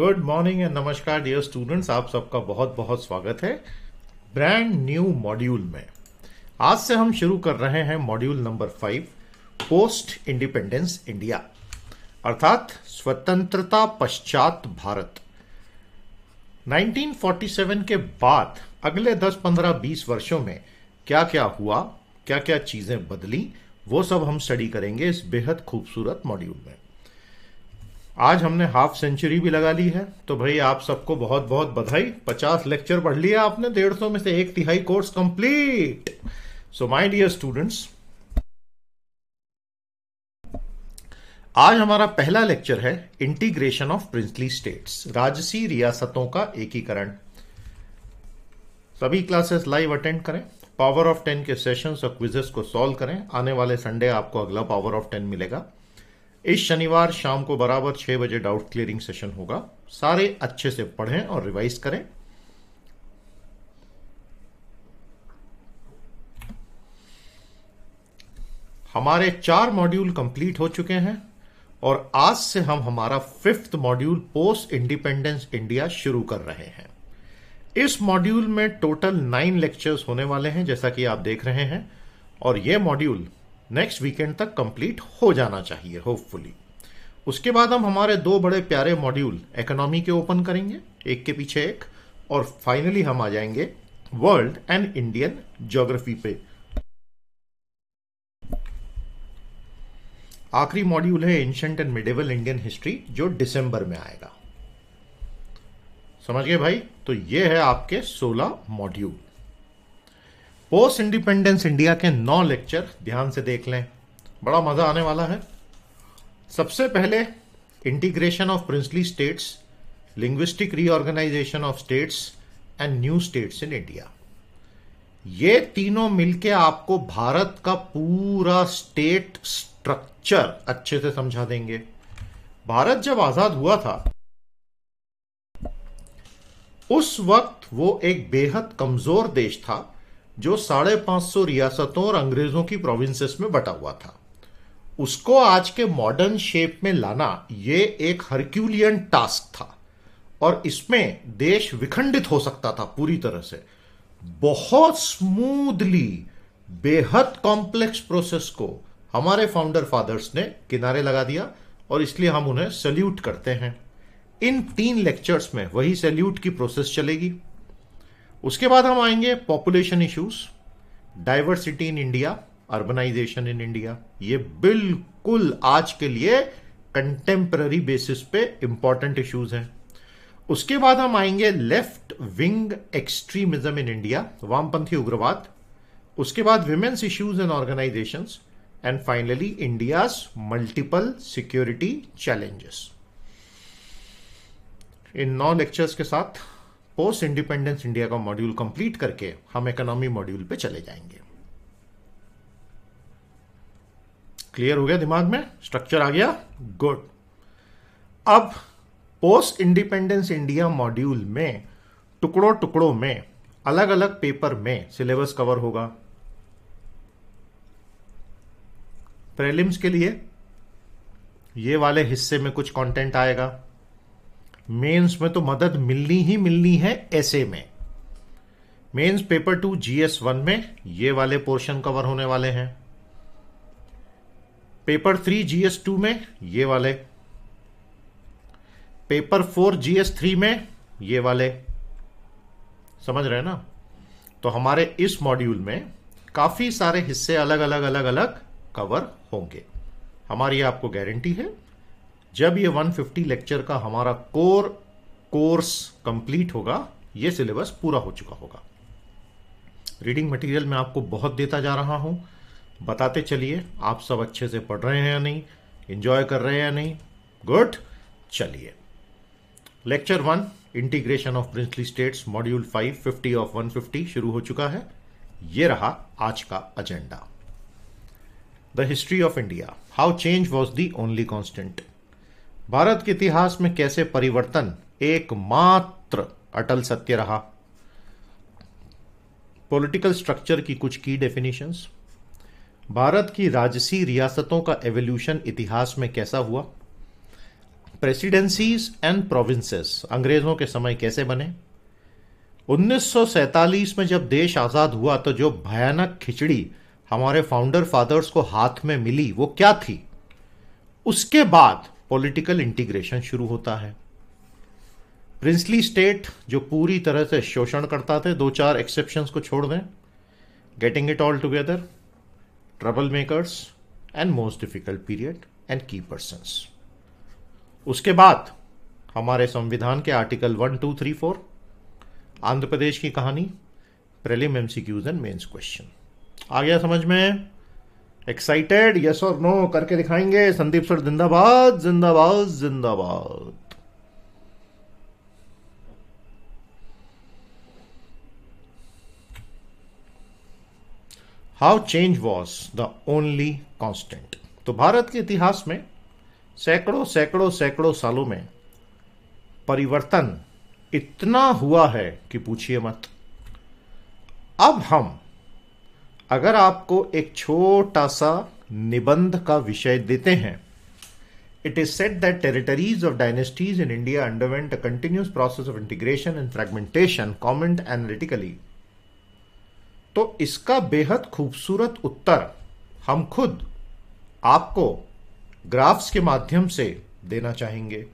Good morning and नमस्कार dear students आप सबका बहुत बहुत स्वागत है ब्रांड न्यू मॉड्यूल में आज से हम शुरू कर रहे हैं module number five post independence India अर्थात स्वतंत्रता पश्चात भारत 1947 के बाद अगले 10, 15, 20 वर्षों में क्या क्या हुआ क्या क्या चीजें बदली वो सब हम स्टडी करेंगे इस बेहद खूबसूरत मॉड्यूल में आज हमने हाफ सेंचुरी भी लगा ली है तो भाई आप सबको बहुत बहुत बधाई पचास लेक्चर पढ़ लिया आपने डेढ़ सौ में से एक तिहाई course complete so my dear students आज हमारा पहला लेक्चर है इंटीग्रेशन ऑफ प्रिंसली स्टेट्स राजसी रियासतों का एकीकरण सभी क्लासेस लाइव अटेंड करें पावर ऑफ टेन के सेशंस और क्विजेस को सॉल्व करें आने वाले संडे आपको अगला पावर ऑफ टेन मिलेगा इस शनिवार शाम को बराबर छह बजे डाउट क्लियरिंग सेशन होगा सारे अच्छे से पढ़ें और रिवाइज करें हमारे चार मॉड्यूल कंप्लीट हो चुके हैं और आज से हम हमारा fifth module post independence India शुरू कर रहे हैं इस मॉड्यूल में टोटल नाइन लेक्चर्स होने वाले हैं जैसा कि आप देख रहे हैं और यह मॉड्यूल नेक्स्ट वीकेंड तक कंप्लीट हो जाना चाहिए होपफुली उसके बाद हम हमारे दो बड़े प्यारे मॉड्यूल इकोनॉमी के ओपन करेंगे एक के पीछे एक और फाइनली हम आ जाएंगे वर्ल्ड एंड इंडियन ज्योग्राफी पे आखिरी मॉड्यूल है ancient and medieval Indian history जो दिसंबर में आएगा समझ गए भाई तो ये है आपके 16 मॉड्यूल पोस्ट इंडिपेंडेंस इंडिया के नौ लेक्चर ध्यान से देख लें बड़ा मज़ा आने वाला है सबसे पहले integration of princely states linguistic reorganisation of states and new states in India ये तीनों मिलके आपको भारत का पूरा स्टेट स्ट्रक्चर अच्छे से समझा देंगे भारत जब आजाद हुआ था उस वक्त वो एक बेहद कमजोर देश था जो साढ़े पांच सौ रियासतों और अंग्रेजों की प्रोविंसेस में बटा हुआ था उसको आज के मॉडर्न शेप में लाना ये एक हर्क्यूलियन टास्क था और इसमें देश विखंडित हो सकता था पूरी तरह से बहुत स्मूथली बेहद कॉम्प्लेक्स प्रोसेस को हमारे फाउंडर फादर्स ने किनारे लगा दिया और इसलिए हम उन्हें सल्यूट करते हैं इन तीन लेक्चर्स में वही सल्यूट की प्रोसेस चलेगी उसके बाद हम आएंगे population issues diversity in India urbanisation in India ये बिल्कुल आज के लिए कंटेम्प्ररी बेसिस पे इंपॉर्टेंट इश्यूज हैं उसके बाद हम आएंगे left wing extremism in India वामपंथी उग्रवाद उसके बाद women's issues and organisation and finally India multiple security challenges इन नौ लेक्चर्स के साथ पोस्ट इंडिपेंडेंस इंडिया का मॉड्यूल कंप्लीट करके हम इकोनॉमी मॉड्यूल पे चले जाएंगे क्लियर हो गया दिमाग में स्ट्रक्चर आ गया गुड अब पोस्ट इंडिपेंडेंस इंडिया मॉड्यूल में टुकड़ों टुकड़ों में अलग अलग पेपर में सिलेबस कवर होगा प्रीलिम्स के लिए ये वाले हिस्से में कुछ कंटेंट आएगा मेंस में तो मदद मिलनी ही मिलनी है ऐसे में mains paper two GS one में ये वाले पोर्शन कवर होने वाले हैं पेपर थ्री जीएस टू में ये वाले पेपर फोर जीएस थ्री में ये वाले समझ रहे हैं ना तो हमारे इस मॉड्यूल में काफ़ी सारे हिस्से अलग अलग अलग अलग कवर होंगे हमारी आपको गारंटी है जब ये 150 लेक्चर का हमारा कोर कोर्स कंप्लीट होगा ये सिलेबस पूरा हो चुका होगा रीडिंग मटेरियल मैं आपको बहुत देता जा रहा हूं बताते चलिए आप सब अच्छे से पढ़ रहे हैं या नहीं एंजॉय कर रहे हैं या नहीं गुड चलिए lecture one integration of princely states module five fifty of one fifty शुरू हो चुका है ये रहा आज का agenda the history of India how change was the only constant Bharat के इतिहास में कैसे परिवर्तन एकमात्र अटल सत्य रहा पॉलिटिकल स्ट्रक्चर की कुछ की डेफिनेशंस भारत की राजसी रियासतों का एवोल्यूशन इतिहास में कैसा हुआ प्रेसिडेंसीज एंड प्रोविंसेस अंग्रेजों के समय कैसे बने 1947 में जब देश आज़ाद हुआ तो जो भयानक खिचड़ी हमारे फाउंडर फादर्स को हाथ में मिली वो क्या थी उसके बाद पॉलिटिकल इंटीग्रेशन शुरू होता है प्रिंसली स्टेट जो पूरी तरह से शोषण करता थे दो चार एक्सेप्शन को छोड़ दें getting it all together trouble makers and most difficult period and key person उसके बाद हमारे संविधान के article one two three four Andhra Pradesh की कहानी prelim MCQs and mains question आ गया समझ में एक्साइटेड यस और नो करके दिखाएंगे संदीप सर जिंदाबाद जिंदाबाद जिंदाबाद how change was the only constant तो भारत के इतिहास में सैकड़ों सैकड़ों सैकड़ों सालों में परिवर्तन इतना हुआ है कि पूछिए मत अब हम अगर आपको एक छोटा सा निबंध का विषय देते हैं it is said that territories of dynasties in India underwent a continuous process of integration and fragmentation comment analytically तो इसका बेहद खूबसूरत उत्तर हम खुद आपको ग्राफ्स के माध्यम से देना चाहेंगे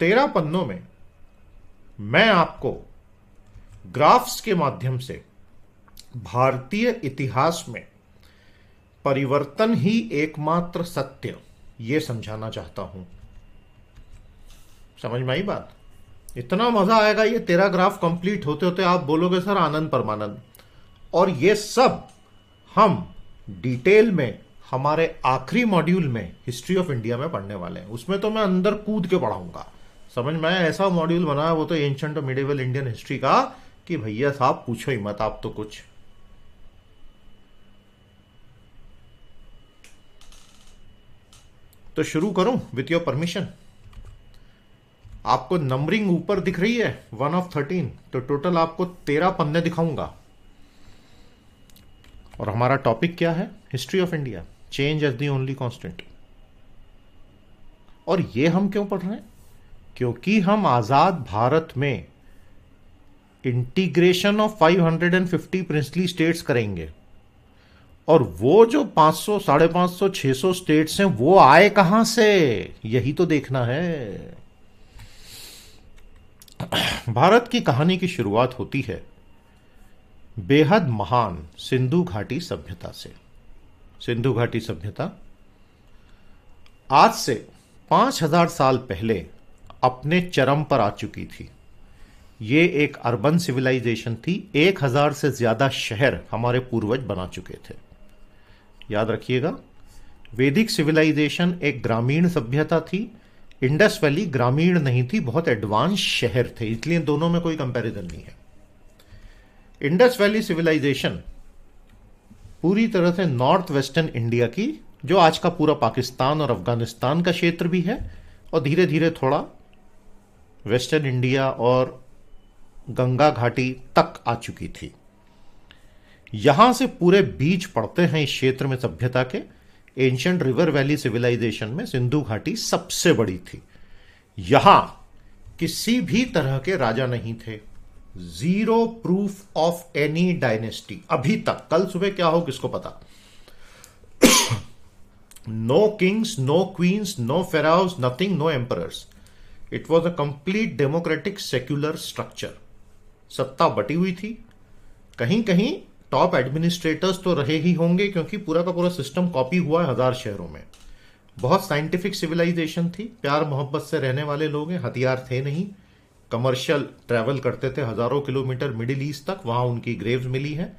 तेरह पन्नों में मैं आपको ग्राफ्स के माध्यम से भारतीय इतिहास में परिवर्तन ही एकमात्र सत्य ये समझाना चाहता हूं समझ में आई बात इतना मजा आएगा ये तेरा ग्राफ कंप्लीट होते होते आप बोलोगे सर आनंद परमानंद और ये सब हम डिटेल में हमारे आखिरी मॉड्यूल में हिस्ट्री ऑफ इंडिया में पढ़ने वाले हैं उसमें तो मैं अंदर कूद के पढ़ाऊंगा समझ में आया ऐसा मॉड्यूल बनाया वो तो एंशंट और इंडियन हिस्ट्री का कि भैया साहब पूछो ही मत आप तो कुछ तो शुरू करूं विथ योर परमिशन आपको नंबरिंग ऊपर दिख रही है वन ऑफ थर्टीन तो टोटल आपको तेरह पन्ने दिखाऊंगा और हमारा टॉपिक क्या है history of India change as the only constant और ये हम क्यों पढ़ रहे हैं क्योंकि हम आज़ाद भारत में इंटीग्रेशन ऑफ 550 प्रिंसली स्टेट्स करेंगे और वो जो 500 साढ़े पांच सौ छह सौ स्टेट्स हैं वो आए कहां से यही तो देखना है भारत की कहानी की शुरुआत होती है बेहद महान सिंधु घाटी सभ्यता से सिंधु घाटी सभ्यता आज से 5000 साल पहले अपने चरम पर आ चुकी थी ये एक अर्बन सिविलाइजेशन थी एक हजार से ज़्यादा शहर हमारे पूर्वज बना चुके थे याद रखिएगा वैदिक सिविलाइजेशन एक ग्रामीण सभ्यता थी इंडस वैली ग्रामीण नहीं थी बहुत एडवांस शहर थे इसलिए दोनों में कोई कंपैरिजन नहीं है इंडस वैली सिविलाइजेशन पूरी तरह से नॉर्थ वेस्टर्न इंडिया की जो आज का पूरा पाकिस्तान और अफगानिस्तान का क्षेत्र भी है और धीरे धीरे थोड़ा वेस्टर्न इंडिया और गंगा घाटी तक आ चुकी थी यहां से पूरे बीच पड़ते हैं इस क्षेत्र में सभ्यता के एंशंट रिवर वैली सिविलाइजेशन में सिंधु घाटी सबसे बड़ी थी यहां किसी भी तरह के राजा नहीं थे zero proof of any dynasty अभी तक कल सुबह क्या हो किसको पता no kings no queens no pharaohs nothing no emperors it was a complete democratic secular structure सत्ता बटी हुई थी कहीं कहीं टॉप एडमिनिस्ट्रेटर्स तो रहे ही होंगे क्योंकि पूरा का पूरा सिस्टम कॉपी हुआ है हज़ार शहरों में बहुत साइंटिफिक सिविलाइजेशन थी प्यार मोहब्बत से रहने वाले लोग हैं हथियार थे नहीं कमर्शियल ट्रैवल करते थे हज़ारों किलोमीटर मिडिल ईस्ट तक वहां उनकी ग्रेव्स मिली है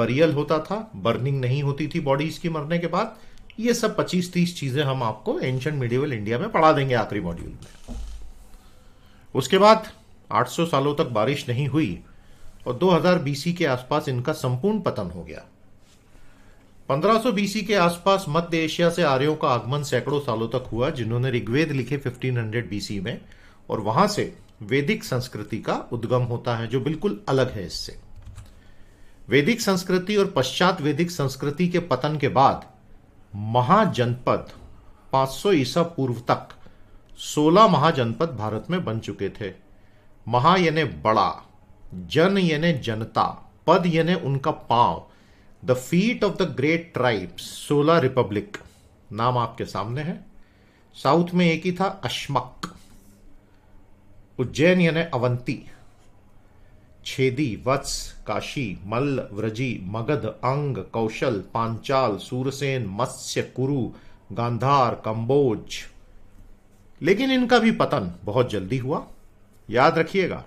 बरियल होता था बर्निंग नहीं होती थी बॉडीज की मरने के बाद ये सब 25-30 चीज़ें हम आपको एंशंट मिडिवल इंडिया में पढ़ा देंगे आखिरी मॉड्यूल में उसके बाद 800 सालों तक बारिश नहीं हुई और 2000 बीसी के आसपास इनका संपूर्ण पतन हो गया 1500 बीसी के आसपास मध्य एशिया से आर्यों का आगमन सैकड़ों सालों तक हुआ जिन्होंने ऋग्वेद लिखे 1500 बीसी में और वहां से वैदिक संस्कृति का उद्गम होता है जो बिल्कुल अलग है इससे वैदिक संस्कृति और पश्चात वैदिक संस्कृति के पतन के बाद महाजनपद 500 ईसा पूर्व तक 16 महाजनपद भारत में बन चुके थे महा यानी बड़ा जन यानी जनता पद यानी उनका पांव the feet of the great tribes solar republic नाम आपके सामने है साउथ में एक ही था अश्मक उज्जैन यानी अवंती छेदी वत्स काशी मल्ल व्रजी मगध अंग कौशल पांचाल सूरसेन मत्स्य कुरु गांधार कंबोज लेकिन इनका भी पतन बहुत जल्दी हुआ याद रखिएगा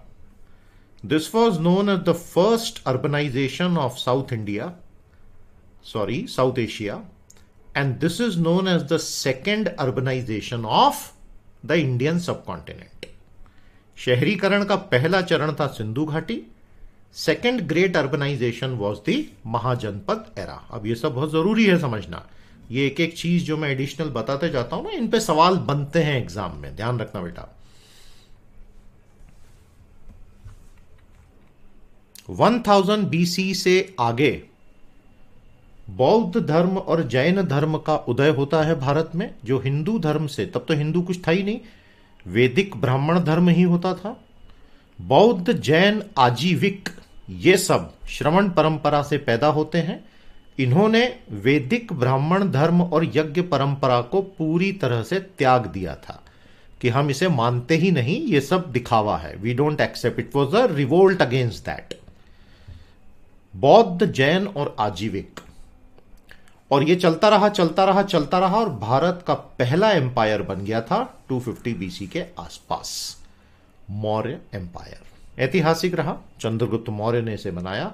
This was known as the first urbanization of South India, sorry, South Asia, and this is known as the second urbanization of the Indian subcontinent. शहरीकरण का पहला चरण था सिंधु घाटी second great urbanisation was the Mahajanapada era अब ये सब बहुत जरूरी है समझना ये एक एक चीज जो मैं एडिशनल बताते जाता हूं ना इन पे सवाल बनते हैं एग्जाम में ध्यान रखना बेटा 1000 बीसी से आगे बौद्ध धर्म और जैन धर्म का उदय होता है भारत में जो हिंदू धर्म से तब तो हिंदू कुछ था ही नहीं वैदिक ब्राह्मण धर्म ही होता था बौद्ध जैन आजीविक ये सब श्रवण परंपरा से पैदा होते हैं इन्होंने वैदिक ब्राह्मण धर्म और यज्ञ परंपरा को पूरी तरह से त्याग दिया था कि हम इसे मानते ही नहीं ये सब दिखावा है we don't accept it was a revolt against that बौद्ध जैन और आजीविक और ये चलता रहा चलता रहा चलता रहा और भारत का पहला एम्पायर बन गया था 250 बीसी के आसपास मौर्य एम्पायर ऐतिहासिक रहा चंद्रगुप्त मौर्य ने इसे बनाया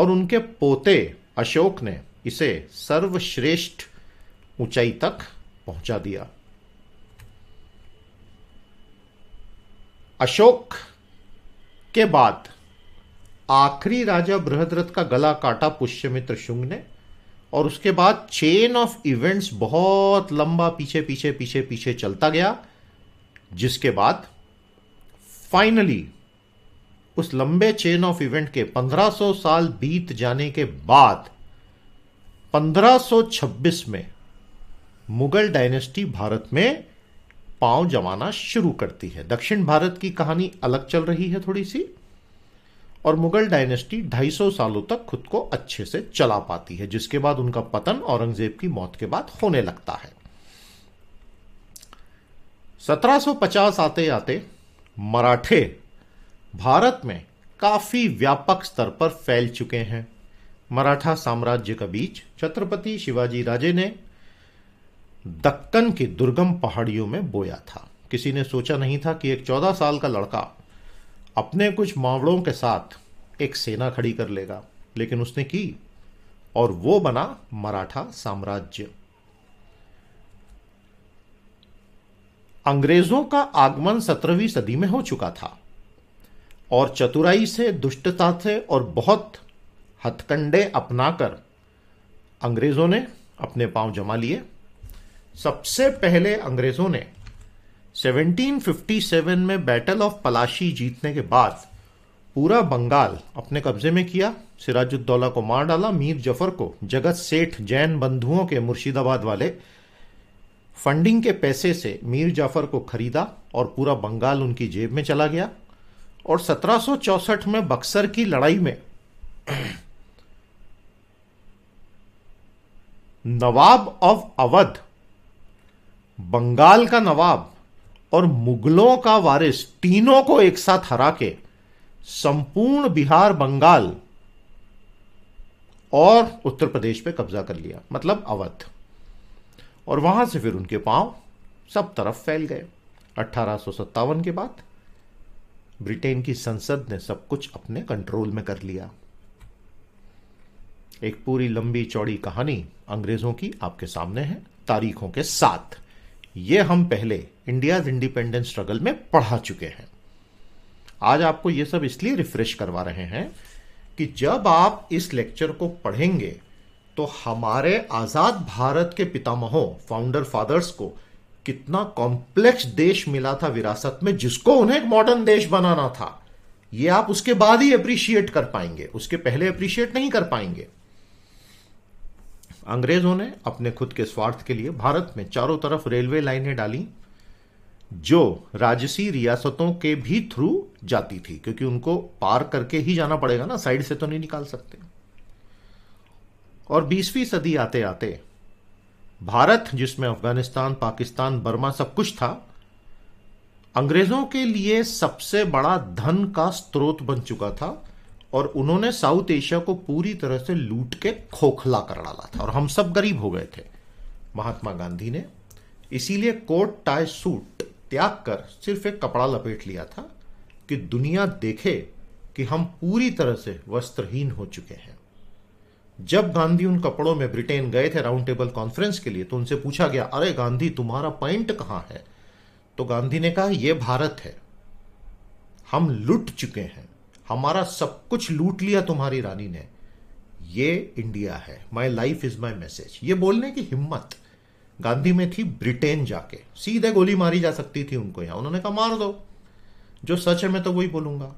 और उनके पोते अशोक ने इसे सर्वश्रेष्ठ ऊंचाई तक पहुंचा दिया अशोक के बाद आखिरी राजा बृहद्रथ का गला काटा पुष्यमित्र शुंग ने और उसके बाद चेन ऑफ इवेंट्स बहुत लंबा पीछे पीछे पीछे पीछे चलता गया जिसके बाद फाइनली उस लंबे चेन ऑफ इवेंट के 1500 साल बीत जाने के बाद 1526 में मुगल डायनेस्टी भारत में पांव जमाना शुरू करती है दक्षिण भारत की कहानी अलग चल रही है थोड़ी सी और मुगल डायनेस्टी 250 सालों तक खुद को अच्छे से चला पाती है जिसके बाद उनका पतन औरंगजेब की मौत के बाद होने लगता है 1750 आते आते मराठे भारत में काफी व्यापक स्तर पर फैल चुके हैं मराठा साम्राज्य का बीच छत्रपति शिवाजी राजे ने दक्कन की दुर्गम पहाड़ियों में बोया था किसी ने सोचा नहीं था कि एक चौदह साल का लड़का अपने कुछ मावड़ों के साथ एक सेना खड़ी कर लेगा लेकिन उसने की और वो बना मराठा साम्राज्य अंग्रेजों का आगमन सत्रहवीं सदी में हो चुका था और चतुराई से दुष्टता से और बहुत हथकंडे अपनाकर अंग्रेजों ने अपने पांव जमा लिए सबसे पहले अंग्रेजों ने 1757 में बैटल ऑफ पलाशी जीतने के बाद पूरा बंगाल अपने कब्जे में किया सिराजुद्दौला को मार डाला मीर जफर को जगत सेठ जैन बंधुओं के मुर्शिदाबाद वाले फंडिंग के पैसे से मीर जाफर को खरीदा और पूरा बंगाल उनकी जेब में चला गया और 1764 में बक्सर की लड़ाई में नवाब ऑफ अवध बंगाल का नवाब और मुगलों का वारिस तीनों को एक साथ हरा के संपूर्ण बिहार बंगाल और उत्तर प्रदेश पे कब्जा कर लिया मतलब अवध और वहां से फिर उनके पांव सब तरफ फैल गए अठारह के बाद ब्रिटेन की संसद ने सब कुछ अपने कंट्रोल में कर लिया एक पूरी लंबी चौड़ी कहानी अंग्रेजों की आपके सामने है तारीखों के साथ ये हम पहले इंडियाज इंडिपेंडेंस स्ट्रगल में पढ़ा चुके हैं आज आपको ये सब इसलिए रिफ्रेश करवा रहे हैं कि जब आप इस लेक्चर को पढ़ेंगे तो हमारे आज़ाद भारत के पितामहों फाउंडर फादर्स को कितना कॉम्प्लेक्स देश मिला था विरासत में जिसको उन्हें एक मॉडर्न देश बनाना था ये आप उसके बाद ही अप्रिशिएट कर पाएंगे उसके पहले अप्रिशिएट नहीं कर पाएंगे अंग्रेजों ने अपने खुद के स्वार्थ के लिए भारत में चारों तरफ रेलवे लाइनें डाली जो राजसी रियासतों के भी थ्रू जाती थी क्योंकि उनको पार करके ही जाना पड़ेगा ना साइड से तो नहीं निकाल सकते और 20वीं सदी आते आते भारत जिसमें अफगानिस्तान पाकिस्तान बर्मा सब कुछ था अंग्रेजों के लिए सबसे बड़ा धन का स्रोत बन चुका था और उन्होंने साउथ एशिया को पूरी तरह से लूट के खोखला कर डाला था और हम सब गरीब हो गए थे महात्मा गांधी ने इसीलिए कोट टाई सूट त्याग कर सिर्फ एक कपड़ा लपेट लिया था कि दुनिया देखे कि हम पूरी तरह से वस्त्रहीन हो चुके हैं जब गांधी उन कपड़ों में ब्रिटेन गए थे राउंड टेबल कॉन्फ्रेंस के लिए तो उनसे पूछा गया अरे गांधी तुम्हारा पॉइंट कहां है तो गांधी ने कहा यह भारत है हम लुट चुके हैं हमारा सब कुछ लूट लिया तुम्हारी रानी ने ये इंडिया है my life is my message ये बोलने की हिम्मत गांधी में थी ब्रिटेन जाके सीधे गोली मारी जा सकती थी उनको यहां उन्होंने कहा मार दो जो सच है मैं तो वही बोलूंगा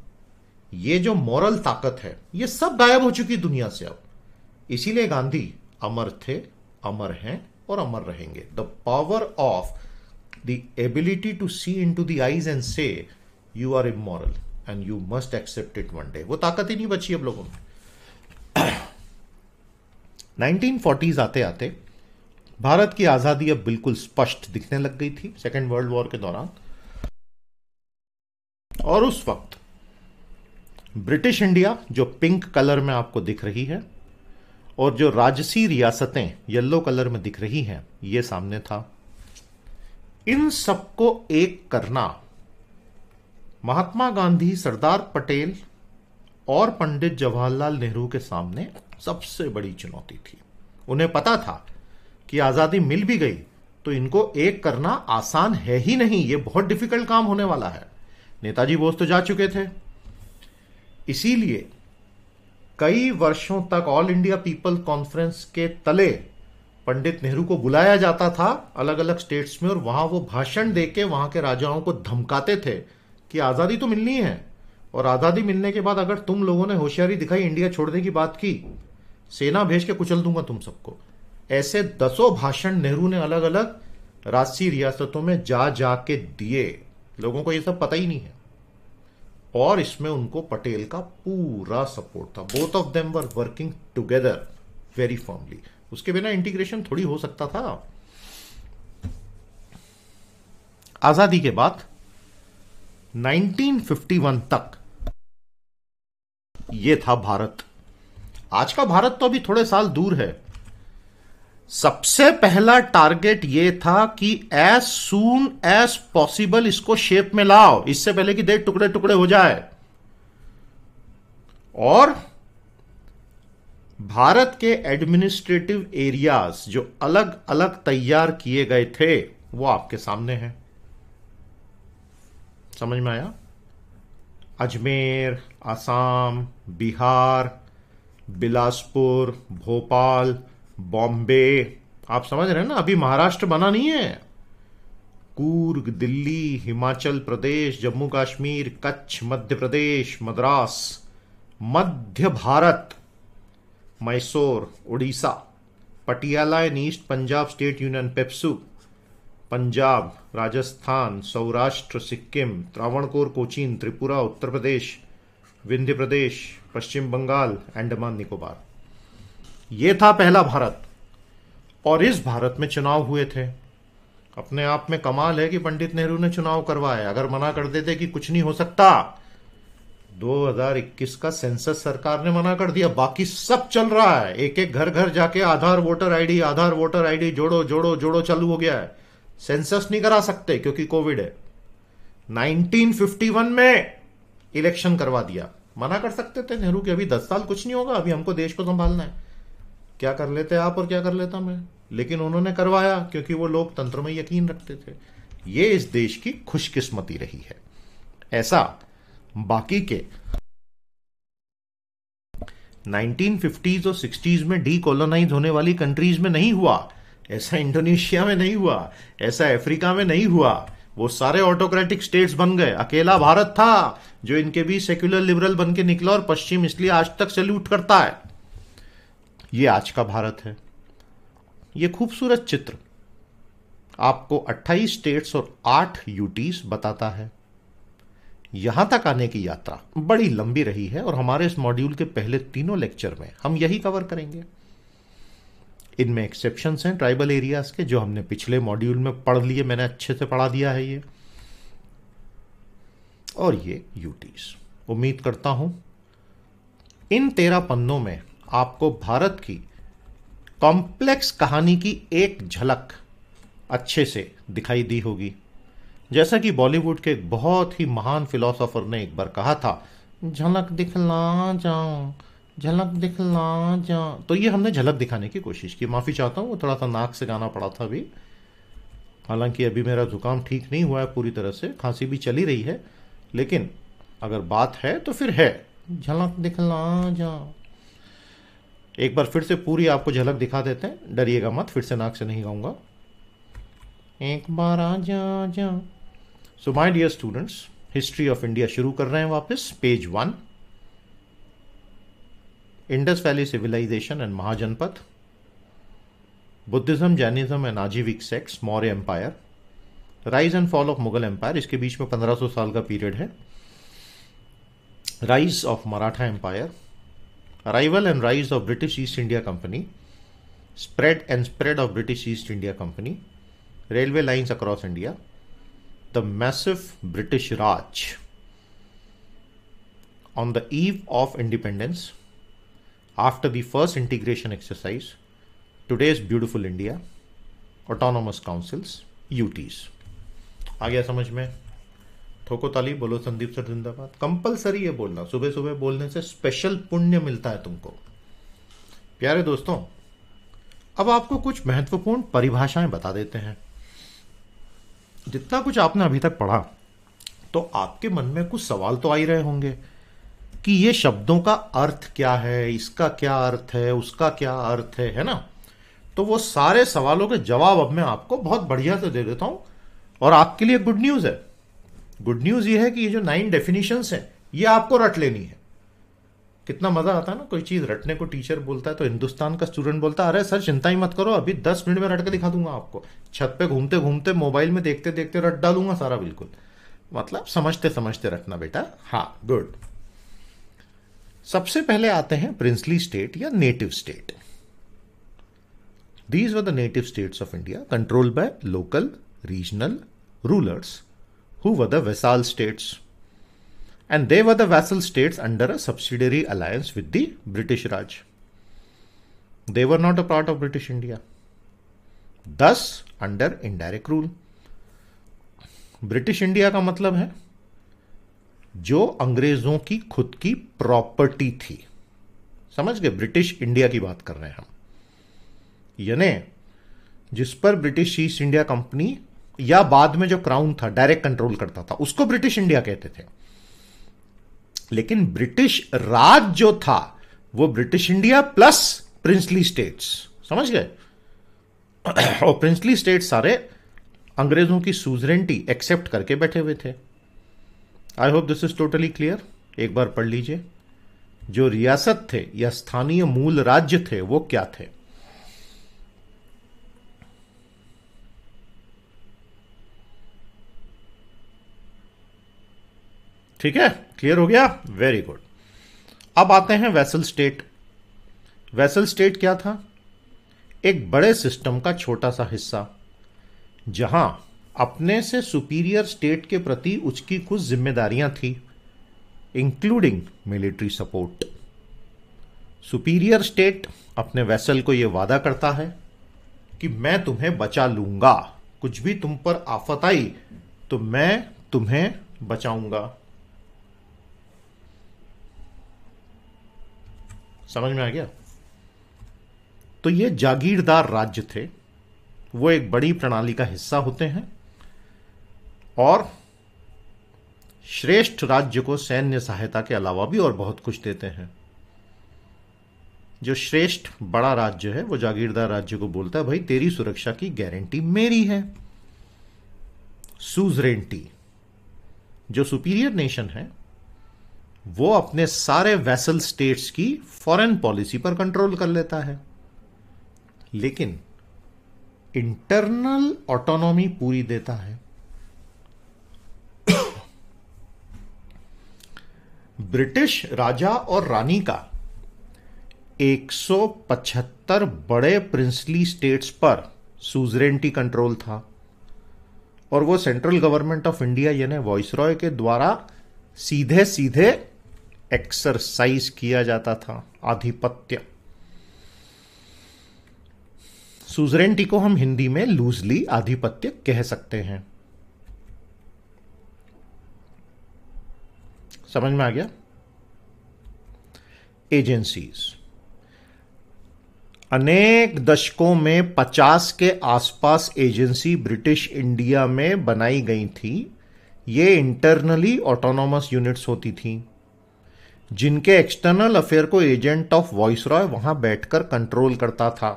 ये जो मॉरल ताकत है ये सब गायब हो चुकी दुनिया से अब इसीलिए गांधी अमर थे अमर हैं और अमर रहेंगे the power of the ability to see into the eyes and say you are immoral and you must accept it one day वो ताकत ही नहीं बची अब लोगों में फोर्टीज आते आते भारत की आज़ादी अब बिल्कुल स्पष्ट दिखने लग गई थी सेकेंड वर्ल्ड वॉर के दौरान और उस वक्त ब्रिटिश इंडिया जो पिंक कलर में आपको दिख रही है और जो राजसी रियासतें येलो कलर में दिख रही हैं ये सामने था इन सबको एक करना महात्मा गांधी सरदार पटेल और पंडित जवाहरलाल नेहरू के सामने सबसे बड़ी चुनौती थी उन्हें पता था कि आजादी मिल भी गई तो इनको एक करना आसान है ही नहीं यह बहुत डिफिकल्ट काम होने वाला है नेताजी बोस तो जा चुके थे इसीलिए कई वर्षों तक ऑल इंडिया पीपल कॉन्फ्रेंस के तले पंडित नेहरू को बुलाया जाता था अलग अलग स्टेट्स में और वहां वो भाषण देके वहां के राजाओं को धमकाते थे कि आज़ादी तो मिलनी है और आज़ादी मिलने के बाद अगर तुम लोगों ने होशियारी दिखाई इंडिया छोड़ने की बात की सेना भेज के कुचल दूंगा तुम सबको ऐसे दसों भाषण नेहरू ने अलग अलग राष्ट्रीय रियासतों में जा जा के दिए लोगों को ये सब पता ही नहीं है और इसमें उनको पटेल का पूरा सपोर्ट था both of them were working together very formally उसके बिना इंटीग्रेशन थोड़ी हो सकता था आजादी के बाद 1951 तक ये था भारत आज का भारत तो अभी थोड़े साल दूर है सबसे पहला टारगेट ये था कि एज सून एज पॉसिबल इसको शेप में लाओ इससे पहले कि देर टुकड़े टुकड़े हो जाए और भारत के एडमिनिस्ट्रेटिव एरियाज जो अलग अलग तैयार किए गए थे वो आपके सामने हैं समझ में आया अजमेर आसाम बिहार बिलासपुर भोपाल बॉम्बे आप समझ रहे हैं ना अभी महाराष्ट्र बना नहीं है Coorg Delhi Himachal Pradesh Jammu Kashmir Kutch Madhya Pradesh Madras Madhya Bharat Mysore Orissa Patiala and east Punjab state union PEPSU Punjab Rajasthan Saurashtra Sikkim Travancore Cochin Tripura Uttar Pradesh Vindhya Pradesh Paschim Bengal Andaman Nicobar ये था पहला भारत और इस भारत में चुनाव हुए थे अपने आप में कमाल है कि पंडित नेहरू ने चुनाव करवाए अगर मना कर देते कि कुछ नहीं हो सकता 2021 का सेंसस सरकार ने मना कर दिया बाकी सब चल रहा है एक एक घर घर जाके Aadhaar voter ID Aadhaar voter ID जोड़ो जोड़ो जोड़ो चालू हो गया है सेंसस नहीं करा सकते क्योंकि कोविड है 1951 में इलेक्शन करवा दिया मना कर सकते थे नेहरू कि अभी दस साल कुछ नहीं होगा अभी हमको देश को संभालना है क्या कर लेते आप और क्या कर लेता मैं लेकिन उन्होंने करवाया क्योंकि वो लोकतंत्र में यकीन रखते थे ये इस देश की खुशकिस्मती रही है ऐसा बाकी के 1950s और 60s में डी होने वाली कंट्रीज में नहीं हुआ ऐसा इंडोनेशिया में नहीं हुआ ऐसा अफ्रीका में नहीं हुआ वो सारे ऑटोक्रेटिक स्टेट्स बन गए अकेला भारत था जो इनके भी सेक्युलर लिबरल बन के निकला और पश्चिम इसलिए आज तक सल्यूट करता है ये आज का भारत है ये खूबसूरत चित्र आपको 28 स्टेट्स और 8 यूटीज बताता है यहां तक आने की यात्रा बड़ी लंबी रही है और हमारे इस मॉड्यूल के पहले तीनों लेक्चर में हम यही कवर करेंगे इनमें एक्सेप्शन हैं ट्राइबल एरियाज के जो हमने पिछले मॉड्यूल में पढ़ लिए मैंने अच्छे से पढ़ा दिया है ये और ये यूटीज उम्मीद करता हूं इन तेरह पन्नों में आपको भारत की कॉम्प्लेक्स कहानी की एक झलक अच्छे से दिखाई दी होगी जैसा कि बॉलीवुड के एक बहुत ही महान फिलोसोफर ने एक बार कहा था झलक दिखला जाऊं झलक दिखला जा तो ये हमने झलक दिखाने की कोशिश की माफ़ी चाहता हूँ वो थोड़ा सा नाक से गाना पड़ा था अभी हालांकि अभी मेरा ज़ुकाम ठीक नहीं हुआ है पूरी तरह से खांसी भी चली रही है लेकिन अगर बात है तो फिर है झलक दिखला जा एक बार फिर से पूरी आपको झलक दिखा देते हैं डरिएगा मत फिर से नाक से नहीं गाऊंगा एक बार आ जा so my dear students history of India शुरू कर रहे हैं वापस page one Indus valley civilisation and Mahajanapada Buddhism Jainism and Ajivika sects Maurya empire rise and fall of Mughal empire इसके बीच में 1500 साल का पीरियड है rise of Maratha empire arrival and rise of British East India company spread and spread of British East India company railway lines across India the massive British Raj on the eve of independence after the first integration exercise, today's beautiful India, autonomous councils, UTs. आ गया समझ में ठोको ताली बोलो Sandeep sir जिंदाबाद compulsory है बोलना सुबह सुबह बोलने से स्पेशल पुण्य मिलता है तुमको प्यारे दोस्तों अब आपको कुछ महत्वपूर्ण परिभाषाएं बता देते हैं जितना कुछ आपने अभी तक पढ़ा तो आपके मन में कुछ सवाल तो आ ही रहे होंगे कि ये शब्दों का अर्थ क्या है इसका क्या अर्थ है उसका क्या अर्थ है है ना तो वो सारे सवालों के जवाब अब मैं आपको बहुत बढ़िया से दे देता हूं और आपके लिए गुड न्यूज है गुड न्यूज ये है कि ये जो नाइन डेफिनेशन है ये आपको रट लेनी है कितना मजा आता है ना कोई चीज रटने को टीचर बोलता है तो हिंदुस्तान का स्टूडेंट बोलता है अरे सर चिंता ही मत करो अभी दस मिनट में रट के दिखा दूंगा आपको छत पे घूमते घूमते मोबाइल में देखते देखते रट डालूंगा सारा बिल्कुल मतलब समझते समझते रखना बेटा हाँ गुड सबसे पहले आते हैं प्रिंसली स्टेट या native state these were the native states of India control by local regional rulers who the vassal states and they were the vassal states under a subsidiary alliance with the British Raj they were not a part of British India thus under indirect rule British India का मतलब है जो अंग्रेजों की खुद की property थी समझ गए ब्रिटिश इंडिया की बात कर रहे हैं हम यानी जिस पर ब्रिटिश ईस्ट इंडिया कंपनी या बाद में जो क्राउन था डायरेक्ट कंट्रोल करता था उसको ब्रिटिश इंडिया कहते थे लेकिन ब्रिटिश राज जो था वो British India plus princely states समझ गए और प्रिंसली स्टेट सारे अंग्रेजों की सुजरेंटी एक्सेप्ट करके बैठे हुए थे I hope this is totally clear एक बार पढ़ लीजिए जो रियासत थे या स्थानीय मूल राज्य थे वो क्या थे ठीक है क्लियर हो गया वेरी गुड अब आते हैं वैसल स्टेट वैसल स्टेट क्या था एक बड़े सिस्टम का छोटा सा हिस्सा जहां अपने से सुपीरियर स्टेट के प्रति उसकी कुछ जिम्मेदारियां थी including military support superior state अपने वैसल को यह वादा करता है कि मैं तुम्हें बचा लूंगा कुछ भी तुम पर आफत आई तो मैं तुम्हें बचाऊंगा समझ में आ गया तो ये जागीरदार राज्य थे वो एक बड़ी प्रणाली का हिस्सा होते हैं और श्रेष्ठ राज्य को सैन्य सहायता के अलावा भी और बहुत कुछ देते हैं जो श्रेष्ठ बड़ा राज्य है वो जागीरदार राज्य को बोलता है भाई तेरी सुरक्षा की गारंटी मेरी है सुजरेंटी जो सुपीरियर नेशन है वो अपने सारे वैसल स्टेट्स की फॉरेन पॉलिसी पर कंट्रोल कर लेता है लेकिन इंटरनल ऑटोनॉमी पूरी देता है ब्रिटिश राजा और रानी का 175 बड़े प्रिंसली स्टेट्स पर सुजरेंटी कंट्रोल था और वो सेंट्रल गवर्नमेंट ऑफ इंडिया यानी वॉइसरॉय के द्वारा सीधे सीधे एक्सरसाइज किया जाता था आधिपत्य सुजरेंटी को हम हिंदी में लूजली आधिपत्य कह सकते हैं समझ में आ गया एजेंसीज अनेक दशकों में 50 के आसपास एजेंसी ब्रिटिश इंडिया में बनाई गई थी ये इंटरनली ऑटोनॉमस यूनिट्स होती थी जिनके एक्सटर्नल अफेयर को एजेंट ऑफ वॉइस रॉय वहां बैठकर कंट्रोल करता था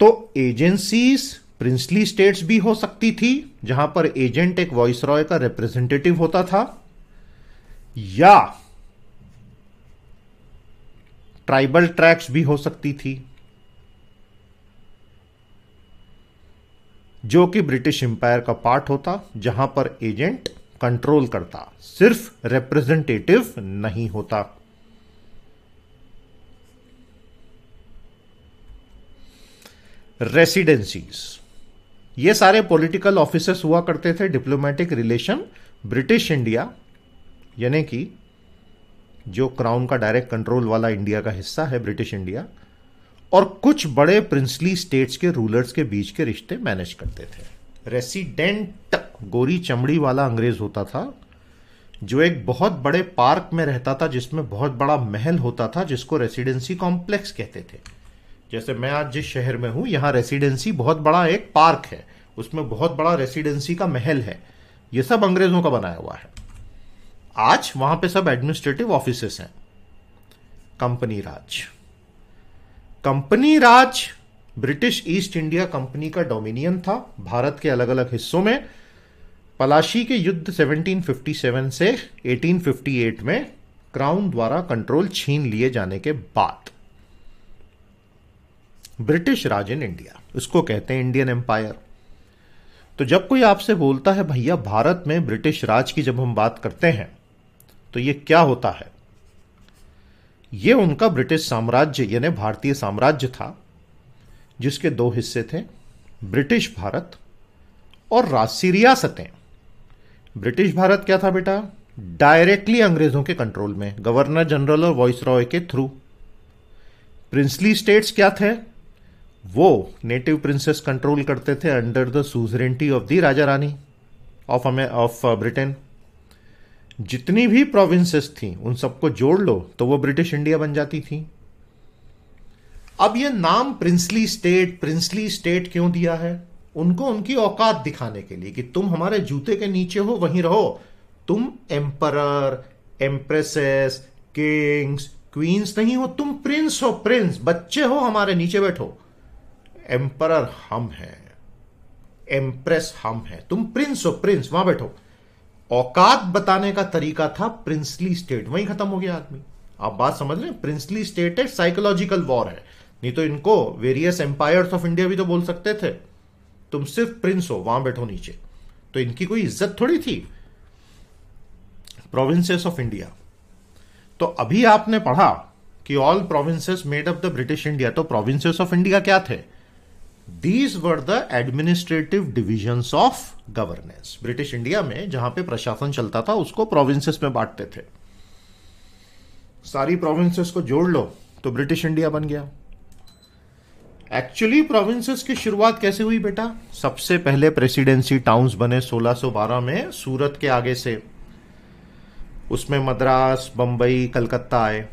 तो एजेंसीज प्रिंसली स्टेट्स भी हो सकती थी जहां पर एजेंट एक वॉइस रॉय का रिप्रेजेंटेटिव होता था या ट्राइबल ट्रैक्स भी हो सकती थी जो कि ब्रिटिश एम्पायर का पार्ट होता जहां पर एजेंट कंट्रोल करता सिर्फ रिप्रेजेंटेटिव नहीं होता रेसिडेंसीज़ ये सारे पॉलिटिकल ऑफिसर्स हुआ करते थे डिप्लोमेटिक रिलेशन ब्रिटिश इंडिया यानी कि जो क्राउन का डायरेक्ट कंट्रोल वाला इंडिया का हिस्सा है ब्रिटिश इंडिया और कुछ बड़े प्रिंसली स्टेट्स के रूलर्स के बीच के रिश्ते मैनेज करते थे रेसिडेंट गोरी चमड़ी वाला अंग्रेज होता था जो एक बहुत बड़े पार्क में रहता था जिसमें बहुत बड़ा महल होता था जिसको रेसिडेंसी कॉम्प्लेक्स कहते थे जैसे मैं आज जिस शहर में हूं यहाँ रेसिडेंसी बहुत बड़ा एक पार्क है उसमें बहुत बड़ा रेसिडेंसी का महल है ये सब अंग्रेजों का बनाया हुआ है आज वहां पे सब एडमिनिस्ट्रेटिव ऑफिस हैं company raj company raj British East India Company का डोमिनियन था भारत के अलग अलग हिस्सों में पलाशी के युद्ध 1757 से 1858 में क्राउन द्वारा कंट्रोल छीन लिए जाने के बाद ब्रिटिश राज इन इंडिया इसको कहते हैं इंडियन एम्पायर तो जब कोई आपसे बोलता है भैया भारत में ब्रिटिश राज की जब हम बात करते हैं तो ये क्या होता है ये उनका ब्रिटिश साम्राज्य यानी भारतीय साम्राज्य था जिसके दो हिस्से थे ब्रिटिश भारत और राजसी रियासतें ब्रिटिश भारत क्या था बेटा डायरेक्टली अंग्रेजों के कंट्रोल में गवर्नर जनरल और वॉइस रॉय के थ्रू प्रिंसली स्टेट्स क्या थे वो नेटिव प्रिंसेस कंट्रोल करते थे under the suzerainty of the राजा रानी ऑफ हमें ऑफ ब्रिटेन uh, जितनी भी प्रोविंसेस थी उन सबको जोड़ लो तो वो ब्रिटिश इंडिया बन जाती थी अब ये नाम प्रिंसली स्टेट प्रिंसली स्टेट क्यों दिया है उनको उनकी औकात दिखाने के लिए कि तुम हमारे जूते के नीचे हो वहीं रहो तुम एम्परर एम्प्रेसेस किंग्स क्वींस नहीं हो तुम प्रिंस हो प्रिंस बच्चे हो हमारे नीचे बैठो एम्परर हम हैं एम्प्रेस हम हैं तुम प्रिंस हो प्रिंस वहां बैठो औकात बताने का तरीका था प्रिंसली स्टेट वहीं खत्म हो गया आदमी आप बात समझ रहे हैं प्रिंसली स्टेट है साइकोलॉजिकल वॉर है नहीं तो इनको वेरियस एम्पायर्स ऑफ इंडिया भी तो बोल सकते थे तुम सिर्फ प्रिंस हो वहां बैठो नीचे तो इनकी कोई इज्जत थोड़ी थी प्रोविंसेस ऑफ इंडिया तो अभी आपने पढ़ा कि all provinces made up the British India तो प्रोविंसेस ऑफ इंडिया क्या थे these were the administrative divisions of governance British India में जहां पे प्रशासन चलता था उसको प्रोविंसेस में बांटते थे सारी प्रोविंसेस को जोड़ लो तो ब्रिटिश इंडिया बन गया एक्चुअली प्रोविंसेस की शुरुआत कैसे हुई बेटा सबसे पहले प्रेसिडेंसी टाउन्स बने 1612 में सूरत के आगे से उसमें मद्रास बंबई कलकत्ता आए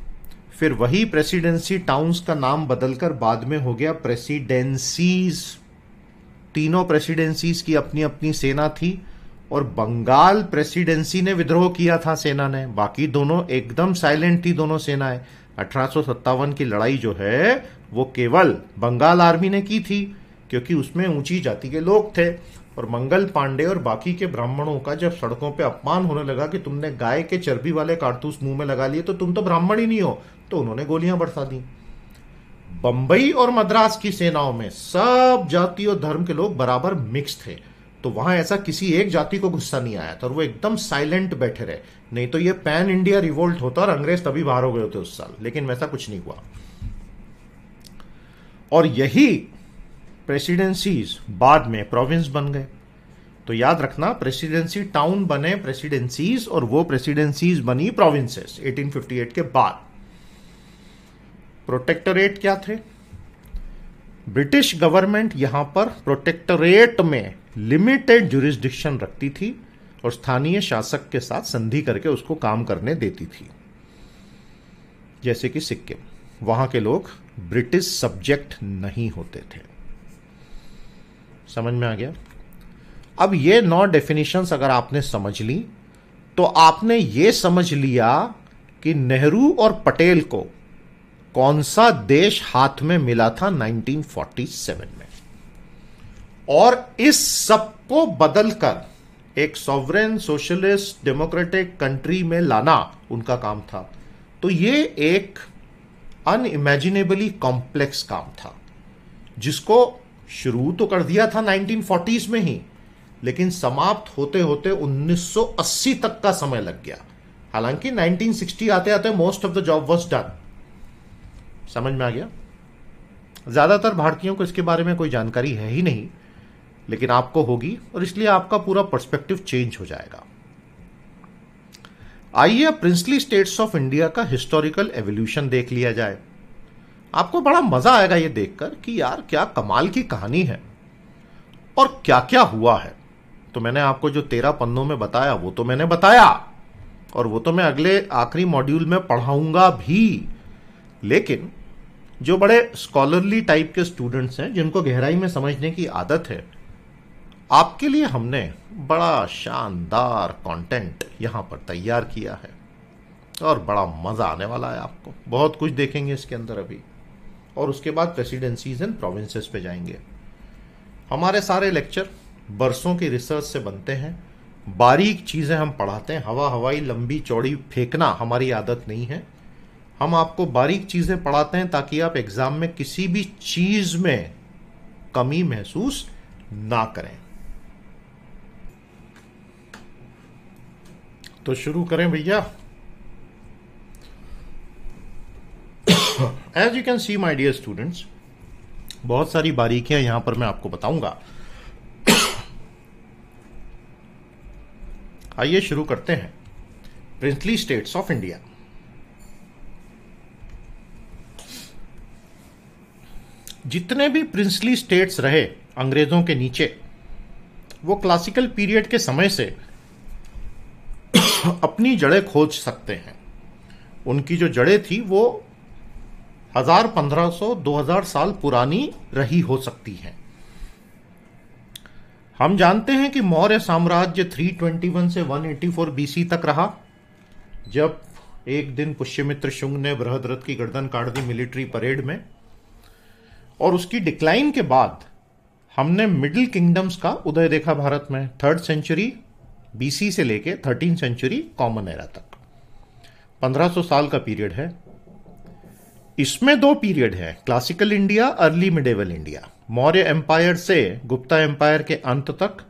फिर वही प्रेसिडेंसी टाउन्स का नाम बदलकर बाद में हो गया प्रेसिडेंसीज तीनों प्रेसिडेंसीज की अपनी अपनी सेना थी और बंगाल प्रेसिडेंसी ने विद्रोह किया था सेना ने बाकी दोनों एकदम साइलेंट थी दोनों सेनाएं अठारह की लड़ाई जो है वो केवल बंगाल आर्मी ने की थी क्योंकि उसमें ऊंची जाति के लोग थे और मंगल पांडे और बाकी के ब्राह्मणों का जब सड़कों पे अपमान होने लगा कि तुमने गाय के चर्बी वाले कारतूस मुंह में लगा लिए तो तुम तो ब्राह्मण ही नहीं हो तो उन्होंने गोलियां बरसा दी बंबई और मद्रास की सेनाओं में सब जाति और धर्म के लोग बराबर मिक्स थे तो वहां ऐसा किसी एक जाति को गुस्सा नहीं आया था और वो एकदम साइलेंट बैठे रहे नहीं तो ये पैन इंडिया रिवोल्ट होता और अंग्रेज तभी बाहर हो गए होते उस साल लेकिन वैसा कुछ नहीं हुआ और यही प्रेसिडेंसीज बाद में प्रोविंस बन गए तो याद रखना प्रेसिडेंसी टाउन बने प्रेसिडेंसीज और वो प्रेसिडेंसीज बनी प्रोविंसेस 1858 के बाद प्रोटेक्टोरेट क्या थे ब्रिटिश गवर्नमेंट यहां पर प्रोटेक्टोरेट में लिमिटेड जुरिस्डिक्शन रखती थी और स्थानीय शासक के साथ संधि करके उसको काम करने देती थी जैसे कि सिक्किम वहां के लोग ब्रिटिश सब्जेक्ट नहीं होते थे समझ में आ गया अब ये नौ डेफिनेशंस अगर आपने समझ ली तो आपने ये समझ लिया कि नेहरू और पटेल को कौन सा देश हाथ में मिला था 1947 में और इस सबको बदलकर एक सॉवरेन सोशलिस्ट डेमोक्रेटिक कंट्री में लाना उनका काम था तो ये एक अनइमेजिनेबली कॉम्प्लेक्स काम था जिसको शुरू तो कर दिया था 1940s में ही लेकिन समाप्त होते होते 1980 तक का समय लग गया हालांकि 1960 आते आते most of the job was done समझ में आ गया ज़्यादातर भारतीयों को इसके बारे में कोई जानकारी है ही नहीं लेकिन आपको होगी और इसलिए आपका पूरा पर्सपेक्टिव चेंज हो जाएगा आइए प्रिंसली स्टेट्स ऑफ इंडिया का हिस्टोरिकल एवोल्यूशन देख लिया जाए आपको बड़ा मजा आएगा यह देखकर कि यार क्या कमाल की कहानी है और क्या क्या हुआ है तो मैंने आपको जो तेरह पन्नों में बताया वो तो मैंने बताया और वो तो मैं अगले आखिरी मॉड्यूल में पढ़ाऊंगा भी लेकिन जो बड़े स्कॉलरली टाइप के स्टूडेंट्स हैं जिनको गहराई में समझने की आदत है आपके लिए हमने बड़ा शानदार कंटेंट यहाँ पर तैयार किया है और बड़ा मज़ा आने वाला है आपको बहुत कुछ देखेंगे इसके अंदर अभी और उसके बाद प्रेसिडेंसीज एंड प्रोविंसेस पे जाएंगे हमारे सारे लेक्चर बरसों की रिसर्च से बनते हैं बारीक चीज़ें हम पढ़ाते हैं हवा हवाई लंबी चौड़ी फेंकना हमारी आदत नहीं है हम आपको बारीक चीज़ें पढ़ाते हैं ताकि आप एग्ज़ाम में किसी भी चीज़ में कमी महसूस ना करें तो शुरू करें भैया as you can see my dear students बहुत सारी बारीकियां यहां पर मैं आपको बताऊंगा आइए शुरू करते हैं प्रिंसली स्टेट्स ऑफ इंडिया जितने भी प्रिंसली स्टेट्स रहे अंग्रेज़ों के नीचे वो क्लासिकल पीरियड के समय से अपनी जड़ें खोज सकते हैं उनकी जो जड़ें थी वो हजार पंद्रह सौ दो हजार साल पुरानी रही हो सकती हैं हम जानते हैं कि मौर्य साम्राज्य 321 से 184 बीसी तक रहा जब एक दिन पुष्यमित्र शुंग ने बृहद्रथ की गर्दन काट दी मिलिट्री परेड में और उसकी डिक्लाइन के बाद हमने मिडिल किंगडम्स का उदय देखा भारत में थर्ड सेंचुरी बीसी से लेके थर्टीन सेंचुरी कॉमन एरा तक 1500 साल का पीरियड है इसमें दो पीरियड है classical India early medieval India Maurya empire से गुप्ता एम्पायर के अंत तक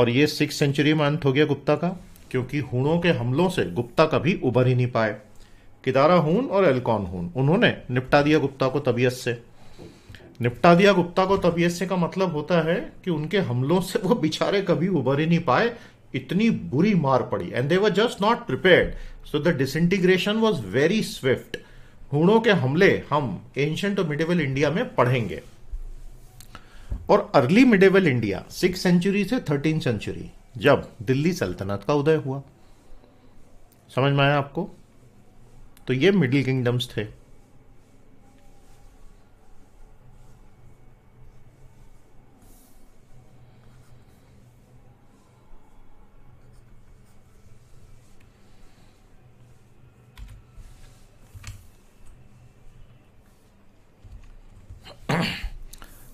और ये सिक्स सेंचुरी में अंत हो गया गुप्ता का क्योंकि हुनों के हमलों से गुप्ता कभी उभर ही नहीं पाए किदारा हून और एल्कॉन हून उन्होंने निपटा दिया गुप्ता को तबीयत से निपटा दिया गुप्ता को तबीयत से का मतलब होता है कि उनके हमलों से वो बिचारे कभी उभर ही नहीं पाए इतनी बुरी मार पड़ी and they just not prepare so the disintegration was very swift हूणों के हमले हम एंशंट और मिडेवल इंडिया में पढ़ेंगे और early medieval India six century से थर्टीन सेंचुरी जब दिल्ली सल्तनत का उदय हुआ समझ में आया आपको तो ये मिडिल किंगडम्स थे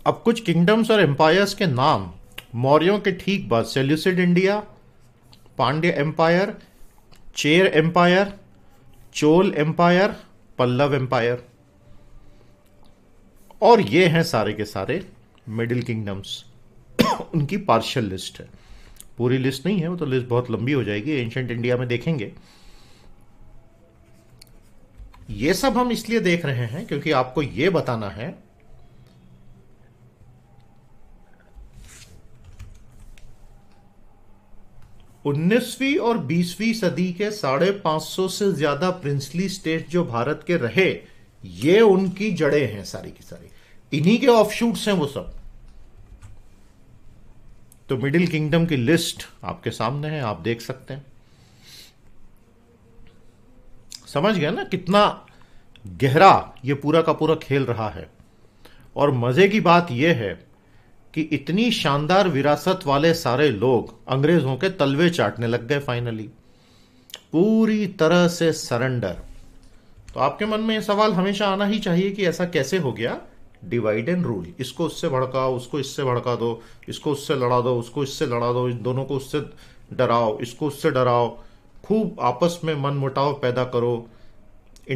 अब कुछ किंगडम्स और एम्पायर्स के नाम मौर्यों के ठीक बाद Seleucid India Pandya empire Chera empire Chola empire Pallava empire और ये हैं सारे के सारे मिडिल किंगडम्स उनकी पार्शियल लिस्ट है पूरी लिस्ट नहीं है वो तो लिस्ट बहुत लंबी हो जाएगी एंशंट इंडिया में देखेंगे ये सब हम इसलिए देख रहे हैं क्योंकि आपको ये बताना है 19वीं और 20वीं सदी के साढ़े पांच सौ से ज्यादा प्रिंसली स्टेट जो भारत के रहे ये उनकी जड़ें हैं सारी की सारी इन्हीं के ऑफशूट्स हैं वो सब तो मिडिल किंगडम की लिस्ट आपके सामने है आप देख सकते हैं समझ गया ना कितना गहरा ये पूरा का पूरा खेल रहा है और मजे की बात यह है कि इतनी शानदार विरासत वाले सारे लोग अंग्रेजों के तलवे चाटने लग गए फाइनली पूरी तरह से सरेंडर तो आपके मन में यह सवाल हमेशा आना ही चाहिए कि ऐसा कैसे हो गया डिवाइड एंड रूल इसको उससे भड़काओ उसको इससे भड़का दो इसको उससे लड़ा दो उसको इससे लड़ा दो इन दोनों को उससे डराओ इसको उससे डराओ खूब आपस में मन मुटाव पैदा करो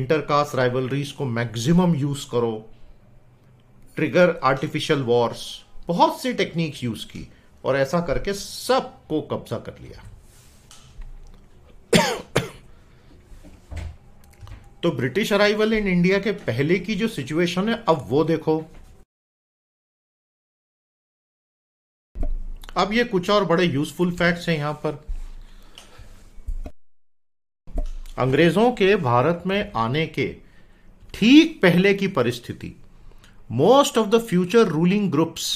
इंटरकास्ट राइवलरीज को मैक्सिमम यूज करो ट्रिगर आर्टिफिशियल वॉर्स बहुत सी टेक्निक यूज की और ऐसा करके सबको कब्जा कर लिया तो ब्रिटिश अराइवल इन इंडिया के पहले की जो सिचुएशन है अब वो देखो अब ये कुछ और बड़े यूजफुल फैक्ट्स हैं यहां पर अंग्रेजों के भारत में आने के ठीक पहले की परिस्थिति most of the future ruling groups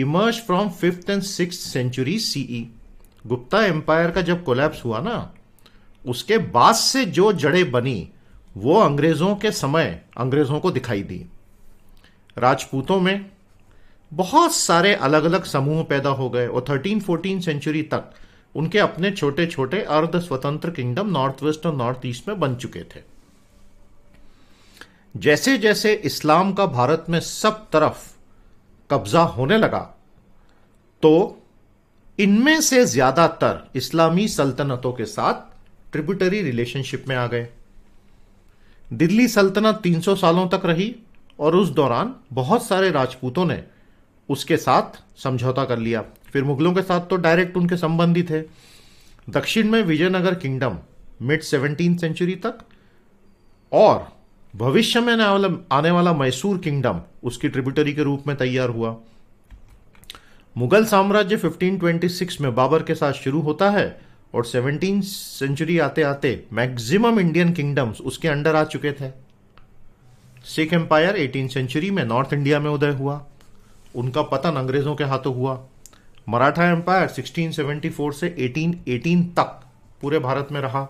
emerge from fifth and six century CE Gupta empire का जब कोलैप्स हुआ ना उसके बाद से जो जड़े बनी वो अंग्रेजों के समय अंग्रेजों को दिखाई दी राजपूतों में बहुत सारे अलग अलग समूह पैदा हो गए और थर्टीन फोर्टीन सेंचुरी तक उनके अपने छोटे छोटे अर्ध स्वतंत्र किंगडम नॉर्थ वेस्ट और नॉर्थ ईस्ट में बन चुके थे जैसे जैसे इस्लाम का भारत में सब तरफ कब्जा होने लगा तो इनमें से ज्यादातर इस्लामी सल्तनतों के साथ ट्रिब्यूटरी रिलेशनशिप में आ गए दिल्ली सल्तनत 300 सालों तक रही और उस दौरान बहुत सारे राजपूतों ने उसके साथ समझौता कर लिया फिर मुगलों के साथ तो डायरेक्ट उनके संबंधी थे दक्षिण में Vijayanagara kingdom mid seventeen century तक और भविष्य में आने वाला मैसूर किंगडम उसकी ट्रिब्यूटरी के रूप में तैयार हुआ मुगल साम्राज्य 1526 में बाबर के साथ शुरू होता है और 17 सेंचुरी आते आते मैक्सिमम इंडियन किंगडम्स उसके अंडर आ चुके थे सिख एम्पायर 18 सेंचुरी में नॉर्थ इंडिया में उदय हुआ उनका पतन अंग्रेजों के हाथों हुआ मराठा एम्पायर 1674 से 1818 तक पूरे भारत में रहा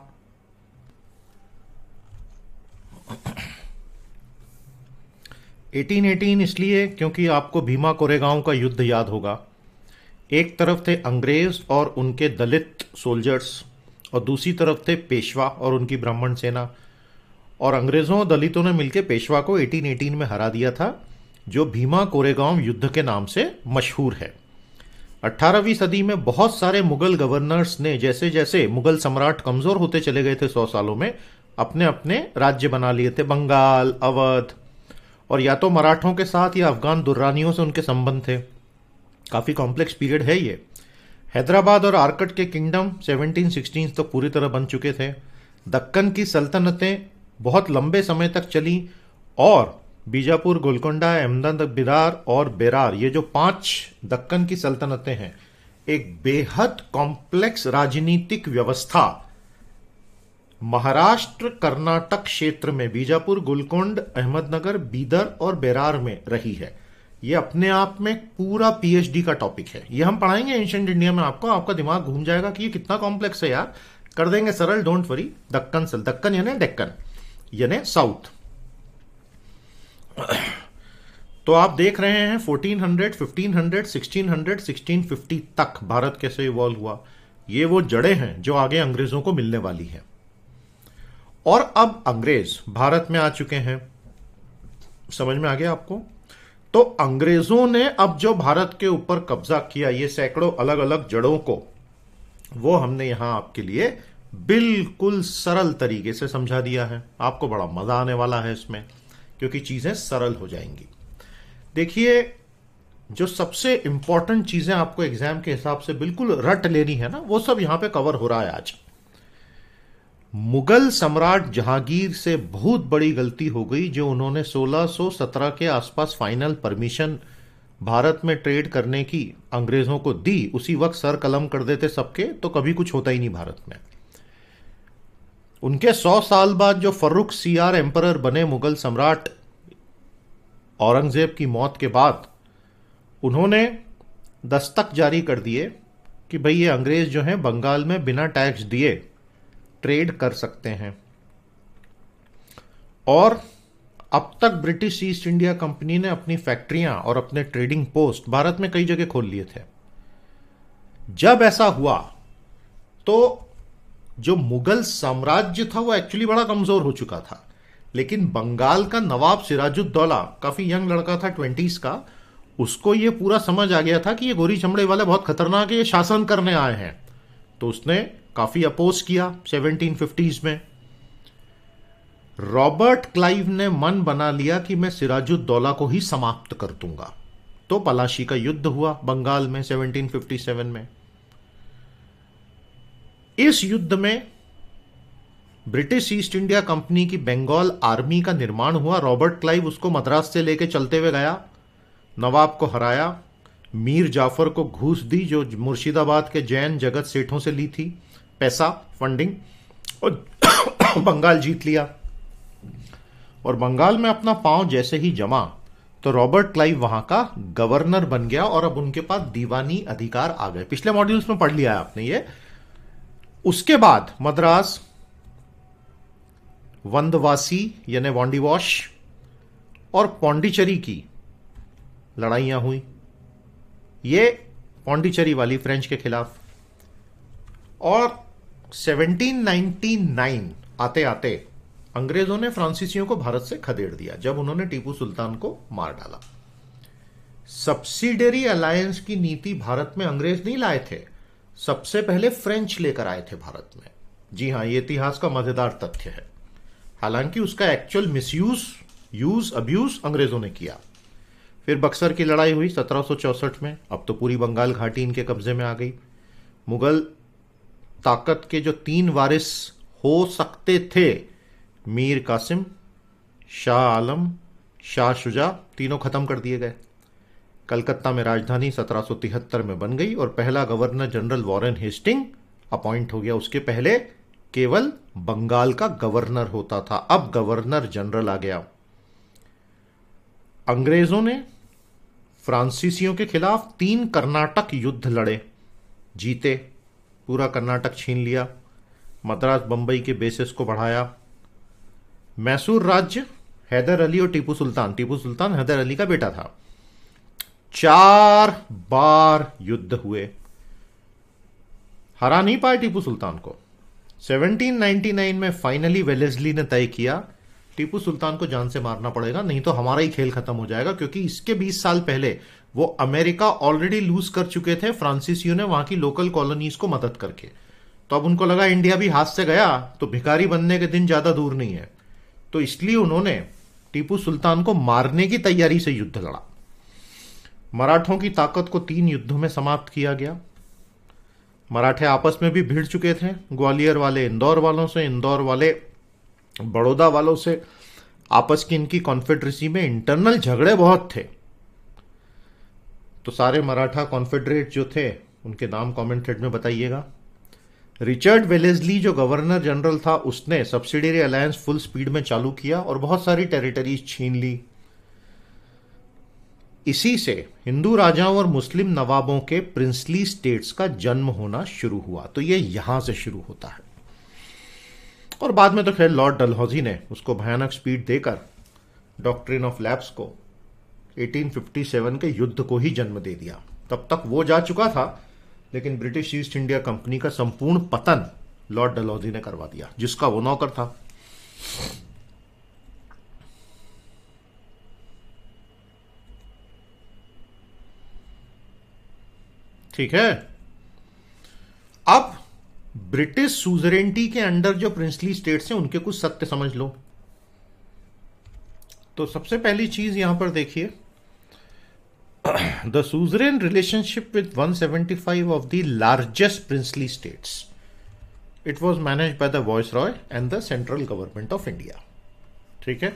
1818 इसलिए क्योंकि आपको भीमा कोरेगांव का युद्ध याद होगा एक तरफ थे अंग्रेज और उनके दलित सोल्जर्स और दूसरी तरफ थे पेशवा और उनकी ब्राह्मण सेना और अंग्रेज़ों और दलितों ने मिलकर पेशवा को 1818 में हरा दिया था जो भीमा कोरेगांव युद्ध के नाम से मशहूर है 18वीं सदी में बहुत सारे मुगल गवर्नर्स ने जैसे जैसे मुगल सम्राट कमज़ोर होते चले गए थे सौ सालों में अपने अपने राज्य बना लिए थे बंगाल अवध और या तो मराठों के साथ या अफगान दुर्रानियों से उनके संबंध थे काफ़ी कॉम्प्लेक्स पीरियड है ये हैदराबाद और आर्कट के किंगडम सेवनटीन सिक्सटीन तो पूरी तरह बन चुके थे दक्कन की सल्तनतें बहुत लंबे समय तक चली और बीजापुर गोलकोंडा अहमदाद बिरार और बेरार ये जो पांच दक्कन की सल्तनतें हैं एक बेहद कॉम्प्लेक्स राजनीतिक व्यवस्था महाराष्ट्र कर्नाटक क्षेत्र में बीजापुर गुलकुंड अहमदनगर बीदर और बेरार में रही है ये अपने आप में पूरा पीएचडी का टॉपिक है ये हम पढ़ाएंगे एंशियंट इंडिया में आपको आपका दिमाग घूम जाएगा कि ये कितना कॉम्प्लेक्स है यार कर देंगे सरल डोंट वरी दक्कन सल दक्कन यानी डेक्कन यानी साउथ तो आप देख रहे हैं 1400, 1500, 1600, 1650 तक भारत कैसे इवॉल्व हुआ ये वो जड़े हैं जो आगे अंग्रेजों को मिलने वाली है और अब अंग्रेज भारत में आ चुके हैं समझ में आ गया आपको तो अंग्रेजों ने अब जो भारत के ऊपर कब्जा किया ये सैकड़ों अलग अलग जड़ों को वो हमने यहां आपके लिए बिल्कुल सरल तरीके से समझा दिया है आपको बड़ा मजा आने वाला है इसमें क्योंकि चीजें सरल हो जाएंगी देखिए जो सबसे इंपॉर्टेंट चीजें आपको एग्जाम के हिसाब से बिल्कुल रट लेनी है ना वो सब यहां पे कवर हो रहा है आज मुगल सम्राट जहांगीर से बहुत बड़ी गलती हो गई जो उन्होंने 1617 के आसपास फाइनल परमिशन भारत में ट्रेड करने की अंग्रेज़ों को दी उसी वक्त सर कलम कर देते सबके तो कभी कुछ होता ही नहीं भारत में उनके सौ साल बाद जो फर्रुख सियार एम्परर बने मुगल सम्राट औरंगज़ेब की मौत के बाद उन्होंने दस्तक जारी कर दिए कि भाई ये अंग्रेज़ जो हैं बंगाल में बिना टैक्स दिए ट्रेड कर सकते हैं और अब तक ब्रिटिश ईस्ट इंडिया कंपनी ने अपनी फैक्ट्रियां और अपने ट्रेडिंग पोस्ट भारत में कई जगह खोल लिए थे जब ऐसा हुआ तो जो मुगल साम्राज्य था वो एक्चुअली बड़ा कमजोर हो चुका था लेकिन बंगाल का नवाब सिराजुद्दौला काफी यंग लड़का था ट्वेंटीज का उसको ये पूरा समझ आ गया था कि ये गोरी चमड़े वाले बहुत खतरनाक है ये शासन करने आए हैं तो उसने काफ़ी अपोज किया 1750s में रॉबर्ट क्लाइव ने मन बना लिया कि मैं सिराजुद्दौला को ही समाप्त कर दूंगा तो पलाशी का युद्ध हुआ बंगाल में 1757 में इस युद्ध में ब्रिटिश ईस्ट इंडिया कंपनी की बंगाल आर्मी का निर्माण हुआ रॉबर्ट क्लाइव उसको मद्रास से लेकर चलते हुए गया नवाब को हराया मीर जाफर को घूस दी जो मुर्शिदाबाद के जैन जगत सेठों से ली थी पैसा फंडिंग और बंगाल जीत लिया और बंगाल में अपना पांव जैसे ही जमा तो रॉबर्ट क्लाइव वहां का गवर्नर बन गया और अब उनके पास दीवानी अधिकार आ गए पिछले मॉड्यूल्स में पढ़ लिया है आपने ये उसके बाद मद्रास वंदवासी यानी वॉन्डीवॉश और पौंडीचेरी की लड़ाइयां हुई ये पौंडीचेरी वाली फ्रेंच के खिलाफ और 1799 आते आते अंग्रेजों ने फ्रांसीसियों को भारत से खदेड़ दिया जब उन्होंने टीपू सुल्तान को मार डाला सब्सिडरी अलायंस की नीति भारत में अंग्रेज नहीं लाए थे सबसे पहले फ्रेंच लेकर आए थे भारत में जी हाँ ये इतिहास का मजेदार तथ्य है हालांकि उसका एक्चुअल मिसयूज यूज अब्यूज अंग्रेजों ने किया फिर बक्सर की लड़ाई हुई 1764 में अब तो पूरी बंगाल घाटी इनके कब्जे में आ गई मुगल ताकत के जो तीन वारिस हो सकते थे मीर कासिम शाह आलम शाह शुजा तीनों ख़त्म कर दिए गए कलकत्ता में राजधानी 1773 में बन गई और पहला governor general Warren Hasting appoint हो गया उसके पहले केवल बंगाल का गवर्नर होता था अब गवर्नर जनरल आ गया अंग्रेजों ने फ्रांसीसियों के खिलाफ तीन कर्नाटक युद्ध लड़े जीते पूरा कर्नाटक छीन लिया मद्रास बंबई के बेसिस को बढ़ाया मैसूर राज्य हैदर अली और टीपू सुल्तान टीपू सुल्तान हैदर अली का बेटा था चार बार युद्ध हुए हरा नहीं पाए टीपू सुल्तान को 1799 में फाइनली वेलेजली ने तय किया टीपू सुल्तान को जान से मारना पड़ेगा नहीं तो हमारा ही खेल खत्म हो जाएगा क्योंकि इसके 20 साल पहले वो अमेरिका ऑलरेडी लूज कर चुके थे फ्रांसिसियो ने वहां की लोकल कॉलोनीज को मदद करके तो अब उनको लगा इंडिया भी हाथ से गया तो भिखारी बनने के दिन ज्यादा दूर नहीं है तो इसलिए उन्होंने टीपू सुल्तान को मारने की तैयारी से युद्ध लड़ा मराठों की ताकत को तीन युद्धों में समाप्त किया गया मराठे आपस में भी भिड़ चुके थे ग्वालियर वाले इंदौर वालों से इंदौर वाले बड़ौदा वालों से आपस की इनकी कॉन्फेडरेसी में इंटरनल झगड़े बहुत थे तो सारे मराठा कॉन्फेडरेट जो थे उनके नाम कमेंट थ्रेड में बताइएगा रिचर्ड वेलेजली जो गवर्नर जनरल था उसने सब्सिडरी अलायंस फुल स्पीड में चालू किया और बहुत सारी टेरिटरीज छीन ली इसी से हिंदू राजाओं और मुस्लिम नवाबों के प्रिंसली स्टेट्स का जन्म होना शुरू हुआ तो ये यहां से शुरू होता है और बाद में तो खैर लॉर्ड डलहौजी ने उसको भयानक स्पीड देकर डॉक्ट्रिन ऑफ लैब्स को 1857 के युद्ध को ही जन्म दे दिया तब तक वो जा चुका था लेकिन ब्रिटिश ईस्ट इंडिया कंपनी का संपूर्ण पतन लॉर्ड डलहौजी ने करवा दिया जिसका वो नौकर था ठीक है अब ब्रिटिश सुजरेंटी के अंडर जो प्रिंसली स्टेट्स हैं उनके कुछ सत्य समझ लो तो सबसे पहली चीज यहां पर देखिए the suzerain relationship with 175 of the largest princely state it was manage by the viceroy and the central government of India ठीक है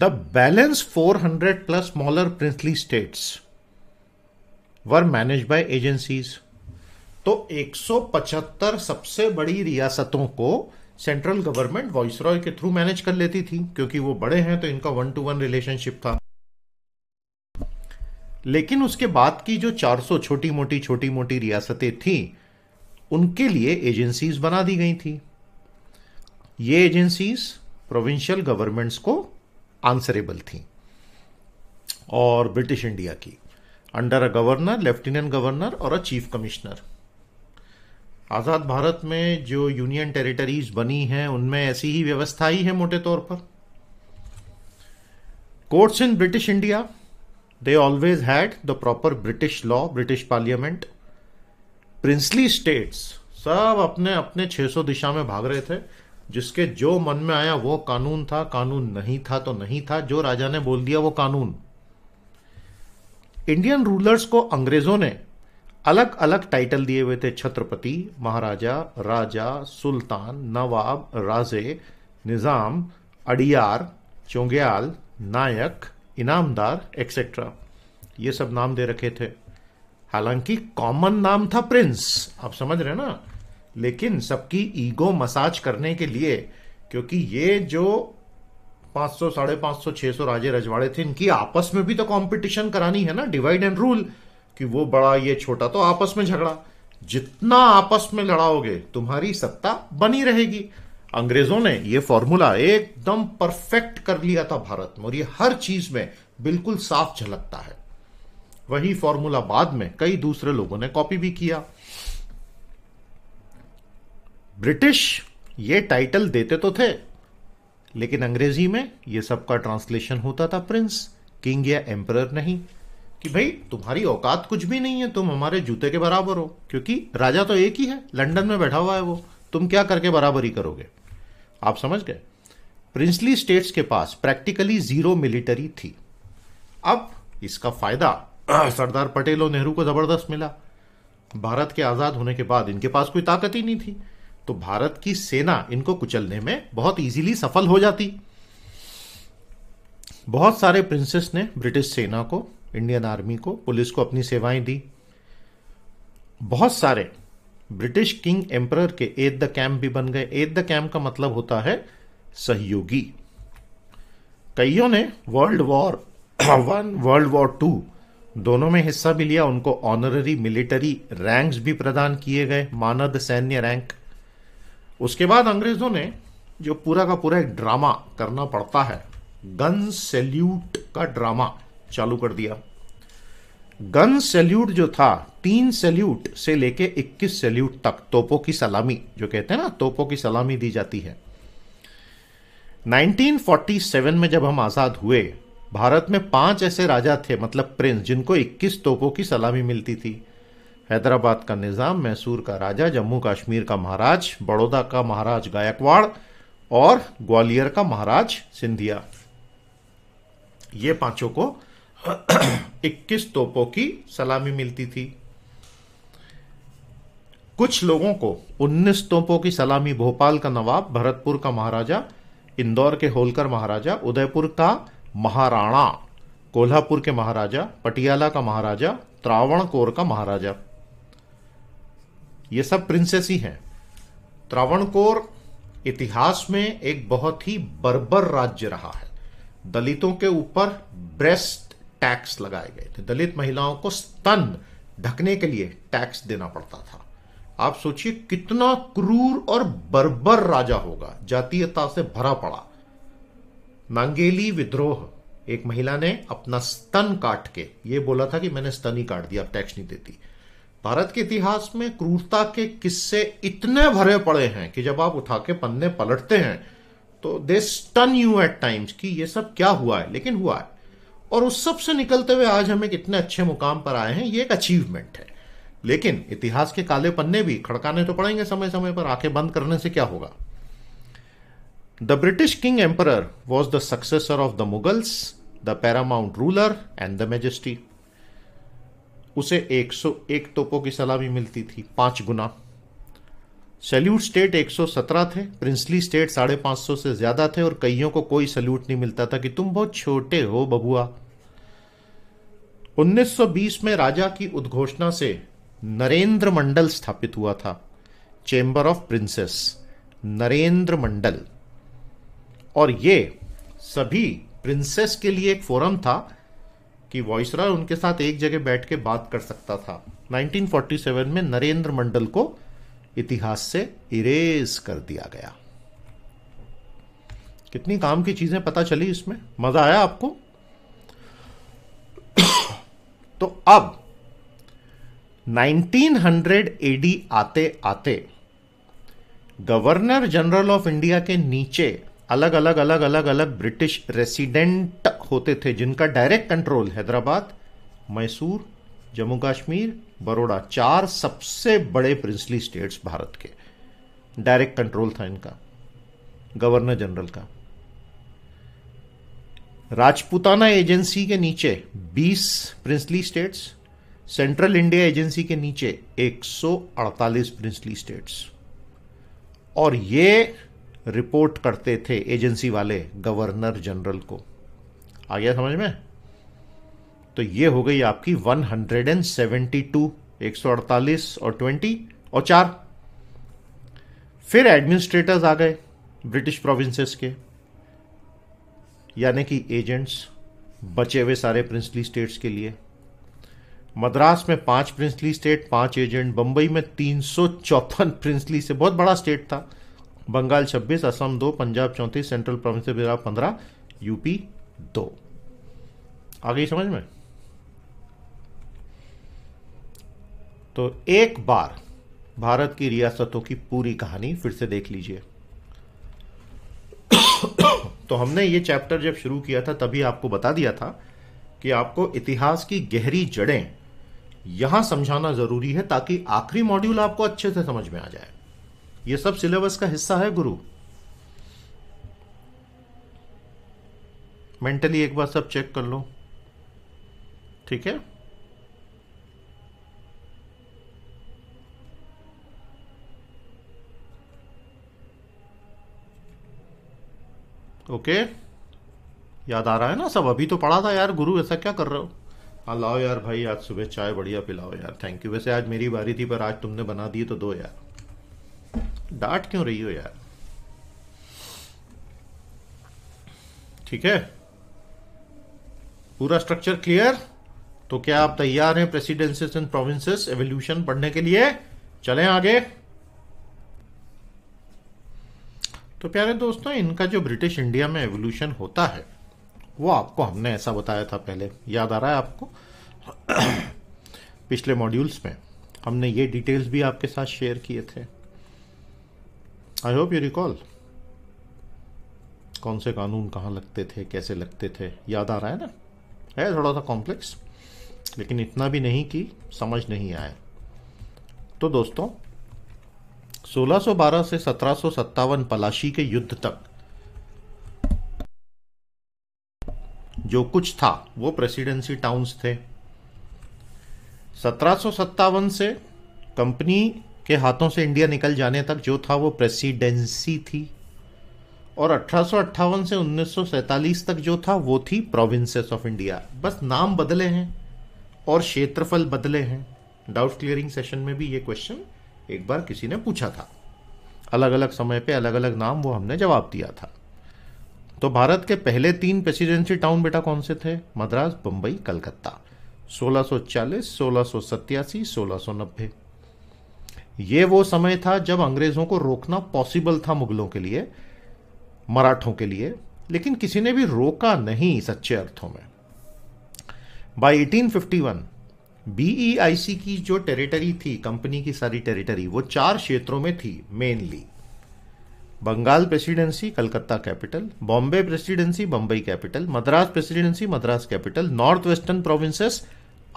the balance four hundred plus smaller princely states were manage by agencies तो 175 सबसे बड़ी रियासतों को central government viceroy के through manage कर लेती थी क्योंकि वो बड़े हैं तो इनका वन टू वन रिलेशनशिप था लेकिन उसके बाद की जो 400 छोटी मोटी छोटी मोटी रियासतें थी उनके लिए एजेंसीज बना दी गई थी ये एजेंसीज प्रोविंशियल गवर्नमेंट्स को आंसरेबल थी और ब्रिटिश इंडिया की under a governor lieutenant governor और अ चीफ कमिश्नर आज़ाद भारत में जो यूनियन टेरिटरीज बनी हैं उनमें ऐसी ही व्यवस्था ही है मोटे तौर पर courts in British India they always had the proper British law British parliament princely states सब अपने अपने 600 दिशा में भाग रहे थे जिसके जो मन में आया वो कानून था कानून नहीं था तो नहीं था जो राजा ने बोल दिया वो कानून इंडियन रूलर्स को अंग्रेजों ने अलग अलग टाइटल दिए हुए थे छत्रपति महाराजा राजा सुल्तान नवाब राजे निज़ाम अडियार चोंग्याल नायक इनामदार एक्सेट्रा ये सब नाम दे रखे थे हालांकि कॉमन नाम था प्रिंस आप समझ रहे ना लेकिन सबकी ईगो मसाज करने के लिए क्योंकि ये जो 500 साढ़े पांच सौ छह सौ राजे रजवाड़े थे इनकी आपस में भी तो कंपटीशन करानी है ना डिवाइड एंड रूल कि वो बड़ा ये छोटा तो आपस में झगड़ा जितना आपस में लड़ाओगे तुम्हारी सत्ता बनी रहेगी अंग्रेजों ने ये फॉर्मूला एकदम परफेक्ट कर लिया था भारत में और ये हर चीज में बिल्कुल साफ झलकता है वही फॉर्मूला बाद में कई दूसरे लोगों ने कॉपी भी किया ब्रिटिश ये टाइटल देते तो थे लेकिन अंग्रेजी में ये सबका ट्रांसलेशन होता था प्रिंस किंग या एम्पर नहीं कि भाई तुम्हारी औकात कुछ भी नहीं है तुम हमारे जूते के बराबर हो क्योंकि राजा तो एक ही है लंदन में बैठा हुआ है वो तुम क्या करके बराबरी करोगे आप समझ गए प्रिंसली स्टेट्स के पास प्रैक्टिकली जीरो मिलिट्री थी अब इसका फायदा सरदार पटेल और नेहरू को जबरदस्त मिला भारत के आज़ाद होने के बाद इनके पास कोई ताकत ही नहीं थी तो भारत की सेना इनको कुचलने में बहुत इजीली सफल हो जाती बहुत सारे प्रिंसेस ने ब्रिटिश सेना को इंडियन आर्मी को पुलिस को अपनी सेवाएं दी बहुत सारे ब्रिटिश किंग एम्पर के एट द कैंप भी बन गए एट द कैंप का मतलब होता है सहयोगी कईयों ने world war one world war two दोनों में हिस्सा भी लिया उनको ऑनररी मिलिट्री रैंक्स भी प्रदान किए गए मानद सैन्य रैंक उसके बाद अंग्रेजों ने जो पूरा का पूरा एक ड्रामा करना पड़ता है गन सेल्यूट का ड्रामा चालू कर दिया गन सैल्यूट जो था तीन सैल्यूट से लेके 21 सैल्यूट तक तोपों की सलामी जो कहते हैं ना तोपों की सलामी दी जाती है 1947 में जब हम आजाद हुए भारत में पांच ऐसे राजा थे मतलब प्रिंस जिनको 21 तोपों की सलामी मिलती थी हैदराबाद का निज़ाम मैसूर का राजा जम्मू कश्मीर का महाराज बड़ौदा का महाराज गायकवाड़ और ग्वालियर का महाराज सिंधिया ये पांचों को 21 तोपों की सलामी मिलती थी कुछ लोगों को 19 तोपों की सलामी भोपाल का नवाब भरतपुर का महाराजा इंदौर के होलकर महाराजा उदयपुर का महाराणा कोल्हापुर के महाराजा पटियाला का महाराजा त्रावणकोर का महाराजा ये सब प्रिंसेस ही हैं त्रावणकोर इतिहास में एक बहुत ही बर्बर राज्य रहा है दलितों के ऊपर ब्रेस्ट टैक्स लगाए गए थे दलित महिलाओं को स्तन ढकने के लिए टैक्स देना पड़ता था आप सोचिए कितना क्रूर और बर्बर राजा होगा जातीयता से भरा पड़ा मांगेली विद्रोह एक महिला ने अपना स्तन काट के ये बोला था कि मैंने स्तन ही काट दिया अब टैक्स नहीं देती भारत के इतिहास में क्रूरता के किस्से इतने भरे पड़े हैं कि जब आप उठा के पन्ने पलटते हैं तो they stun you at times कि ये सब क्या हुआ है लेकिन हुआ है और उस सब से निकलते हुए आज हम एक इतने अच्छे मुकाम पर आए हैं ये एक अचीवमेंट है लेकिन इतिहास के काले पन्ने भी खड़काने तो पड़ेंगे समय समय पर आंखें बंद करने से क्या होगा the British king emperor was the successor of the Mughals the paramount ruler and the majesty उसे 101 तोपों की सलाह भी मिलती थी पांच गुना सैल्यूट स्टेट 117 थे प्रिंसली स्टेट साढ़े पांच सौ से ज्यादा थे और कईयों को कोई सैल्यूट नहीं मिलता था कि तुम बहुत छोटे हो बबुआ 1920 में राजा की उद्घोषणा से नरेंद्र मंडल स्थापित हुआ था chamber of princes Narendra Mandal और ये सभी प्रिंसेस के लिए एक फोरम था कि वॉइसराय उनके साथ एक जगह बैठ के बात कर सकता था 1947 में नरेंद्र मंडल को इतिहास से इरेज कर दिया गया कितनी काम की चीजें पता चली इसमें मजा आया आपको तो अब 1900 एडी आते आते गवर्नर जनरल ऑफ इंडिया के नीचे अलग अलग अलग अलग अलग ब्रिटिश रेसिडेंट होते थे जिनका डायरेक्ट कंट्रोल हैदराबाद मैसूर जम्मू कश्मीर बड़ोड़ा चार सबसे बड़े प्रिंसली स्टेट्स भारत के डायरेक्ट कंट्रोल था इनका गवर्नर जनरल का राजपूताना एजेंसी के नीचे 20 princely states central India agency के नीचे 148 प्रिंसली स्टेट्स और ये रिपोर्ट करते थे एजेंसी वाले गवर्नर जनरल को आ गया समझ में तो ये हो गई आपकी 172 148 और 20 और चार फिर एडमिनिस्ट्रेटर्स आ गए ब्रिटिश प्रोविंसेस के यानी कि एजेंट्स बचे हुए सारे प्रिंसली स्टेट्स के लिए मद्रास में पांच प्रिंसली स्टेट पांच एजेंट बंबई में तीन सौ चौपन प्रिंसली से बहुत बड़ा स्टेट था बंगाल छब्बीस असम दो पंजाब चौंतीस सेंट्रल प्रोविंस बिहार पंद्रह यूपी दो आ गई समझ में तो एक बार भारत की रियासतों की पूरी कहानी फिर से देख लीजिए तो हमने ये चैप्टर जब शुरू किया था तभी आपको बता दिया था कि आपको इतिहास की गहरी जड़ें यहां समझाना जरूरी है ताकि आखिरी मॉड्यूल आपको अच्छे से समझ में आ जाए यह सब सिलेबस का हिस्सा है गुरु मेंटली एक बार सब चेक कर लो ठीक है ओके याद आ रहा है ना सब अभी तो पढ़ा था यार गुरु ऐसा क्या कर रहे हो हाँ लाओ यार भाई आज सुबह चाय बढ़िया पिलाओ यार थैंक यू वैसे आज मेरी बारी थी पर आज तुमने बना दी तो दो यार डांट क्यों रही हो यार ठीक है पूरा स्ट्रक्चर क्लियर तो क्या आप तैयार हैं प्रेसिडेंसेस एंड प्रोविंसेस एवोल्यूशन पढ़ने के लिए चलें आगे तो प्यारे दोस्तों इनका जो ब्रिटिश इंडिया में एवोल्यूशन होता है वो आपको हमने ऐसा बताया था पहले याद आ रहा है आपको पिछले मॉड्यूल्स में हमने ये डिटेल्स भी आपके साथ शेयर किए थे आई होप यू रिकॉल कौन से कानून कहाँ लगते थे कैसे लगते थे याद आ रहा है ना है थोड़ा सा कॉम्प्लेक्स लेकिन इतना भी नहीं कि समझ नहीं आए तो दोस्तों 1612 से सत्रह पलाशी के युद्ध तक जो कुछ था वो प्रेसिडेंसी टाउन्स थे सत्रह से कंपनी के हाथों से इंडिया निकल जाने तक जो था वो प्रेसिडेंसी थी और अठारह से उन्नीस तक जो था वो थी प्रोविंसेस ऑफ इंडिया बस नाम बदले हैं और क्षेत्रफल बदले हैं डाउट क्लियरिंग सेशन में भी ये क्वेश्चन एक बार किसी ने पूछा था अलग अलग समय पे अलग अलग नाम वो हमने जवाब दिया था तो भारत के पहले तीन प्रेसिडेंसी टाउन बेटा कौन से थे मद्रास बंबई कलकत्ता 1640, 1687, 1690 वो समय था जब अंग्रेजों को रोकना पॉसिबल था मुगलों के लिए मराठों के लिए लेकिन किसी ने भी रोका नहीं सच्चे अर्थों में बाई 1851 बीईआईसी e की जो टेरिटरी थी कंपनी की सारी टेरिटरी वो चार क्षेत्रों में थी mainly Bengal presidency Calcutta capital Bombay presidency Bombay capital Madras presidency Madras capital north western provinces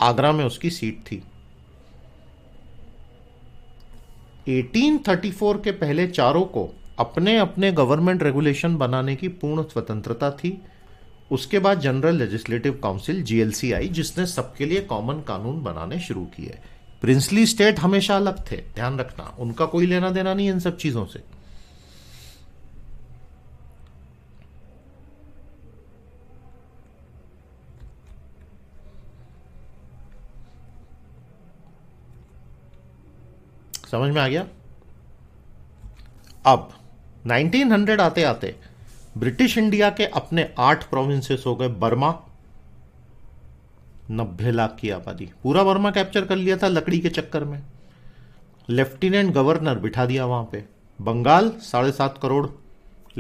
Agra में उसकी सीट थी 1834 के पहले चारों को अपने अपने गवर्नमेंट रेगुलेशन बनाने की पूर्ण स्वतंत्रता थी उसके बाद जनरल लेजिस्लेटिव काउंसिल जीएलसीआई जिसने सबके लिए कॉमन कानून बनाने शुरू किए प्रिंसली स्टेट हमेशा अलग थे ध्यान रखना उनका कोई लेना देना नहीं इन सब चीजों से समझ में आ गया अब 1900 आते आते ब्रिटिश इंडिया के अपने आठ प्रोविंसेस हो गए बर्मा नब्बे लाख की आबादी पूरा बर्मा कैप्चर कर लिया था लकड़ी के चक्कर में लेफ्टिनेंट गवर्नर बिठा दिया वहां पे बंगाल साढ़े सात करोड़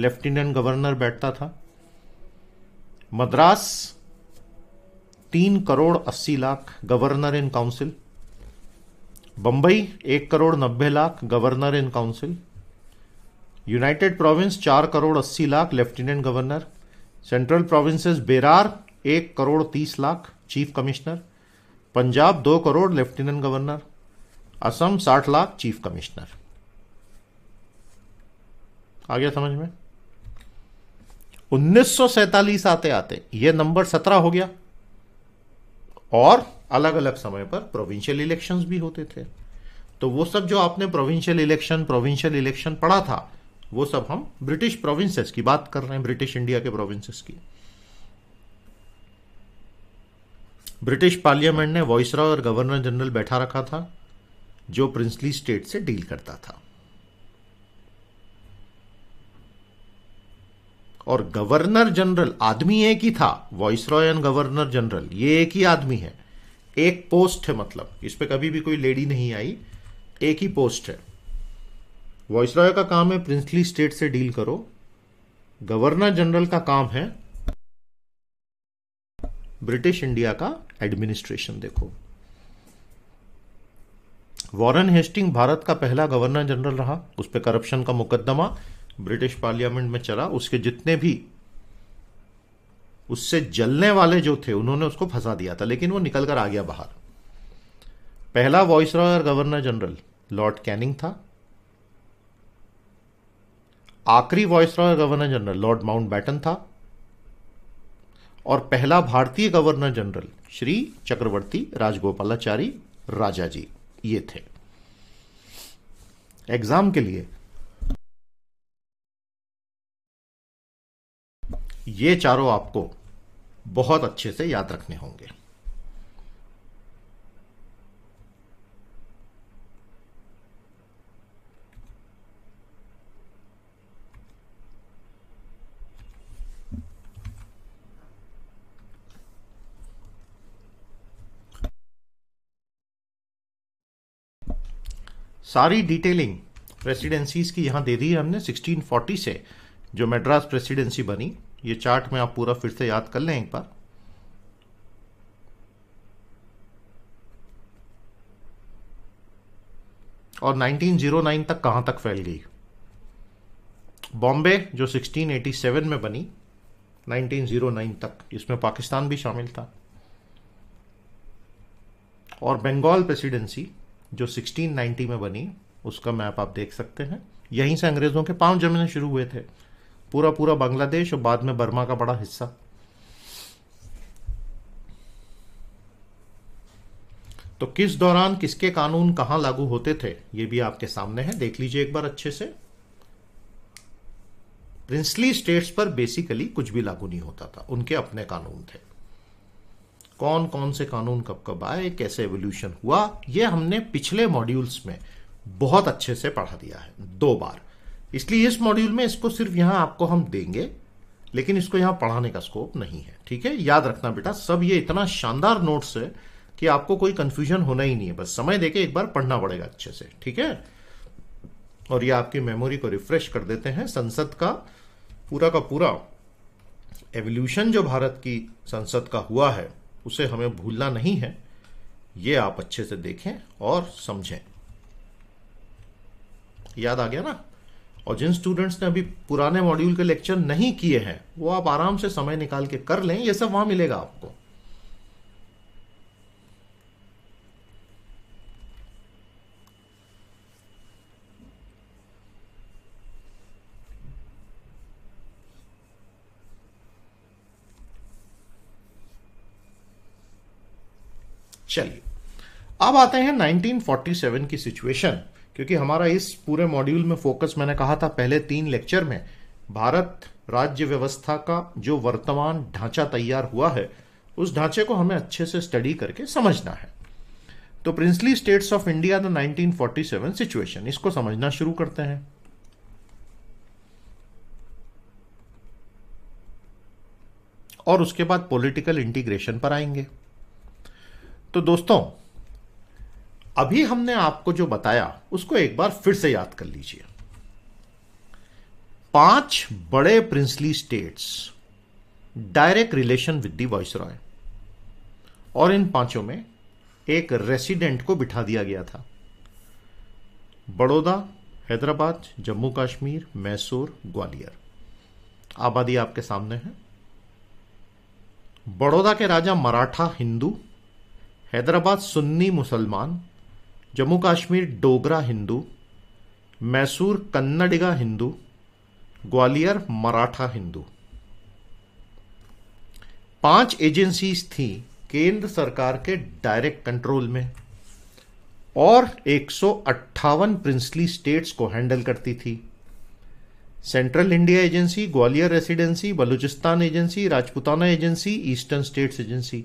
लेफ्टिनेंट गवर्नर बैठता था मद्रास तीन करोड़ अस्सी lakh governor in council Bombay एक करोड़ नब्बे lakh governor in council united province चार करोड़ अस्सी lakh lieutenant governor central provinces Berar एक करोड़ तीस लाख चीफ कमिश्नर पंजाब दो करोड़ लेफ्टिनेंट गवर्नर असम साठ लाख चीफ कमिश्नर आ गया समझ में 1947 आते आते यह नंबर 17 हो गया और अलग अलग समय पर प्रोविंशियल इलेक्शंस भी होते थे तो वो सब जो आपने प्रोविंशियल इलेक्शन प्रोविंशियल इलेक्शन पढ़ा था वो सब हम ब्रिटिश प्रोविंसेस की बात कर रहे हैं ब्रिटिश इंडिया के प्रोविंसेस की ब्रिटिश पार्लियामेंट ने वॉइसरा और गवर्नर जनरल बैठा रखा था जो प्रिंसली स्टेट से डील करता था और गवर्नर जनरल आदमी एक ही था viceroy and governor general ये एक ही आदमी है एक पोस्ट है मतलब इस पर कभी भी कोई लेडी नहीं आई एक ही पोस्ट है वॉइसराय का काम है प्रिंसली स्टेट से डील करो गवर्नर जनरल का काम है ब्रिटिश इंडिया का एडमिनिस्ट्रेशन देखो वॉरेन हेस्टिंग भारत का पहला गवर्नर जनरल रहा उस पर करप्शन का मुकदमा ब्रिटिश पार्लियामेंट में चला उसके जितने भी उससे जलने वाले जो थे उन्होंने उसको फंसा दिया था लेकिन वो निकलकर आ गया बाहर पहला viceroy governor general Lord Canning था आखिरी viceroy governor general Lord Mountbatten था और पहला भारतीय गवर्नर जनरल श्री चक्रवर्ती राजगोपालाचारी राजा जी ये थे एग्जाम के लिए ये चारों आपको बहुत अच्छे से याद रखने होंगे सारी डिटेलिंग प्रेसिडेंसीज की यहाँ दे दी है हमने 1640 से जो मेड्रास प्रेसिडेंसी बनी ये चार्ट में आप पूरा फिर से याद कर लें एक बार और 1909 तक कहाँ तक फैल गई बॉम्बे जो 1687 में बनी 1909 तक इसमें पाकिस्तान भी शामिल था और बंगाल प्रेसिडेंसी जो 1690 में बनी उसका मैप आप देख सकते हैं यहीं से अंग्रेज़ों के पांव जमने शुरू हुए थे पूरा पूरा बांग्लादेश और बाद में बर्मा का बड़ा हिस्सा तो किस दौरान किसके कानून कहां लागू होते थे ये भी आपके सामने है देख लीजिए एक बार अच्छे से प्रिंसली स्टेट्स पर बेसिकली कुछ भी लागू नहीं होता था उनके अपने कानून थे कौन कौन से कानून कब कब आए कैसे एवोल्यूशन हुआ ये हमने पिछले मॉड्यूल्स में बहुत अच्छे से पढ़ा दिया है दो बार इसलिए इस मॉड्यूल में इसको सिर्फ यहां आपको हम देंगे लेकिन इसको यहां पढ़ाने का स्कोप नहीं है ठीक है याद रखना बेटा सब ये इतना शानदार नोट्स है कि आपको कोई कंफ्यूजन होना ही नहीं है बस समय देके एक बार पढ़ना पड़ेगा अच्छे से ठीक है और ये आपकी मेमोरी को रिफ्रेश कर देते हैं संसद का पूरा का पूरा एवोल्यूशन जो भारत की संसद का हुआ है उसे हमें भूलना नहीं है ये आप अच्छे से देखें और समझें याद आ गया ना और जिन स्टूडेंट्स ने अभी पुराने मॉड्यूल के लेक्चर नहीं किए हैं वो आप आराम से समय निकाल के कर लें ये सब वहां मिलेगा आपको चलिए अब आते हैं 1947 की सिचुएशन क्योंकि हमारा इस पूरे मॉड्यूल में फोकस मैंने कहा था पहले तीन लेक्चर में भारत राज्य व्यवस्था का जो वर्तमान ढांचा तैयार हुआ है उस ढांचे को हमें अच्छे से स्टडी करके समझना है तो princely states of India the 1947 situation इसको समझना शुरू करते हैं और उसके बाद पॉलिटिकल इंटीग्रेशन पर आएंगे तो दोस्तों अभी हमने आपको जो बताया उसको एक बार फिर से याद कर लीजिए पांच बड़े princely states direct relation with viceroy और इन पांचों में एक रेसिडेंट को बिठा दिया गया था बड़ौदा हैदराबाद जम्मू कश्मीर मैसूर ग्वालियर आबादी आपके सामने है बड़ौदा के राजा मराठा हिंदू हैदराबाद सुन्नी मुसलमान जम्मू कश्मीर डोगरा हिंदू मैसूर कन्नडिगा हिंदू ग्वालियर मराठा हिंदू पांच एजेंसीज थी केंद्र सरकार के डायरेक्ट कंट्रोल में और एक प्रिंसली स्टेट्स को हैंडल करती थी central India agency Gwalior residency Baluchistan agency Rajputana agency eastern states agency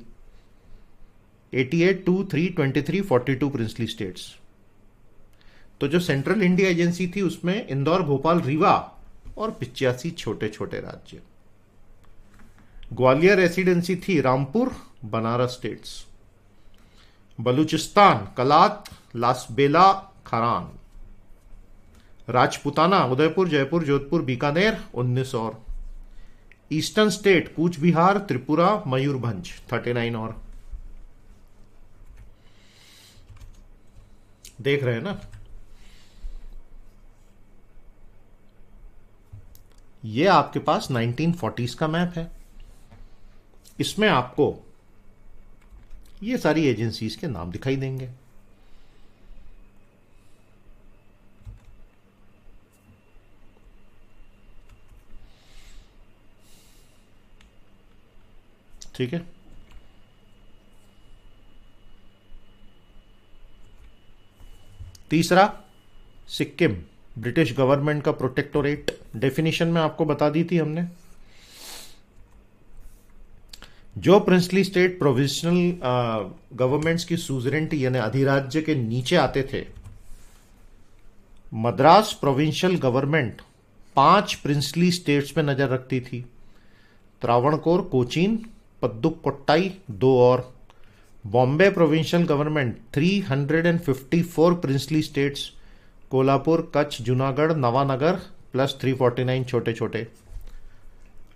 eighty eight two three twenty three forty two princely states तो जो सेंट्रल इंडिया एजेंसी थी उसमें इंदौर भोपाल रीवा और पिचासी छोटे छोटे राज्य ग्वालियर रेसिडेंसी थी रामपुर बनारस स्टेट्स बलूचिस्तान कलात लासबेला खरान राजपुताना उदयपुर जयपुर जोधपुर बीकानेर उन्नीस और eastern state Cooch Behar Tripura Mayurbhanj thirty nine और देख रहे हैं ना ये आपके पास 1940s का मैप है इसमें आपको ये सारी एजेंसीज के नाम दिखाई देंगे ठीक है तीसरा सिक्किम ब्रिटिश गवर्नमेंट का प्रोटेक्टोरेट डेफिनेशन में आपको बता दी थी हमने जो प्रिंसली स्टेट प्रोविजनल गवर्नमेंट्स की सुजरेंटी यानी अधिराज्य के नीचे आते थे मद्रास प्रोविंशियल गवर्नमेंट पांच प्रिंसली स्टेट्स में नजर रखती थी त्रावणकोर कोचीन पद्दुकोट्टाई दो और Bombay provincial government 354 princely states Kolhapur Kutch Junagadh Nawanagar plus 349 छोटे छोटे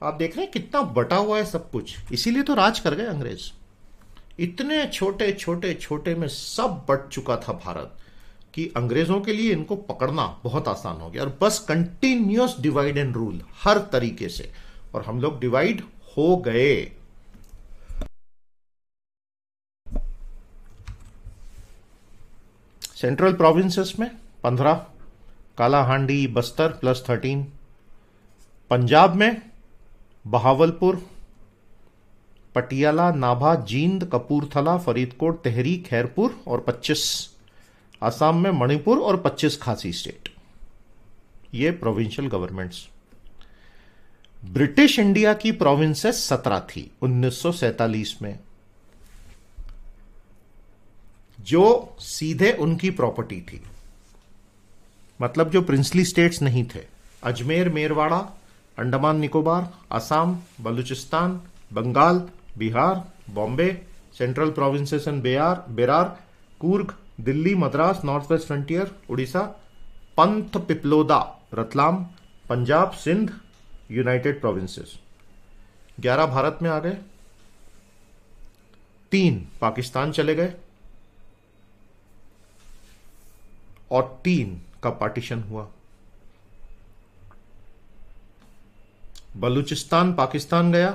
आप देख रहे हैं कितना बटा हुआ है सब कुछ इसीलिए तो राज कर गए अंग्रेज इतने छोटे छोटे छोटे में सब बट चुका था भारत कि अंग्रेजों के लिए इनको पकड़ना बहुत आसान हो गया और बस कंटिन्यूस डिवाइड एंड रूल हर तरीके से और हम लोग डिवाइड हो गए सेंट्रल प्रोविंसेस में पंद्रह कालाहांडी बस्तर प्लस थर्टीन पंजाब में बहावलपुर पटियाला नाभा जींद कपूरथला फरीदकोट तेहरी खैरपुर और 25 आसाम में मणिपुर और 25 खासी स्टेट ये प्रोविंशियल गवर्नमेंट्स ब्रिटिश इंडिया की प्रोविंसेस सत्रह थी 1947 में जो सीधे उनकी प्रॉपर्टी थी मतलब जो प्रिंसली स्टेट्स नहीं थे Ajmer Merwara Andaman Nicobar Assam Baluchistan Bengal Bihar Bombay central provinces and Bihar Berar Coorg Delhi Madras north west frontier Orissa Panth Piploda Ratlam Punjab Sindh united provinces ग्यारह भारत में आ गए तीन पाकिस्तान चले गए और तीन का पार्टीशन हुआ बलूचिस्तान पाकिस्तान गया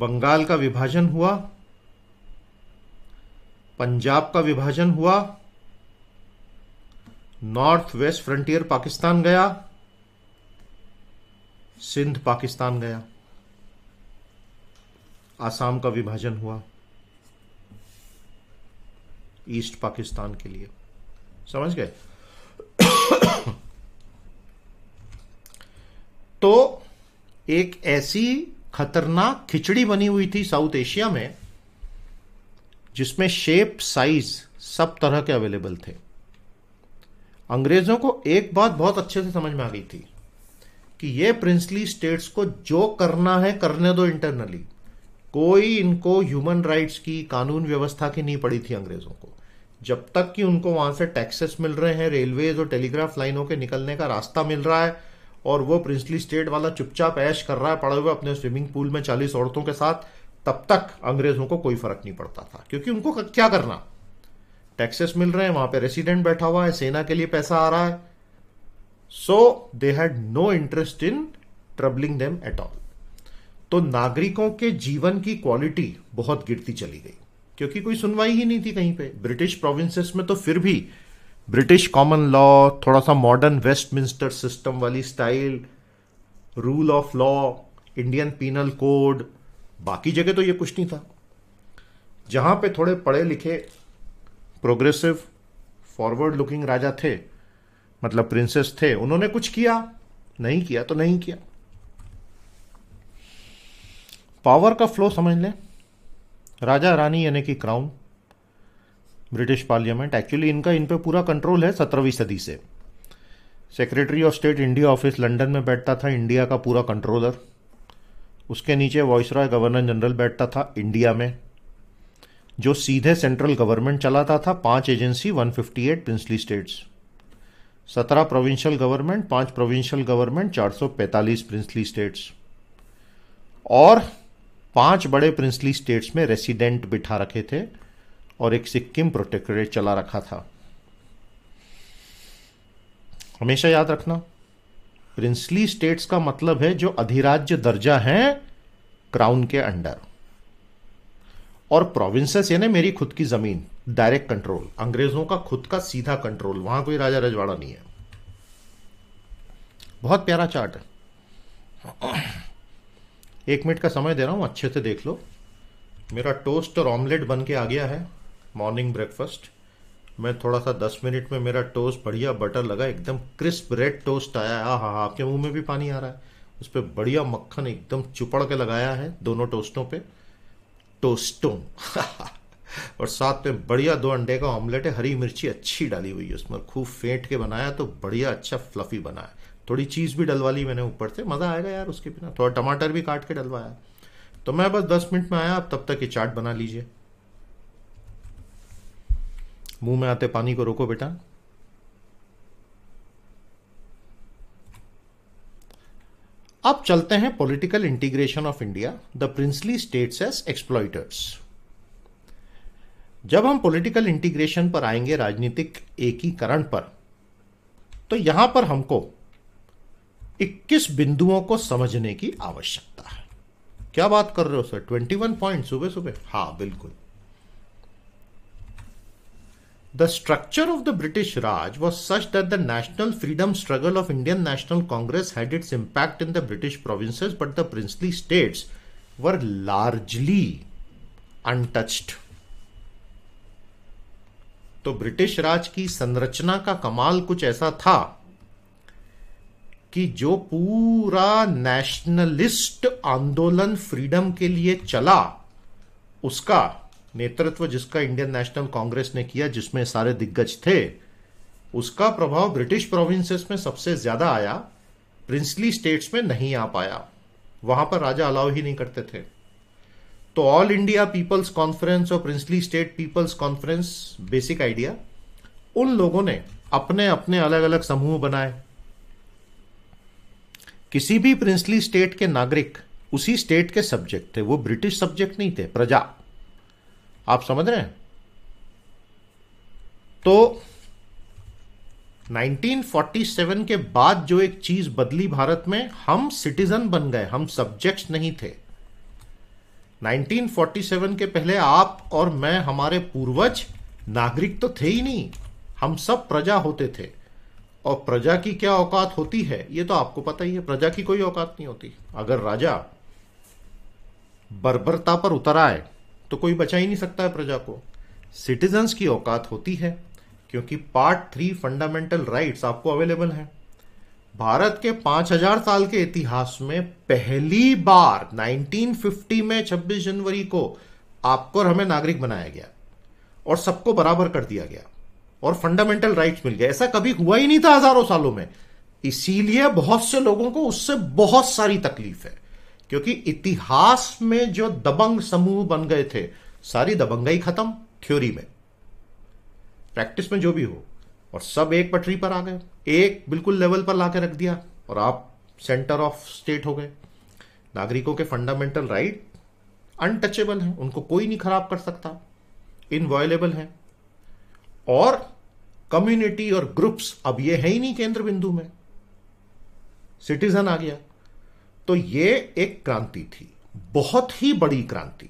बंगाल का विभाजन हुआ पंजाब का विभाजन हुआ नॉर्थ वेस्ट फ्रंटियर पाकिस्तान गया सिंध पाकिस्तान गया आसाम का विभाजन हुआ ईस्ट पाकिस्तान के लिए समझ गए तो एक ऐसी खतरनाक खिचड़ी बनी हुई थी साउथ एशिया में जिसमें शेप साइज सब तरह के अवेलेबल थे अंग्रेजों को एक बात बहुत अच्छे से समझ में आ गई थी कि ये प्रिंसली स्टेट्स को जो करना है करने दो इंटरनली कोई इनको ह्यूमन राइट्स की कानून व्यवस्था की नहीं पड़ी थी अंग्रेजों को जब तक कि उनको वहां से टैक्सेस मिल रहे हैं रेलवेज और टेलीग्राफ लाइनों के निकलने का रास्ता मिल रहा है और वो प्रिंसली स्टेट वाला चुपचाप ऐश कर रहा है पड़े हुए अपने स्विमिंग पूल में चालीस औरतों के साथ तब तक अंग्रेजों को कोई फर्क नहीं पड़ता था क्योंकि उनको क्या करना टैक्सेस मिल रहे हैं वहां पे रेसिडेंट बैठा हुआ है सेना के लिए पैसा आ रहा है so they had no interest in troubling them at all तो नागरिकों के जीवन की क्वालिटी बहुत गिरती चली गई क्योंकि कोई सुनवाई ही नहीं थी कहीं पे ब्रिटिश प्रोविंसेस में तो फिर भी ब्रिटिश कॉमन लॉ थोड़ा सा मॉडर्न वेस्टमिंस्टर सिस्टम वाली style rule of law Indian penal code बाकी जगह तो ये कुछ नहीं था जहां पे थोड़े पढ़े लिखे प्रोग्रेसिव फॉरवर्ड लुकिंग राजा थे मतलब प्रिंसेस थे उन्होंने कुछ किया नहीं किया तो नहीं किया पावर का फ्लो समझ लें राजा रानी यानी कि क्राउन ब्रिटिश पार्लियामेंट एक्चुअली इनका इन पर पूरा कंट्रोल है सत्रहवीं सदी से secretary of state India office London में बैठता था इंडिया का पूरा कंट्रोलर उसके नीचे वॉइसराय गवर्नर जनरल बैठता था इंडिया में जो सीधे सेंट्रल गवर्नमेंट चलाता था पांच एजेंसी 158 प्रिंसली स्टेट्स सत्रह प्रोविंशियल गवर्नमेंट पांच प्रोविंशियल गवर्नमेंट 445 प्रिंसली स्टेट्स और पांच बड़े प्रिंसली स्टेट्स में रेसिडेंट बिठा रखे थे और एक सिक्किम प्रोटेक्टोरेट चला रखा था हमेशा याद रखना प्रिंसली स्टेट्स का मतलब है जो अधिराज्य दर्जा है क्राउन के अंडर और प्रोविंसेस यानी मेरी खुद की जमीन डायरेक्ट कंट्रोल अंग्रेजों का खुद का सीधा कंट्रोल वहां कोई राजा रजवाड़ा नहीं है बहुत प्यारा चार्ट है एक मिनट का समय दे रहा हूँ अच्छे से देख लो मेरा टोस्ट और ऑमलेट बन के आ गया है मॉर्निंग ब्रेकफास्ट मैं थोड़ा सा दस मिनट में मेरा टोस्ट बढ़िया बटर लगा एकदम क्रिस्प रेड टोस्ट आया है हाँ हाँ आपके मुंह में भी पानी आ रहा है उस पर बढ़िया मक्खन एकदम चुपड़ के लगाया है दोनों टोस्टों पे टोस्टों और साथ में बढ़िया दो अंडे का ऑमलेट है हरी मिर्ची अच्छी डाली हुई है उसमें खूब फेंट के बनाया तो बढ़िया अच्छा फ्लफी बनाया थोड़ी चीज़ भी डलवा ली मैंने ऊपर से मज़ा आएगा यार उसके बिना थोड़ा टमाटर भी काट के डलवाया तो मैं बस दस मिनट में आया आप तब तक ये चाट बना लीजिए मुंह में आते पानी को रोको बेटा अब चलते हैं political integration of India the princely states as exploiters जब हम पॉलिटिकल इंटीग्रेशन पर आएंगे राजनीतिक एकीकरण पर तो यहां पर हमको इक्कीस बिंदुओं को समझने की आवश्यकता है क्या बात कर रहे हो सर ट्वेंटी वन पॉइंट सुबह सुबह हा बिल्कुल the structure of the British raj was such that the national freedom struggle of Indian National Congress had its impact in the British provinces but the princely state were largely untouched तो British राज की संरचना का कमाल कुछ ऐसा था कि जो पूरा नेशनलिस्ट आंदोलन फ्रीडम के लिए चला उसका नेतृत्व जिसका इंडियन नेशनल कांग्रेस ने किया जिसमें सारे दिग्गज थे उसका प्रभाव ब्रिटिश प्रोविंसेस में सबसे ज्यादा आया प्रिंसली स्टेट्स में नहीं आ पाया वहां पर राजा अलाउ ही नहीं करते थे तो ऑल इंडिया पीपल्स कॉन्फ्रेंस और princely state people's conference basic idea उन लोगों ने अपने अपने अलग अलग समूह बनाए किसी भी प्रिंसली स्टेट के नागरिक उसी स्टेट के सब्जेक्ट थे वो ब्रिटिश सब्जेक्ट नहीं थे प्रजा आप समझ रहे हैं तो 1947 के बाद जो एक चीज बदली भारत में हम सिटीजन बन गए हम सब्जेक्ट्स नहीं थे 1947 के पहले आप और मैं हमारे पूर्वज नागरिक तो थे ही नहीं हम सब प्रजा होते थे और प्रजा की क्या औकात होती है ये तो आपको पता ही है प्रजा की कोई औकात नहीं होती अगर राजा बर्बरता पर उतर आए तो कोई बचा ही नहीं सकता है प्रजा को सिटीजन्स की औकात होती है क्योंकि पार्ट थ्री फंडामेंटल राइट्स आपको अवेलेबल हैं भारत के 5000 साल के इतिहास में पहली बार 1950 में 26 जनवरी को आपको और हमें नागरिक बनाया गया और सबको बराबर कर दिया गया और फंडामेंटल राइट्स मिल गए ऐसा कभी हुआ ही नहीं था हजारों सालों में इसीलिए बहुत से लोगों को उससे बहुत सारी तकलीफ है क्योंकि इतिहास में जो दबंग समूह बन गए थे सारी दबंगाई खत्म थ्योरी में प्रैक्टिस में जो भी हो और सब एक पटरी पर आ गए एक बिल्कुल लेवल पर लाके रख दिया और आप सेंटर ऑफ स्टेट हो गए नागरिकों के फंडामेंटल राइट अनटचेबल हैं उनको कोई नहीं खराब कर सकता इनवॉयलेबल हैं और कम्युनिटी और ग्रुप्स अब ये है ही नहीं केंद्र बिंदु में सिटीजन आ गया तो ये एक क्रांति थी बहुत ही बड़ी क्रांति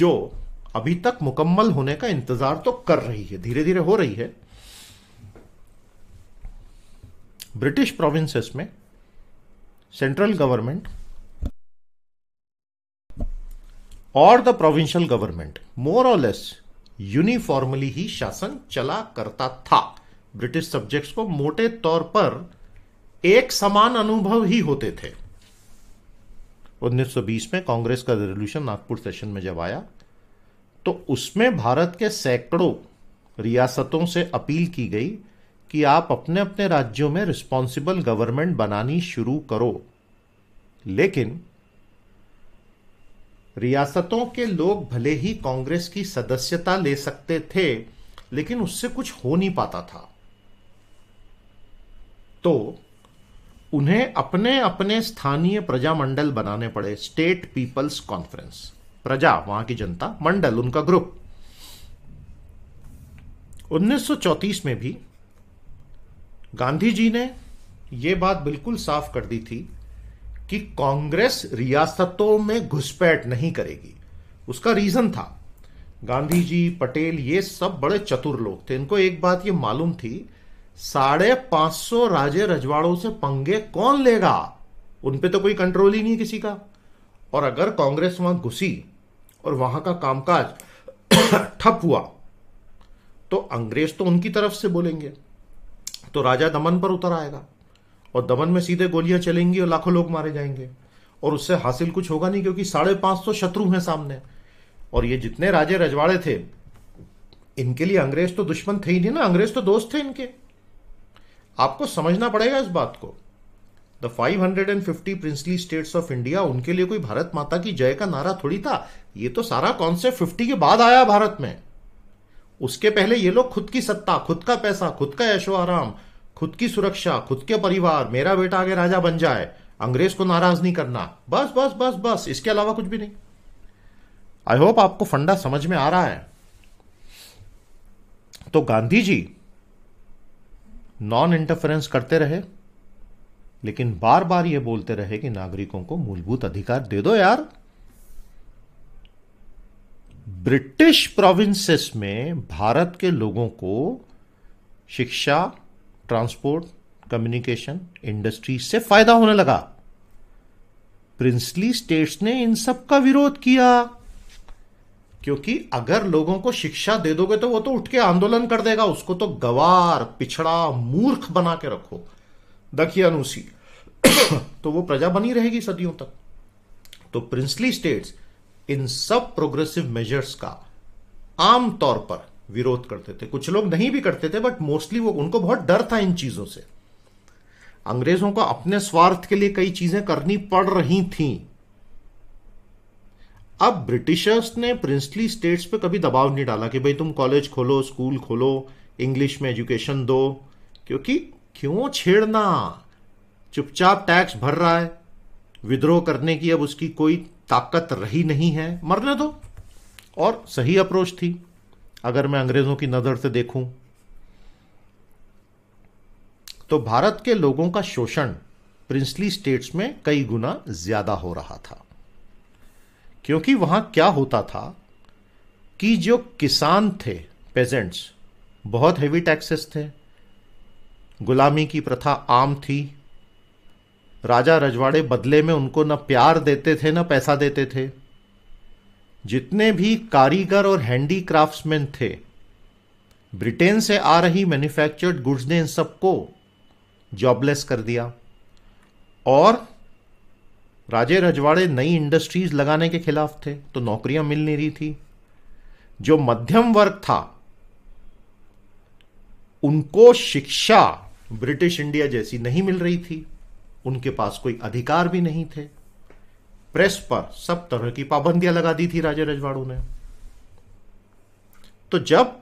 जो अभी तक मुकम्मल होने का इंतजार तो कर रही है धीरे धीरे हो रही है ब्रिटिश प्रोविंसेस में सेंट्रल गवर्नमेंट और द प्रोविंशियल गवर्नमेंट मोर और लेस यूनिफॉर्मली ही शासन चला करता था ब्रिटिश सब्जेक्ट्स को मोटे तौर पर एक समान अनुभव ही होते थे 1920 में कांग्रेस का रेजोल्यूशन नागपुर सेशन में जब आया तो उसमें भारत के सैकड़ों रियासतों से अपील की गई कि आप अपने अपने राज्यों में रिस्पॉन्सिबल गवर्नमेंट बनानी शुरू करो लेकिन रियासतों के लोग भले ही कांग्रेस की सदस्यता ले सकते थे लेकिन उससे कुछ हो नहीं पाता था तो उन्हें अपने अपने स्थानीय प्रजा मंडल बनाने पड़े स्टेट पीपल्स कॉन्फ्रेंस प्रजा वहां की जनता मंडल उनका ग्रुप 1934 में भी गांधी जी ने यह बात बिल्कुल साफ कर दी थी कि कांग्रेस रियासतों में घुसपैठ नहीं करेगी उसका रीजन था गांधी जी पटेल ये सब बड़े चतुर लोग थे इनको एक बात ये मालूम थी साढ़े पांच सौ राजे रजवाड़ों से पंगे कौन लेगा उनपे तो कोई कंट्रोल ही नहीं किसी का और अगर कांग्रेस वहां घुसी और वहां का कामकाज ठप हुआ तो अंग्रेज तो उनकी तरफ से बोलेंगे तो राजा दमन पर उतर आएगा और दमन में सीधे गोलियां चलेंगी और लाखों लोग मारे जाएंगे और उससे हासिल कुछ होगा नहीं क्योंकि साढ़े पांच सौ शत्रु हैं सामने और ये जितने राजे रजवाड़े थे इनके लिए अंग्रेज तो दुश्मन थे ही नहीं ना अंग्रेज तो दोस्त थे इनके आपको समझना पड़ेगा इस बात को the 550 princely states of India उनके लिए कोई भारत माता की जय का नारा थोड़ी था ये तो सारा कॉन्सेप्ट फिफ्टी के बाद आया भारत में उसके पहले ये लोग खुद की सत्ता खुद का पैसा खुद का ऐशो आराम खुद की सुरक्षा खुद के परिवार मेरा बेटा आगे राजा बन जाए अंग्रेज को नाराज नहीं करना बस बस बस बस इसके अलावा कुछ भी नहीं आई होप आपको फंडा समझ में आ रहा है तो गांधी जी नॉन इंटरफेरेंस करते रहे लेकिन बार बार ये बोलते रहे कि नागरिकों को मूलभूत अधिकार दे दो यार ब्रिटिश प्रोविंसेस में भारत के लोगों को शिक्षा ट्रांसपोर्ट कम्युनिकेशन इंडस्ट्री से फायदा होने लगा प्रिंसली स्टेट्स ने इन सब का विरोध किया क्योंकि अगर लोगों को शिक्षा दे दोगे तो वो तो उठ के आंदोलन कर देगा उसको तो गवार पिछड़ा मूर्ख बना के रखो दखियानुसी तो वो प्रजा बनी रहेगी सदियों तक तो प्रिंसली स्टेट्स इन सब प्रोग्रेसिव मेजर्स का आमतौर पर विरोध करते थे कुछ लोग नहीं भी करते थे बट मोस्टली वो उनको बहुत डर था इन चीजों से अंग्रेजों को अपने स्वार्थ के लिए कई चीजें करनी पड़ रही थी अब ब्रिटिशर्स ने प्रिंसली स्टेट्स पे कभी दबाव नहीं डाला कि भाई तुम कॉलेज खोलो स्कूल खोलो इंग्लिश में एजुकेशन दो क्योंकि क्यों छेड़ना चुपचाप टैक्स भर रहा है विद्रोह करने की अब उसकी कोई ताकत रही नहीं है मरने दो और सही अप्रोच थी अगर मैं अंग्रेज़ों की नज़र से देखूं तो भारत के लोगों का शोषण प्रिंसली स्टेट्स में कई गुना ज़्यादा हो रहा था क्योंकि वहां क्या होता था कि जो किसान थे पेजेंट्स बहुत हेवी टैक्सेस थे गुलामी की प्रथा आम थी राजा रजवाड़े बदले में उनको न प्यार देते थे न पैसा देते थे जितने भी कारीगर और हैंडी क्राफ्ट्समैन थे ब्रिटेन से आ रही मैन्युफैक्चर्ड गुड्स ने इन सबको जॉबलेस कर दिया और राजे रजवाड़े नई इंडस्ट्रीज लगाने के खिलाफ थे तो नौकरियां मिल नहीं रही थी जो मध्यम वर्ग था उनको शिक्षा ब्रिटिश इंडिया जैसी नहीं मिल रही थी उनके पास कोई अधिकार भी नहीं थे प्रेस पर सब तरह की पाबंदियां लगा दी थी राजे रजवाड़ू ने तो जब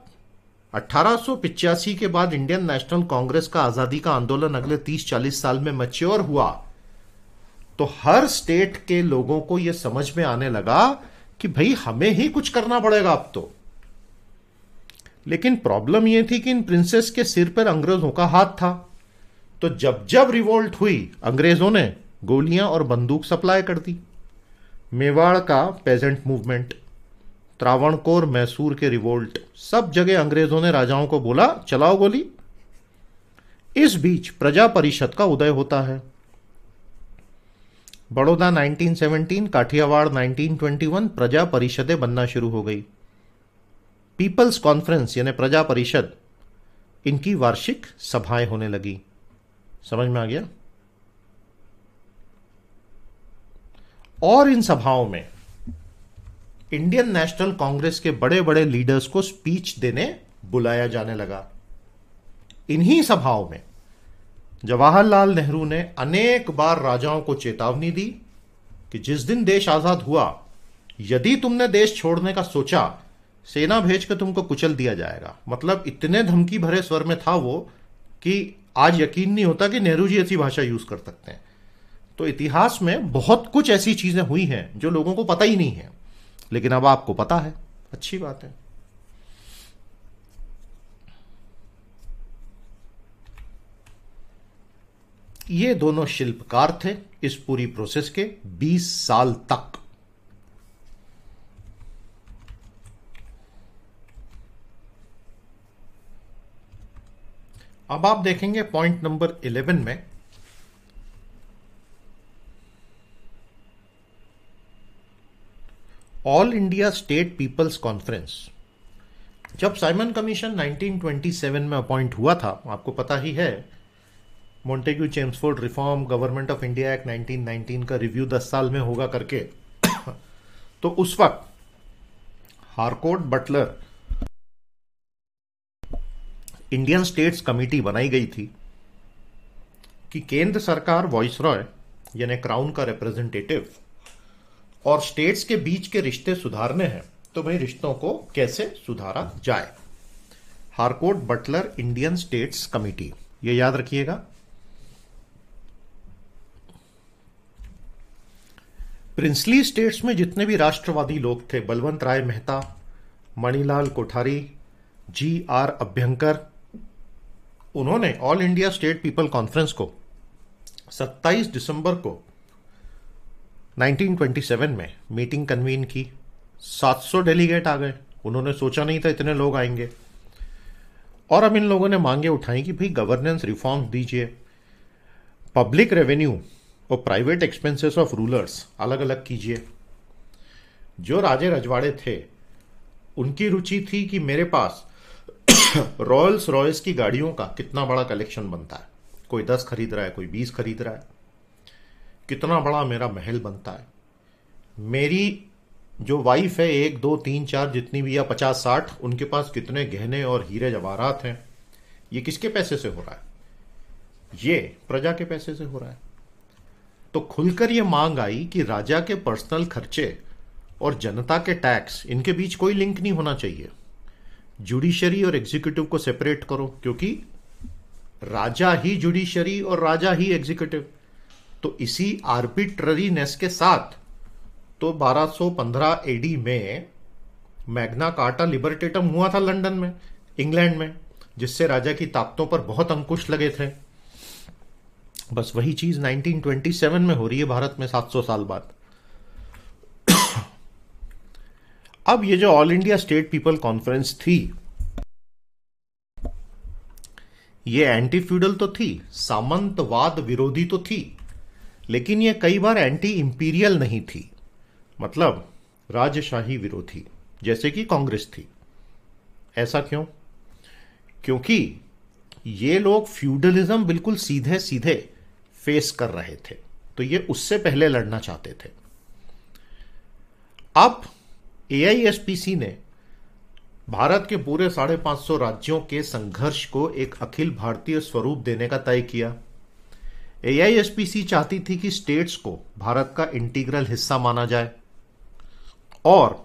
अठारह के बाद इंडियन नेशनल कांग्रेस का आजादी का आंदोलन अगले 30-40 साल में मच्योर हुआ तो हर स्टेट के लोगों को यह समझ में आने लगा कि भाई हमें ही कुछ करना पड़ेगा अब तो लेकिन प्रॉब्लम यह थी कि इन प्रिंसेस के सिर पर अंग्रेजों का हाथ था तो जब जब रिवोल्ट हुई अंग्रेजों ने गोलियां और बंदूक सप्लाई कर दी मेवाड़ का पेजेंट मूवमेंट त्रावणकोर मैसूर के रिवोल्ट सब जगह अंग्रेजों ने राजाओं को बोला चलाओ गोली इस बीच प्रजा परिषद का उदय होता है बड़ौदा 1917 काठियावाड़ 1921 प्रजा परिषदें बनना शुरू हो गई पीपल्स कॉन्फ्रेंस यानी प्रजा परिषद इनकी वार्षिक सभाएं होने लगी समझ में आ गया और इन सभाओं में इंडियन नेशनल कांग्रेस के बड़े बड़े लीडर्स को स्पीच देने बुलाया जाने लगा इन्हीं सभाओं में जवाहरलाल नेहरू ने अनेक बार राजाओं को चेतावनी दी कि जिस दिन देश आजाद हुआ यदि तुमने देश छोड़ने का सोचा सेना भेज कर तुमको कुचल दिया जाएगा मतलब इतने धमकी भरे स्वर में था वो कि आज यकीन नहीं होता कि नेहरू जी ऐसी भाषा यूज कर सकते हैं तो इतिहास में बहुत कुछ ऐसी चीजें हुई हैं जो लोगों को पता ही नहीं है लेकिन अब आपको पता है अच्छी बात है ये दोनों शिल्पकार थे इस पूरी प्रोसेस के 20 साल तक अब आप देखेंगे पॉइंट नंबर 11 में all India state people's conference जब साइमन कमीशन 1927 में अपॉइंट हुआ था आपको पता ही है Montagu Chelmsford reform government of India act 1919 का रिव्यू 10 साल में होगा करके तो उस वक्त Harcourt Butler Indian States Committee बनाई गई थी कि केंद्र सरकार वॉइस रॉय यानी क्राउन का रिप्रेजेंटेटिव और स्टेट्स के बीच के रिश्ते सुधारने हैं तो भाई रिश्तों को कैसे सुधारा जाए Harcourt Butler Indian States Committee ये याद रखिएगा प्रिंसली स्टेट्स में जितने भी राष्ट्रवादी लोग थे बलवंत राय मेहता मणिलाल कोठारी जी आर अभ्यंकर उन्होंने All India State People Conference को 27 दिसंबर को 1927 में मीटिंग कन्वीन की 700 डेलीगेट आ गए उन्होंने सोचा नहीं था इतने लोग आएंगे और अब इन लोगों ने मांगे उठाई कि भाई गवर्नेंस रिफॉर्म दीजिए पब्लिक रेवेन्यू और प्राइवेट एक्सपेंसेस ऑफ रूलर्स अलग अलग कीजिए जो राजे रजवाड़े थे उनकी रुचि थी कि मेरे पास रॉयल्स रॉयल्स की गाड़ियों का कितना बड़ा कलेक्शन बनता है कोई दस खरीद रहा है कोई बीस खरीद रहा है कितना बड़ा मेरा महल बनता है मेरी जो वाइफ है एक दो तीन चार जितनी भी या पचास साठ उनके पास कितने गहने और हीरे जवाहरात हैं ये किसके पैसे से हो रहा है ये प्रजा के पैसे से हो रहा है तो खुलकर ये मांग आई कि राजा के पर्सनल खर्चे और जनता के टैक्स इनके बीच कोई लिंक नहीं होना चाहिए जुडिशरी और एग्जीक्यूटिव को सेपरेट करो क्योंकि राजा ही जुडिशरी और राजा ही एग्जीक्यूटिव तो इसी आर्बिट्ररीनेस के साथ तो 1215 एडी में मैग्ना कार्टा लिबर्टेटम हुआ था लंदन में इंग्लैंड में जिससे राजा की ताकतों पर बहुत अंकुश लगे थे बस वही चीज 1927 में हो रही है भारत में 700 साल बाद अब ये जो All India State People Conference थी ये एंटी फ्यूडल तो थी सामंतवाद विरोधी तो थी लेकिन यह कई बार एंटी इंपीरियल नहीं थी मतलब राजशाही विरोधी जैसे कि कांग्रेस थी ऐसा क्यों क्योंकि ये लोग फ्यूडलिज्म बिल्कुल सीधे सीधे फेस कर रहे थे तो ये उससे पहले लड़ना चाहते थे अब एआईएसपीसी ने भारत के पूरे साढ़े पांच सौ राज्यों के संघर्ष को एक अखिल भारतीय स्वरूप देने का तय किया एआईएसपीसी चाहती थी कि स्टेट्स को भारत का इंटीग्रल हिस्सा माना जाए और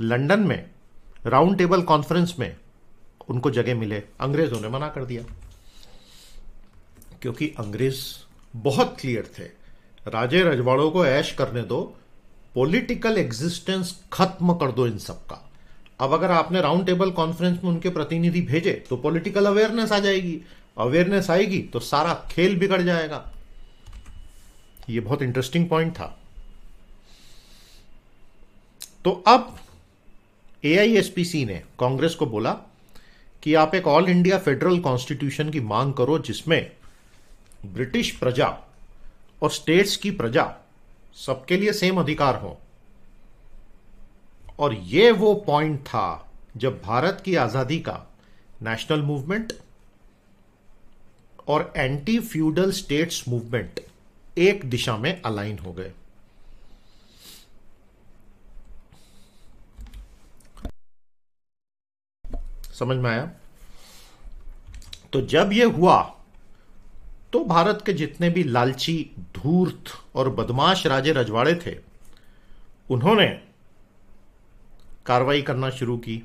लंदन में राउंड टेबल कॉन्फ्रेंस में उनको जगह मिले अंग्रेजों ने मना कर दिया क्योंकि अंग्रेज बहुत क्लियर थे राजे रजवाड़ों को ऐश करने दो पॉलिटिकल एग्जिस्टेंस खत्म कर दो इन सबका अब अगर आपने राउंड टेबल कॉन्फ्रेंस में उनके प्रतिनिधि भेजे तो पॉलिटिकल अवेयरनेस आ जाएगी अवेयरनेस आएगी तो सारा खेल बिगड़ जाएगा यह बहुत इंटरेस्टिंग पॉइंट था तो अब ए ने कांग्रेस को बोला कि आप एक ऑल इंडिया फेडरल कॉन्स्टिट्यूशन की मांग करो जिसमें ब्रिटिश प्रजा और स्टेट्स की प्रजा सबके लिए सेम अधिकार हो और यह वो पॉइंट था जब भारत की आज़ादी का नेशनल मूवमेंट और एंटी फ्यूडल स्टेट्स मूवमेंट एक दिशा में अलाइन हो गए समझ में आया तो जब यह हुआ तो भारत के जितने भी लालची धूर्त और बदमाश राजे रजवाड़े थे उन्होंने कार्रवाई करना शुरू की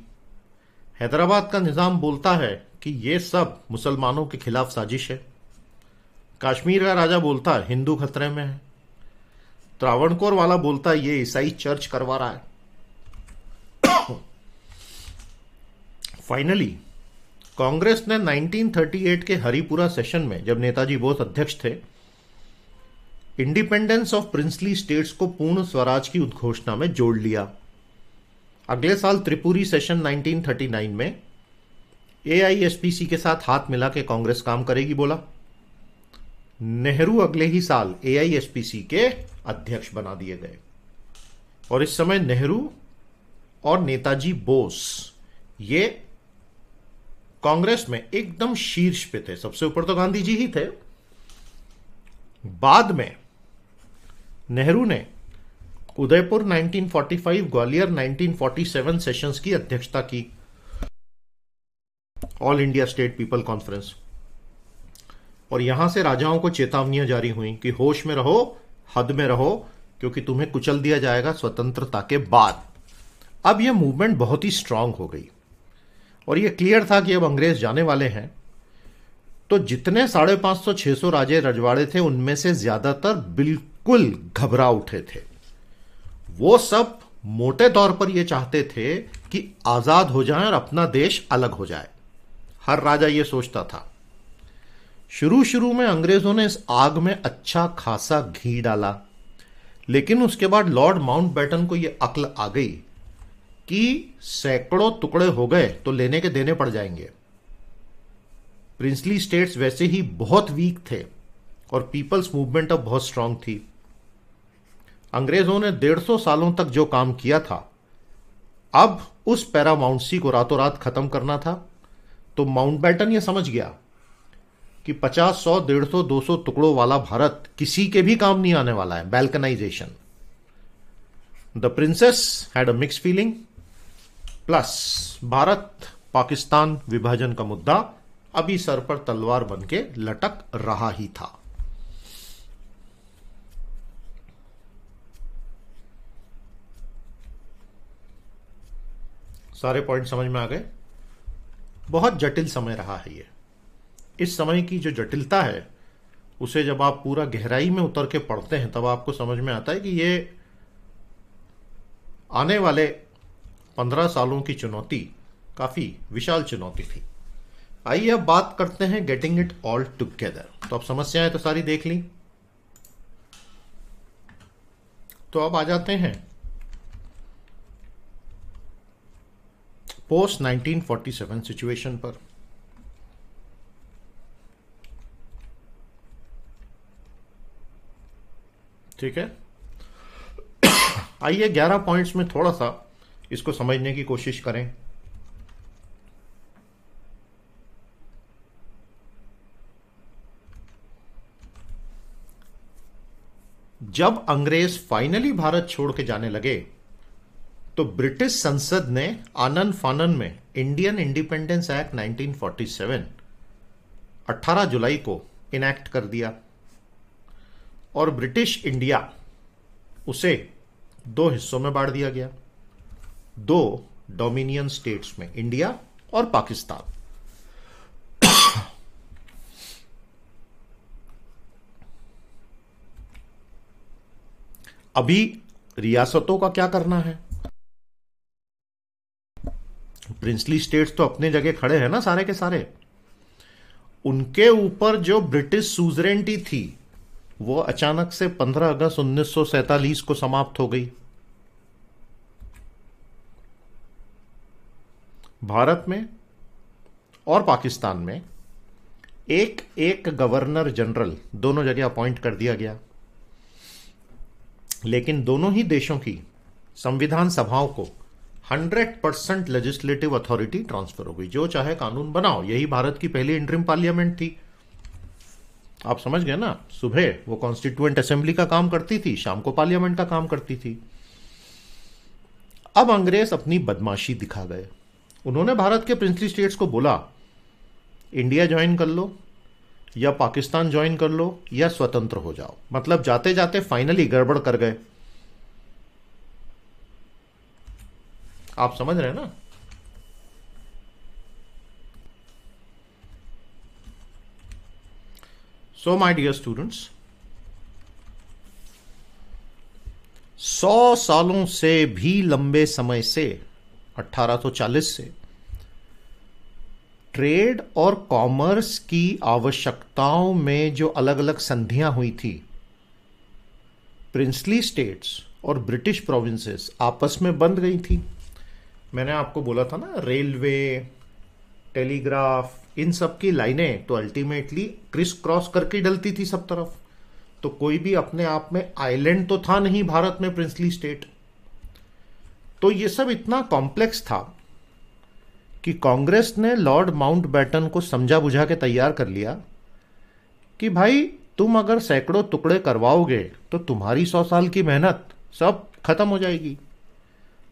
हैदराबाद का निज़ाम बोलता है कि ये सब मुसलमानों के खिलाफ साजिश है कश्मीर का राजा बोलता है हिंदू खतरे में है त्रावणकोर वाला बोलता है ये ईसाई चर्च करवा रहा है फाइनली कांग्रेस ने 1938 के हरिपुरा सेशन में जब नेताजी बोस अध्यक्ष थे इंडिपेंडेंस ऑफ प्रिंसली स्टेट्स को पूर्ण स्वराज की उद्घोषणा में जोड़ लिया अगले साल त्रिपुरी सेशन 1939 में एआईएसपीसी के साथ हाथ मिला के कांग्रेस काम करेगी बोला नेहरू अगले ही साल एआईएसपीसी के अध्यक्ष बना दिए गए और इस समय नेहरू और नेताजी बोस ये कांग्रेस में एकदम शीर्ष पे थे सबसे ऊपर तो गांधी जी ही थे बाद में नेहरू ने उदयपुर 1945 ग्वालियर 1947 सेशंस की अध्यक्षता की All India State People Conference और यहां से राजाओं को चेतावनियां जारी हुई कि होश में रहो हद में रहो क्योंकि तुम्हें कुचल दिया जाएगा स्वतंत्रता के बाद अब यह मूवमेंट बहुत ही स्ट्रांग हो गई और यह क्लियर था कि अब अंग्रेज जाने वाले हैं तो जितने साढ़े पांच सौ छह सौ राजे रजवाड़े थे उनमें से ज्यादातर बिल्कुल घबरा उठे थे वो सब मोटे तौर पर यह चाहते थे कि आजाद हो जाए और अपना देश अलग हो जाए हर राजा ये सोचता था शुरू शुरू में अंग्रेजों ने इस आग में अच्छा खासा घी डाला लेकिन उसके बाद लॉर्ड माउंट बैटन को यह अक्ल आ गई कि सैकड़ों टुकड़े हो गए तो लेने के देने पड़ जाएंगे प्रिंसली स्टेट्स वैसे ही बहुत वीक थे और पीपल्स मूवमेंट अब बहुत स्ट्रांग थी अंग्रेजों ने 150 सालों तक जो काम किया था अब उस पैरामाउंसी को रातों रात खत्म करना था तो माउंटबेटन ये समझ गया कि 50, 100, दो सौ टुकड़ों वाला भारत किसी के भी काम नहीं आने वाला है balkanisation the princes had a mix feeling plus Bharat Pakistan विभाजन का मुद्दा अभी सर पर तलवार बन के लटक रहा ही था सारे पॉइंट समझ में आ गए बहुत जटिल समय रहा है ये इस समय की जो जटिलता है उसे जब आप पूरा गहराई में उतर के पढ़ते हैं तब आपको समझ में आता है कि ये आने वाले पंद्रह सालों की चुनौती काफ़ी विशाल चुनौती थी आइए अब बात करते हैं गेटिंग इट ऑल टुगेदर तो अब समस्याएं तो सारी देख ली तो अब आ जाते हैं पोस्ट 1947 सिचुएशन पर ठीक है आइए 11 पॉइंट्स में थोड़ा सा इसको समझने की कोशिश करें जब अंग्रेज फाइनली भारत छोड़ के जाने लगे तो ब्रिटिश संसद ने आनन फानन में इंडियन इंडिपेंडेंस एक्ट 1947 18 जुलाई को इनैक्ट कर दिया और ब्रिटिश इंडिया उसे दो हिस्सों में बांट दिया गया दो डोमिनियन स्टेट्स में इंडिया और पाकिस्तान अभी रियासतों का क्या करना है प्रिंसली स्टेट्स तो अपने जगह खड़े हैं ना सारे के सारे उनके ऊपर जो ब्रिटिश सुजरेंटी थी वो अचानक से 15 अगस्त उन्नीस को समाप्त हो गई भारत में और पाकिस्तान में एक एक गवर्नर जनरल दोनों जगह अपॉइंट कर दिया गया लेकिन दोनों ही देशों की संविधान सभाओं को hundred percent legislative authority transfer हो गई जो चाहे कानून बनाओ यही भारत की पहली इंटरिम पार्लियामेंट थी आप समझ गए ना सुबह वो कॉन्स्टिट्यूएंट असेंबली का काम करती थी शाम को पार्लियामेंट का काम करती थी अब अंग्रेज अपनी बदमाशी दिखा गए उन्होंने भारत के प्रिंसली स्टेट्स को बोला इंडिया ज्वाइन कर लो या पाकिस्तान ज्वाइन कर लो या स्वतंत्र हो जाओ मतलब जाते जाते फाइनली गड़बड़ कर गए आप समझ रहे हैं ना सो माय डियर स्टूडेंट्स सौ सालों से भी लंबे समय से 1840 से ट्रेड और कॉमर्स की आवश्यकताओं में जो अलग अलग संधियां हुई थी प्रिंसली स्टेट्स और ब्रिटिश प्रोविंसेस आपस में बंद गई थी मैंने आपको बोला था ना रेलवे टेलीग्राफ इन सब की लाइनें तो अल्टीमेटली क्रिस क्रॉस करके डलती थी सब तरफ तो कोई भी अपने आप में आइलैंड तो था नहीं भारत में प्रिंसली स्टेट तो ये सब इतना कॉम्प्लेक्स था कि कांग्रेस ने लॉर्ड माउंट बैटन को समझा बुझा के तैयार कर लिया कि भाई तुम अगर सैकड़ों टुकड़े करवाओगे तो तुम्हारी सौ साल की मेहनत सब खत्म हो जाएगी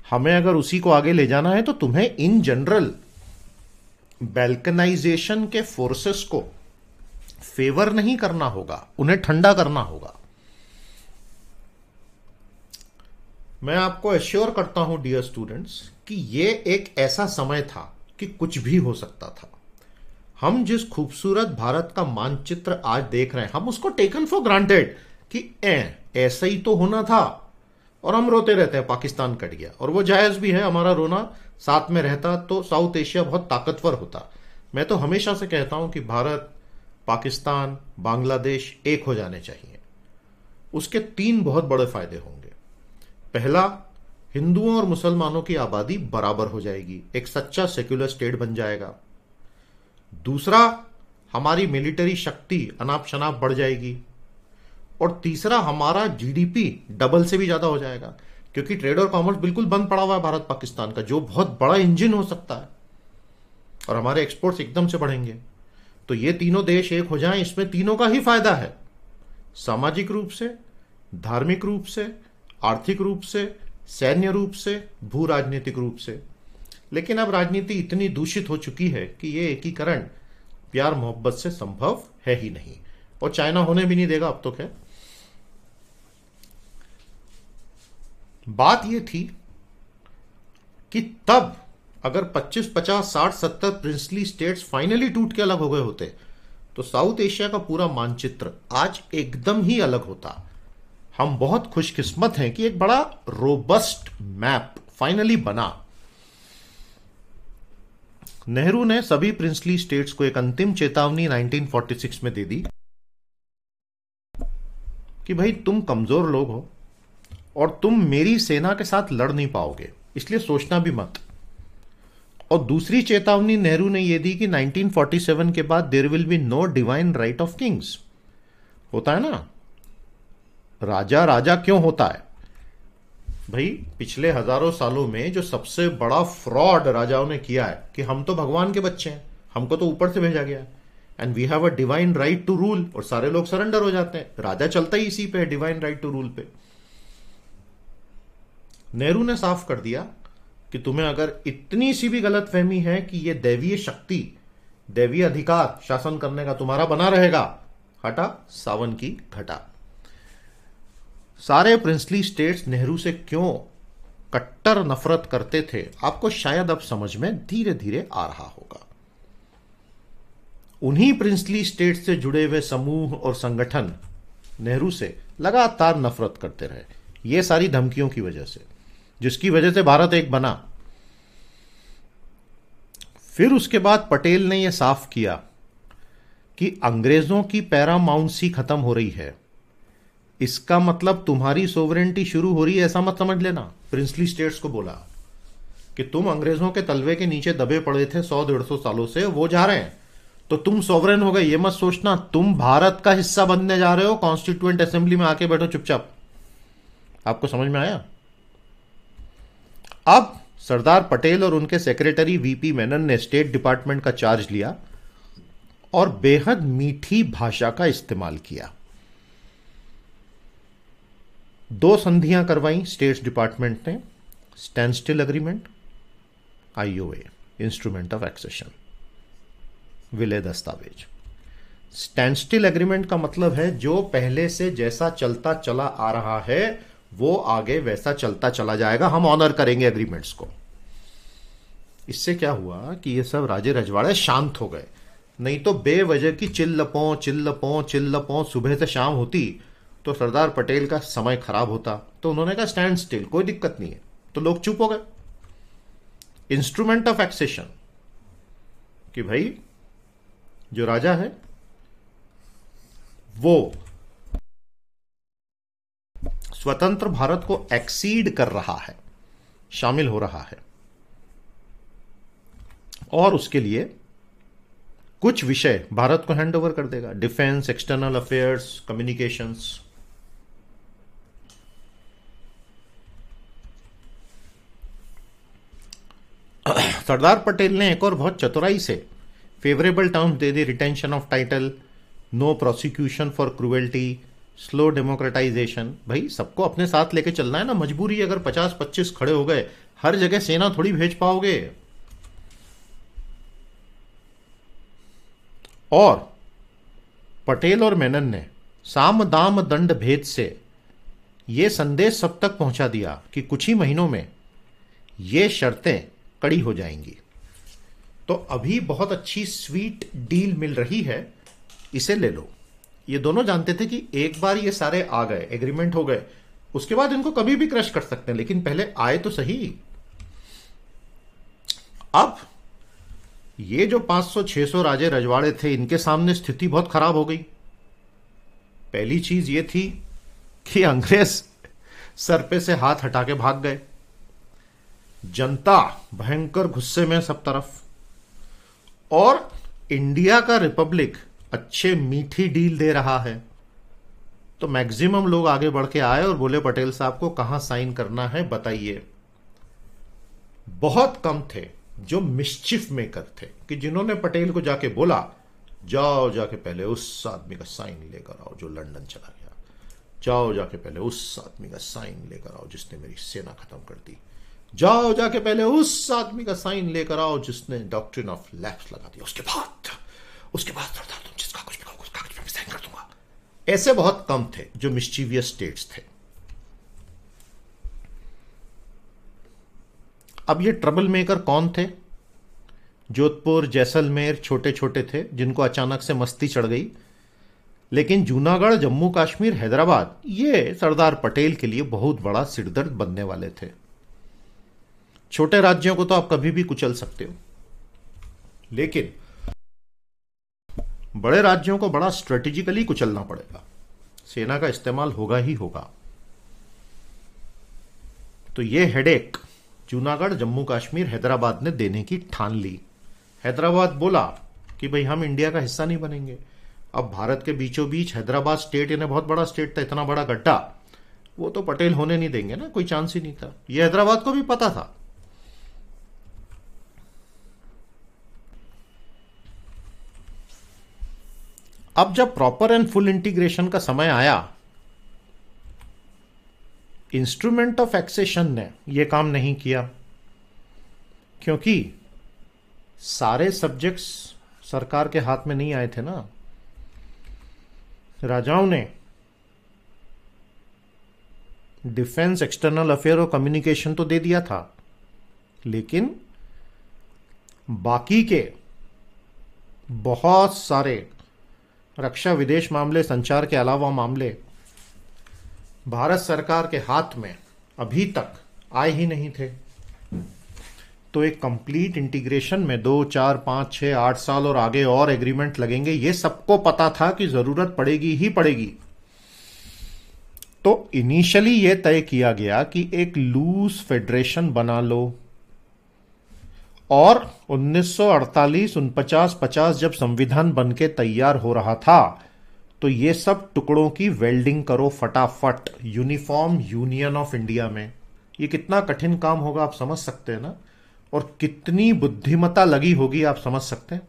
हमें अगर उसी को आगे ले जाना है तो तुम्हें इन जनरल बैल्कनाइजेशन के फोर्सेस को फेवर नहीं करना होगा उन्हें ठंडा करना होगा मैं आपको एश्योर करता हूं डियर स्टूडेंट्स कि ये एक ऐसा समय था कि कुछ भी हो सकता था हम जिस खूबसूरत भारत का मानचित्र आज देख रहे हैं हम उसको टेकन फॉर ग्रांटेड कि ए, ऐसा ही तो होना था और हम रोते रहते हैं पाकिस्तान कट गया और वो जायज़ भी है हमारा रोना साथ में रहता तो साउथ एशिया बहुत ताकतवर होता मैं तो हमेशा से कहता हूं कि भारत पाकिस्तान बांग्लादेश एक हो जाने चाहिए उसके तीन बहुत बड़े फायदे होंगे पहला हिंदुओं और मुसलमानों की आबादी बराबर हो जाएगी एक सच्चा सेक्युलर स्टेट बन जाएगा दूसरा हमारी मिलिटरी शक्ति अनाप शनाप बढ़ जाएगी और तीसरा हमारा जीडीपी डबल से भी ज्यादा हो जाएगा क्योंकि ट्रेड और कॉमर्स बिल्कुल बंद पड़ा हुआ है भारत पाकिस्तान का जो बहुत बड़ा इंजन हो सकता है और हमारे एक्सपोर्ट्स एकदम से बढ़ेंगे तो ये तीनों देश एक हो जाएं इसमें तीनों का ही फायदा है सामाजिक रूप से धार्मिक रूप से आर्थिक रूप से सैन्य रूप से भू राजनीतिक रूप से लेकिन अब राजनीति इतनी दूषित हो चुकी है कि ये एकीकरण प्यार मोहब्बत से संभव है ही नहीं और चाइना होने भी नहीं देगा अब तो खैर बात यह थी कि तब अगर 25, 50, 60, 70 प्रिंसली स्टेट्स फाइनली टूट के अलग हो गए होते तो साउथ एशिया का पूरा मानचित्र आज एकदम ही अलग होता हम बहुत खुशकिस्मत हैं कि एक बड़ा रोबस्ट मैप फाइनली बना नेहरू ने सभी प्रिंसली स्टेट्स को एक अंतिम चेतावनी 1946 में दे दी कि भाई तुम कमजोर लोग हो और तुम मेरी सेना के साथ लड़ नहीं पाओगे इसलिए सोचना भी मत और दूसरी चेतावनी नेहरू ने यह दी कि 1947 के बाद there will be no divine right of kings होता है ना राजा राजा क्यों होता है भाई पिछले हजारों सालों में जो सबसे बड़ा फ्रॉड राजाओं ने किया है कि हम तो भगवान के बच्चे हैं हमको तो ऊपर से भेजा गया and we have a divine right to rule और सारे लोग सरेंडर हो जाते हैं राजा चलता ही इसी पे डिवाइन राइट टू रूल पे नेहरू ने साफ कर दिया कि तुम्हें अगर इतनी सी भी गलत फहमी है कि यह दैवीय शक्ति दैवीय अधिकार शासन करने का तुम्हारा बना रहेगा हटा सावन की घटा सारे प्रिंसली स्टेट्स नेहरू से क्यों कट्टर नफरत करते थे आपको शायद अब समझ में धीरे धीरे आ रहा होगा उन्हीं प्रिंसली स्टेट से जुड़े हुए समूह और संगठन नेहरू से लगातार नफरत करते रहे ये सारी धमकियों की वजह से जिसकी वजह से भारत एक बना फिर उसके बाद पटेल ने यह साफ किया कि अंग्रेजों की पैरामाउंसी खत्म हो रही है इसका मतलब तुम्हारी सोवरेंटी शुरू हो रही है ऐसा मत समझ लेना प्रिंसली स्टेट्स को बोला कि तुम अंग्रेजों के तलवे के नीचे दबे पड़े थे सौ डेढ़ सौ सालों से वो जा रहे हैं तो तुम सोवरेन हो गए ये मत सोचना तुम भारत का हिस्सा बनने जा रहे हो कॉन्स्टिट्यूएंट असेंबली में आके बैठो चुपचाप आपको समझ में आया अब सरदार पटेल और उनके सेक्रेटरी वीपी मेनन ने स्टेट डिपार्टमेंट का चार्ज लिया और बेहद मीठी भाषा का इस्तेमाल किया दो संधियां करवाई स्टेट्स डिपार्टमेंट ने stand still agreement IOA instrument of accession विलय दस्तावेज स्टैंड स्टिल एग्रीमेंट का मतलब है जो पहले से जैसा चलता चला आ रहा है वो आगे वैसा चलता चला जाएगा हम ऑनर करेंगे एग्रीमेंट्स को इससे क्या हुआ कि ये सब राजे रजवाड़े शांत हो गए नहीं तो बेवजह की चिल्लपो चिल्लपो चिल्लपो सुबह से शाम होती तो सरदार पटेल का समय खराब होता तो उन्होंने कहा स्टैंड स्टिल कोई दिक्कत नहीं है तो लोग चुप हो गए इंस्ट्रूमेंट ऑफ एक्सेशन कि भाई जो राजा है वो स्वतंत्र भारत को एक्सीड कर रहा है शामिल हो रहा है और उसके लिए कुछ विषय भारत को हैंडओवर कर देगा defence external affairs communications Sardar Patel ने एक और बहुत चतुराई से फेवरेबल टर्म्स दे दी retention of title no prosecution for cruelty slow democratisation भाई सबको अपने साथ लेके चलना है ना मजबूरी अगर पचास पच्चीस खड़े हो गए हर जगह सेना थोड़ी भेज पाओगे और पटेल और मेनन ने साम दाम दंड भेद से यह संदेश सब तक पहुंचा दिया कि कुछ ही महीनों में ये शर्तें कड़ी हो जाएंगी तो अभी बहुत अच्छी स्वीट डील मिल रही है इसे ले लो ये दोनों जानते थे कि एक बार ये सारे आ गए एग्रीमेंट हो गए उसके बाद इनको कभी भी क्रश कर सकते हैं लेकिन पहले आए तो सही अब ये जो 500-600 राजे रजवाड़े थे इनके सामने स्थिति बहुत खराब हो गई पहली चीज ये थी कि अंग्रेज सर पे से हाथ हटा के भाग गए जनता भयंकर गुस्से में सब तरफ और इंडिया का रिपब्लिक अच्छे मीठी डील दे रहा है तो मैक्सिमम लोग आगे बढ़ के आए और बोले पटेल साहब को कहां साइन करना है बताइए बहुत कम थे जो मिश्चिफ मेकर थे कि जिन्होंने पटेल को जाके बोला जाओ जाके पहले उस आदमी का साइन लेकर आओ जो लंदन चला गया जाओ जाके पहले उस आदमी का साइन लेकर आओ जिसने मेरी सेना खत्म कर दी जाओ जाके पहले उस आदमी का साइन लेकर आओ जिसने डॉक्ट्रिन ऑफ लैप्स लगा दिया उसके बाद उसके बाद ऐसे बहुत कम थे जो मिस्चीवियस स्टेट्स थे अब ये ट्रबल मेकर कौन थे जोधपुर जैसलमेर छोटे छोटे थे जिनको अचानक से मस्ती चढ़ गई लेकिन जूनागढ़ जम्मू कश्मीर हैदराबाद ये सरदार पटेल के लिए बहुत बड़ा सिरदर्द बनने वाले थे छोटे राज्यों को तो आप कभी भी कुचल सकते हो लेकिन बड़े राज्यों को बड़ा स्ट्रेटेजिकली कुचलना पड़ेगा सेना का इस्तेमाल होगा ही होगा तो ये हेडेक जूनागढ़ जम्मू कश्मीर हैदराबाद ने देने की ठान ली हैदराबाद बोला कि भाई हम इंडिया का हिस्सा नहीं बनेंगे अब भारत के बीचों बीच हैदराबाद स्टेट यानी बहुत बड़ा स्टेट था इतना बड़ा गड्ढा वो तो पटेल होने नहीं देंगे ना कोई चांस ही नहीं था ये हैदराबाद को भी पता था अब जब प्रॉपर एंड फुल इंटीग्रेशन का समय आया इंस्ट्रूमेंट ऑफ एक्सेशन ने यह काम नहीं किया क्योंकि सारे सब्जेक्ट्स सरकार के हाथ में नहीं आए थे ना राजाओं ने डिफेंस एक्सटर्नल अफेयर और कम्युनिकेशन तो दे दिया था लेकिन बाकी के बहुत सारे रक्षा विदेश मामले संचार के अलावा मामले भारत सरकार के हाथ में अभी तक आए ही नहीं थे तो एक कंप्लीट इंटीग्रेशन में दो चार पांच छह आठ साल और आगे और एग्रीमेंट लगेंगे ये सबको पता था कि ज़रूरत पड़ेगी ही पड़ेगी तो इनिशियली यह तय किया गया कि एक लूज फेडरेशन बना लो और 1948 उनपचास पचास जब संविधान बन के तैयार हो रहा था तो ये सब टुकड़ों की वेल्डिंग करो फटाफट यूनिफॉर्म यूनियन ऑफ इंडिया में ये कितना कठिन काम होगा आप समझ सकते हैं ना और कितनी बुद्धिमता लगी होगी आप समझ सकते हैं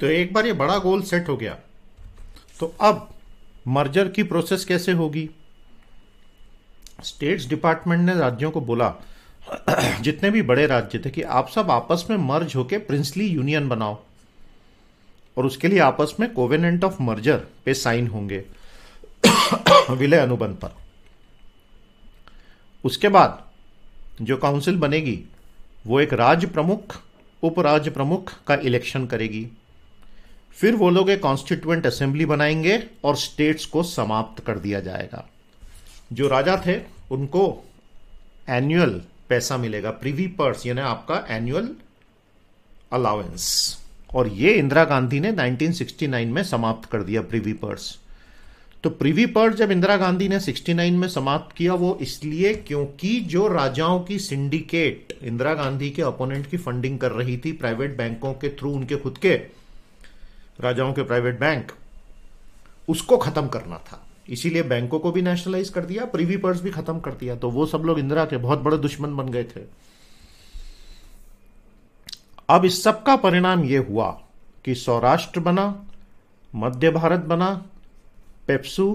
तो एक बार ये बड़ा गोल सेट हो गया तो अब मर्जर की प्रोसेस कैसे होगी स्टेट्स डिपार्टमेंट ने राज्यों को बोला जितने भी बड़े राज्य थे कि आप सब आपस में मर्ज होके प्रिंसली यूनियन बनाओ और उसके लिए आपस में कोवेनेंट ऑफ मर्जर पे साइन होंगे विलय अनुबंध पर उसके बाद जो काउंसिल बनेगी वो एक राज्य प्रमुख उपराज्य प्रमुख का इलेक्शन करेगी फिर वो लोग एक कॉन्स्टिट्यूएंट असेंबली बनाएंगे और स्टेट्स को समाप्त कर दिया जाएगा जो राजा थे उनको एनुअल पैसा मिलेगा प्रीवी पर्स यानी आपका एनुअल अलाउंस और ये इंदिरा गांधी ने 1969 में समाप्त कर दिया प्रीवी पर्स तो प्रीवी पर्स जब इंदिरा गांधी ने 69 में समाप्त किया वो इसलिए क्योंकि जो राजाओं की सिंडिकेट इंदिरा गांधी के अपोनेंट की फंडिंग कर रही थी प्राइवेट बैंकों के थ्रू उनके खुद के राजाओं के प्राइवेट बैंक उसको खत्म करना था इसीलिए बैंकों को भी नेशनलाइज कर दिया प्रीवी पर्स भी खत्म कर दिया तो वो सब लोग इंदिरा के बहुत बड़े दुश्मन बन गए थे अब इस सब का परिणाम यह हुआ कि सौराष्ट्र बना मध्य भारत बना PEPSU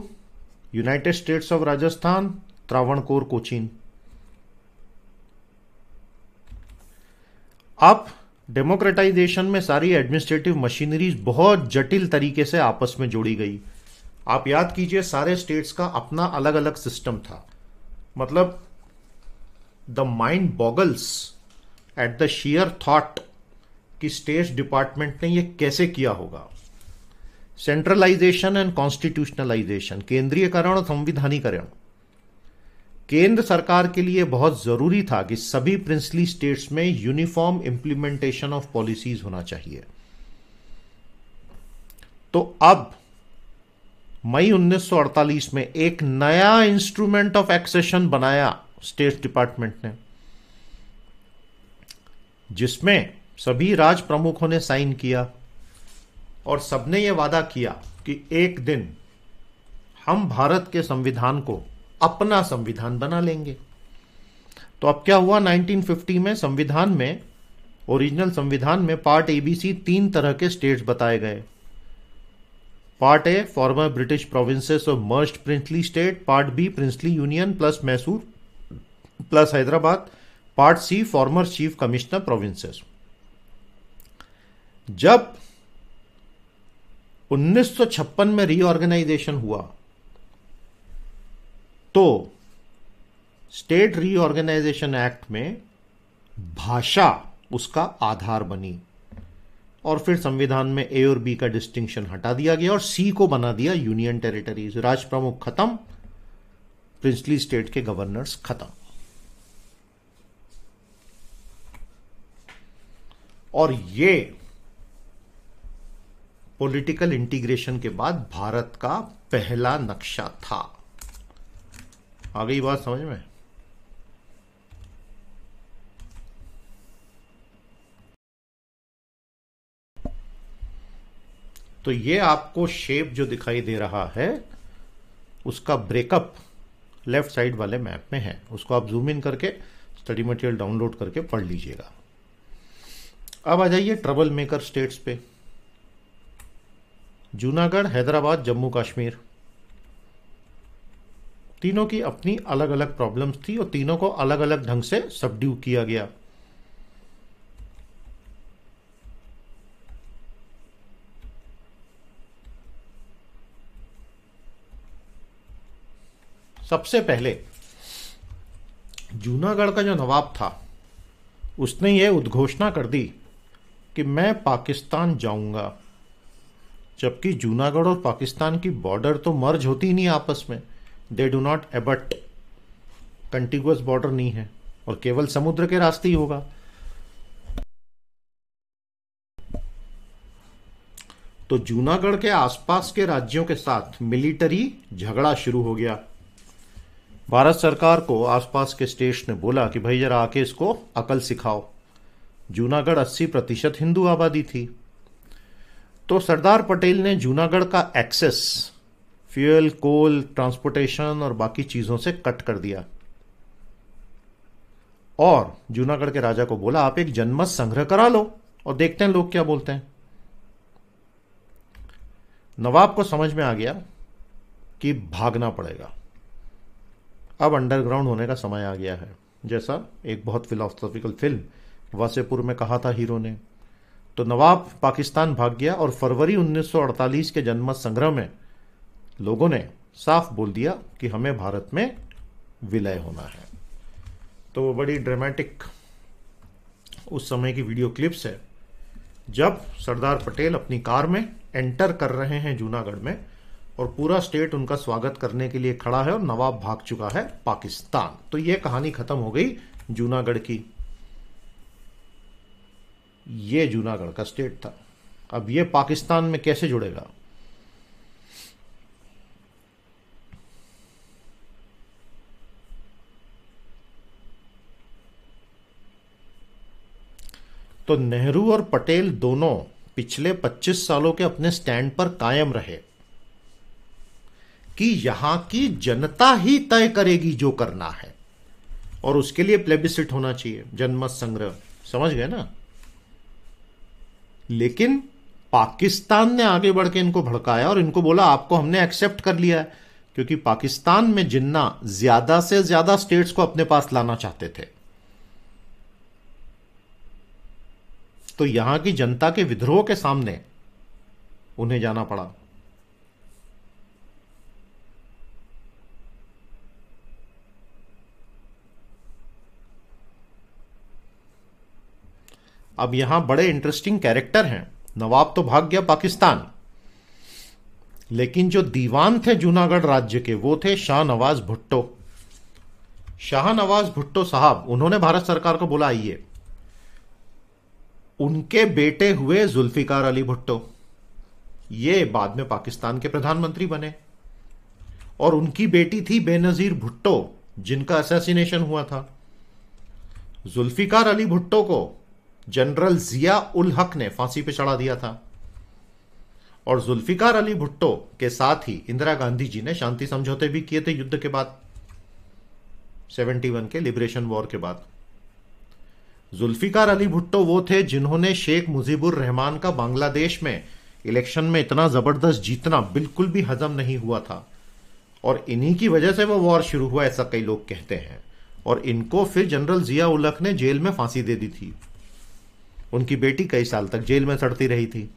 United States of Rajasthan Travancore Cochin अब डेमोक्रेटाइजेशन में सारी एडमिनिस्ट्रेटिव मशीनरीज बहुत जटिल तरीके से आपस में जोड़ी गई आप याद कीजिए सारे स्टेट्स का अपना अलग अलग सिस्टम था मतलब the mind boggles at the sheer thought कि स्टेट्स डिपार्टमेंट ने ये कैसे किया होगा सेंट्रलाइजेशन एंड कॉन्स्टिट्यूशनलाइजेशन केंद्रीयकरण और संविधानीकरण केंद्र सरकार के लिए बहुत ज़रूरी था कि सभी प्रिंसली स्टेट्स में यूनिफॉर्म इंप्लीमेंटेशन ऑफ पॉलिसीज होना चाहिए तो अब मई 1948 में एक नया इंस्ट्रूमेंट ऑफ एक्सेशन बनाया स्टेट डिपार्टमेंट ने जिसमें सभी राज प्रमुखों ने साइन किया और सबने यह वादा किया कि एक दिन हम भारत के संविधान को अपना संविधान बना लेंगे तो अब क्या हुआ 1950 में संविधान में ओरिजिनल संविधान में पार्ट एबीसी तीन तरह के स्टेट्स बताए गए part A former British provinces of merged princely state part B princely union plus Mysore plus Hyderabad part C former chief commissioner provinces जब 1956 में रीऑर्गेनाइजेशन हुआ तो स्टेट रीऑर्गेनाइजेशन एक्ट में भाषा उसका आधार बनी और फिर संविधान में ए और बी का डिस्टिंक्शन हटा दिया गया और सी को बना दिया यूनियन टेरिटरीज राज प्रमुख खत्म प्रिंसली स्टेट के गवर्नर्स खत्म और ये पॉलिटिकल इंटीग्रेशन के बाद भारत का पहला नक्शा था आ गई बात समझ में तो ये आपको शेप जो दिखाई दे रहा है उसका ब्रेकअप लेफ्ट साइड वाले मैप में है उसको आप जूम इन करके स्टडी मटेरियल डाउनलोड करके पढ़ लीजिएगा अब आ जाइए ट्रबल मेकर स्टेट्स पे जूनागढ़ हैदराबाद जम्मू कश्मीर तीनों की अपनी अलग अलग प्रॉब्लम्स थी और तीनों को अलग अलग ढंग से सबड्यू किया गया सबसे पहले जूनागढ़ का जो नवाब था उसने यह उद्घोषणा कर दी कि मैं पाकिस्तान जाऊंगा जबकि जूनागढ़ और पाकिस्तान की बॉर्डर तो मर्ज होती नहीं आपस में they do not abut contiguous border नहीं है और केवल समुद्र के रास्ते ही होगा तो जूनागढ़ के आसपास के राज्यों के साथ मिलिट्री झगड़ा शुरू हो गया भारत सरकार को आसपास के स्टेट्स ने बोला कि भाई जरा आके इसको अकल सिखाओ जूनागढ़ 80 प्रतिशत हिंदू आबादी थी तो सरदार पटेल ने जूनागढ़ का एक्सेस फ्यूल कोल ट्रांसपोर्टेशन और बाकी चीज़ों से कट कर दिया और जूनागढ़ के राजा को बोला आप एक जनमत संग्रह करा लो और देखते हैं लोग क्या बोलते हैं नवाब को समझ में आ गया कि भागना पड़ेगा अब अंडरग्राउंड होने का समय आ गया है जैसा एक बहुत फिलोसॉफिकल फिल्म वासेपुर में कहा था हीरो ने तो नवाब पाकिस्तान भाग गया और फरवरी 1948 के जनमत संग्रह में लोगों ने साफ बोल दिया कि हमें भारत में विलय होना है तो वो बड़ी ड्रामेटिक उस समय की वीडियो क्लिप्स है जब सरदार पटेल अपनी कार में एंटर कर रहे हैं जूनागढ़ में और पूरा स्टेट उनका स्वागत करने के लिए खड़ा है और नवाब भाग चुका है पाकिस्तान तो यह कहानी खत्म हो गई जूनागढ़ की यह जूनागढ़ का स्टेट था अब ये पाकिस्तान में कैसे जुड़ेगा तो नेहरू और पटेल दोनों पिछले 25 सालों के अपने स्टैंड पर कायम रहे कि यहां की जनता ही तय करेगी जो करना है और उसके लिए प्लेबिसिट होना चाहिए जनमत संग्रह समझ गए ना लेकिन पाकिस्तान ने आगे बढ़ के इनको भड़काया और इनको बोला आपको हमने एक्सेप्ट कर लिया है क्योंकि पाकिस्तान में जिन्ना ज्यादा से ज्यादा स्टेट्स को अपने पास लाना चाहते थे तो यहां की जनता के विद्रोह के सामने उन्हें जाना पड़ा अब यहां बड़े इंटरेस्टिंग कैरेक्टर हैं नवाब तो भाग गया पाकिस्तान लेकिन जो दीवान थे जूनागढ़ राज्य के वो थे शाह नवाज भुट्टो शाह नवाज भुट्टो साहब उन्होंने भारत सरकार को बोला आइए उनके बेटे हुए जुल्फिकार अली भुट्टो ये बाद में पाकिस्तान के प्रधानमंत्री बने और उनकी बेटी थी बेनजीर भुट्टो जिनका असैसिनेशन हुआ था जुल्फिकार अली भुट्टो को जनरल जिया उल हक ने फांसी पर चढ़ा दिया था और जुल्फिकार अली भुट्टो के साथ ही इंदिरा गांधी जी ने शांति समझौते भी किए थे युद्ध के बाद 71 के लिबरेशन वॉर के बाद जुल्फिकार अली भुट्टो वो थे जिन्होंने शेख मुजीबुर रहमान का बांग्लादेश में इलेक्शन में इतना ज़बरदस्त जीतना बिल्कुल भी हजम नहीं हुआ था और इन्हीं की वजह से वो वॉर शुरू हुआ ऐसा कई लोग कहते हैं और इनको फिर जनरल जिया उलख ने जेल में फांसी दे दी थी उनकी बेटी कई साल तक जेल में सड़ती रही थी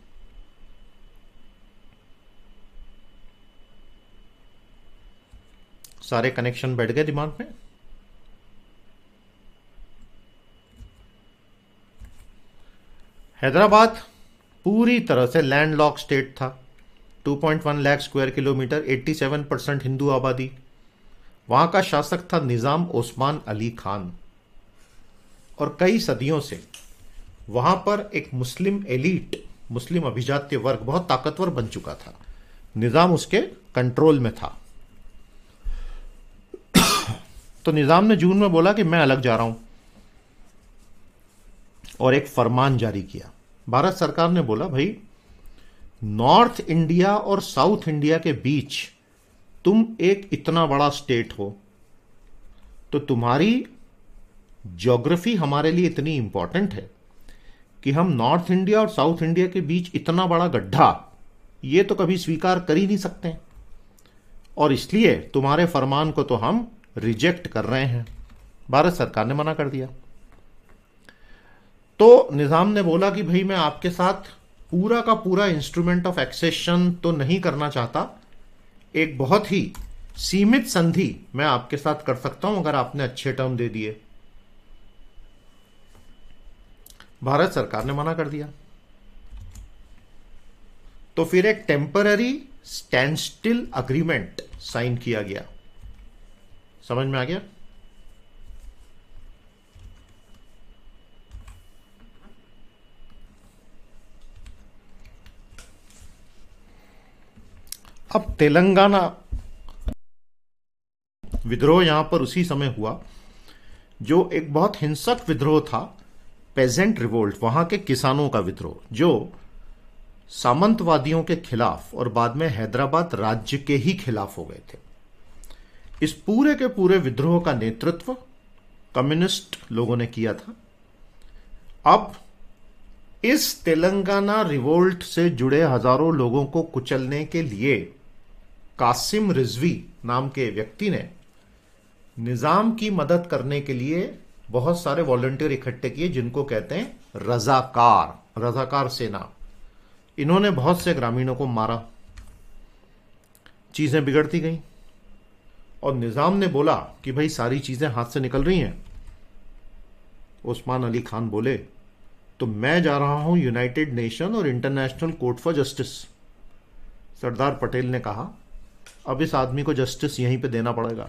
सारे कनेक्शन बैठ गए दिमाग में हैदराबाद पूरी तरह से लैंडलॉक स्टेट था 2.1 lakh square kilometre 87 percent Hindu आबादी वहाँ का शासक था निज़ाम ओस्मान अली खान और कई सदियों से वहाँ पर एक मुस्लिम एलिट मुस्लिम अभिजात्य वर्ग बहुत ताकतवर बन चुका था निज़ाम उसके कंट्रोल में था तो निज़ाम ने जून में बोला कि मैं अलग जा रहा हूँ और एक फरमान जारी किया भारत सरकार ने बोला भाई नॉर्थ इंडिया और साउथ इंडिया के बीच तुम एक इतना बड़ा स्टेट हो तो तुम्हारी जोग्राफी हमारे लिए इतनी इंपॉर्टेंट है कि हम नॉर्थ इंडिया और साउथ इंडिया के बीच इतना बड़ा गड्ढा ये तो कभी स्वीकार कर ही नहीं सकते और इसलिए तुम्हारे फरमान को तो हम रिजेक्ट कर रहे हैं भारत सरकार ने मना कर दिया तो निज़ाम ने बोला कि भाई मैं आपके साथ पूरा का पूरा इंस्ट्रूमेंट ऑफ एक्सेशन तो नहीं करना चाहता एक बहुत ही सीमित संधि मैं आपके साथ कर सकता हूं अगर आपने अच्छे टर्म दे दिए भारत सरकार ने मना कर दिया तो फिर एक temporary stand still agreement sign किया गया समझ में आ गया अब तेलंगाना विद्रोह यहां पर उसी समय हुआ जो एक बहुत हिंसक विद्रोह था पेजेंट रिवोल्ट वहां के किसानों का विद्रोह जो सामंतवादियों के खिलाफ और बाद में हैदराबाद राज्य के ही खिलाफ हो गए थे इस पूरे के पूरे विद्रोह का नेतृत्व कम्युनिस्ट लोगों ने किया था अब इस तेलंगाना रिवोल्ट से जुड़े हजारों लोगों को कुचलने के लिए कासिम रिजवी नाम के व्यक्ति ने निज़ाम की मदद करने के लिए बहुत सारे वॉलंटियर इकट्ठे किए जिनको कहते हैं रजाकार रजाकार सेना इन्होंने बहुत से ग्रामीणों को मारा चीज़ें बिगड़ती गईं और निज़ाम ने बोला कि भाई सारी चीज़ें हाथ से निकल रही हैं उस्मान अली खान बोले तो मैं जा रहा हूं यूनाइटेड नेशन और International Court for Justice Sardar Patel ने कहा अब इस आदमी को जस्टिस यहीं पे देना पड़ेगा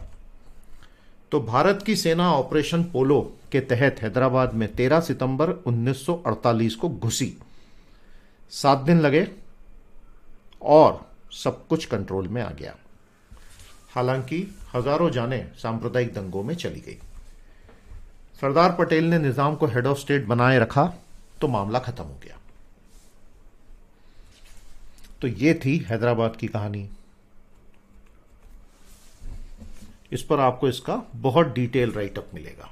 तो भारत की सेना ऑपरेशन पोलो के तहत हैदराबाद में 13 सितंबर 1948 को घुसी सात दिन लगे और सब कुछ कंट्रोल में आ गया हालांकि हजारों जाने सांप्रदायिक दंगों में चली गई सरदार पटेल ने निजाम को हेड ऑफ स्टेट बनाए रखा तो मामला खत्म हो गया तो ये थी हैदराबाद की कहानी इस पर आपको इसका बहुत डिटेल राइटअप मिलेगा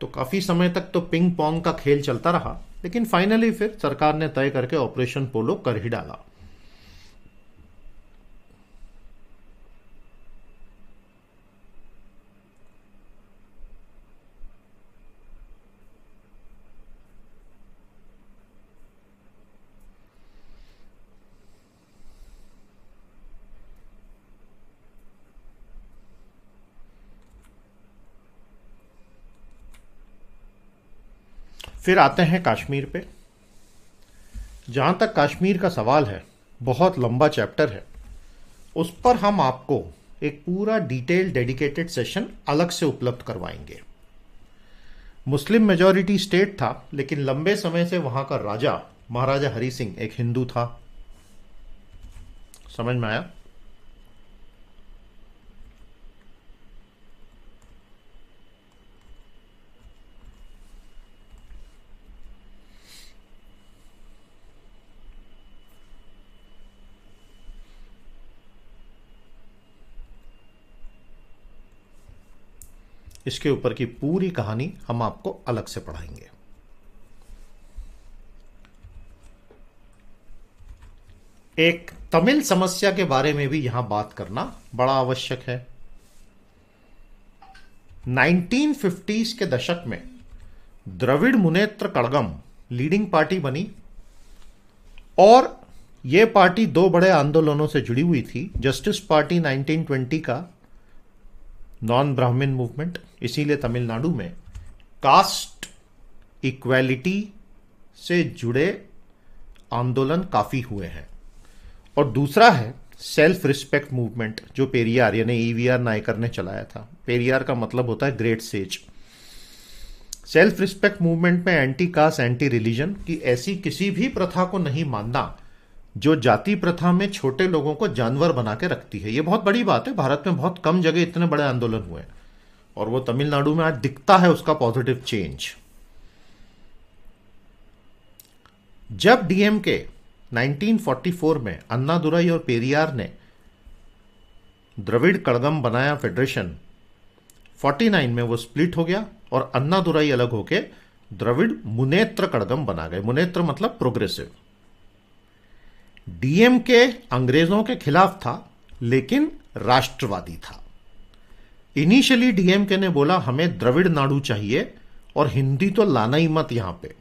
तो काफी समय तक तो पिंग पोंग का खेल चलता रहा लेकिन फाइनली फिर सरकार ने तय करके ऑपरेशन पोलो कर ही डाला फिर आते हैं कश्मीर पे जहाँ तक कश्मीर का सवाल है बहुत लंबा चैप्टर है उस पर हम आपको एक पूरा डिटेल डेडिकेटेड सेशन अलग से उपलब्ध करवाएंगे मुस्लिम मेजॉरिटी स्टेट था लेकिन लंबे समय से वहां का राजा महाराजा हरि सिंह एक हिंदू था समझ में आया इसके ऊपर की पूरी कहानी हम आपको अलग से पढ़ाएंगे एक तमिल समस्या के बारे में भी यहां बात करना बड़ा आवश्यक है 1950s के दशक में द्रविड़ मुनेत्र कड़गम लीडिंग पार्टी बनी और यह पार्टी दो बड़े आंदोलनों से जुड़ी हुई थी जस्टिस पार्टी 1920 का नॉन ब्राह्मण मूवमेंट इसीलिए तमिलनाडु में कास्ट इक्वेलिटी से जुड़े आंदोलन काफ़ी हुए हैं और दूसरा है सेल्फ रिस्पेक्ट मूवमेंट जो पेरियार यानी ई वी आर नायकर ने चलाया था पेरियार का मतलब होता है great sage self respect movement में एंटी कास्ट एंटी रिलीजन की ऐसी किसी भी प्रथा को नहीं मानना जो जाति प्रथा में छोटे लोगों को जानवर बना के रखती है ये बहुत बड़ी बात है भारत में बहुत कम जगह इतने बड़े आंदोलन हुए और वो तमिलनाडु में आज दिखता है उसका पॉजिटिव चेंज जब डीएम के नाइनटीन में अन्नादुराई और पेरियार ने द्रविड़ कड़गम बनाया फेडरेशन 49 में वो स्प्लिट हो गया और अन्नादुराई अलग होके द्रविड़ मुनेत्र कड़गम बना गए मुनेत्र मतलब प्रोग्रेसिव डीएमके अंग्रेजों के खिलाफ था लेकिन राष्ट्रवादी था इनिशियली डीएमके ने बोला हमें द्रविड़ नाडु चाहिए और हिंदी तो लाना ही मत यहां पे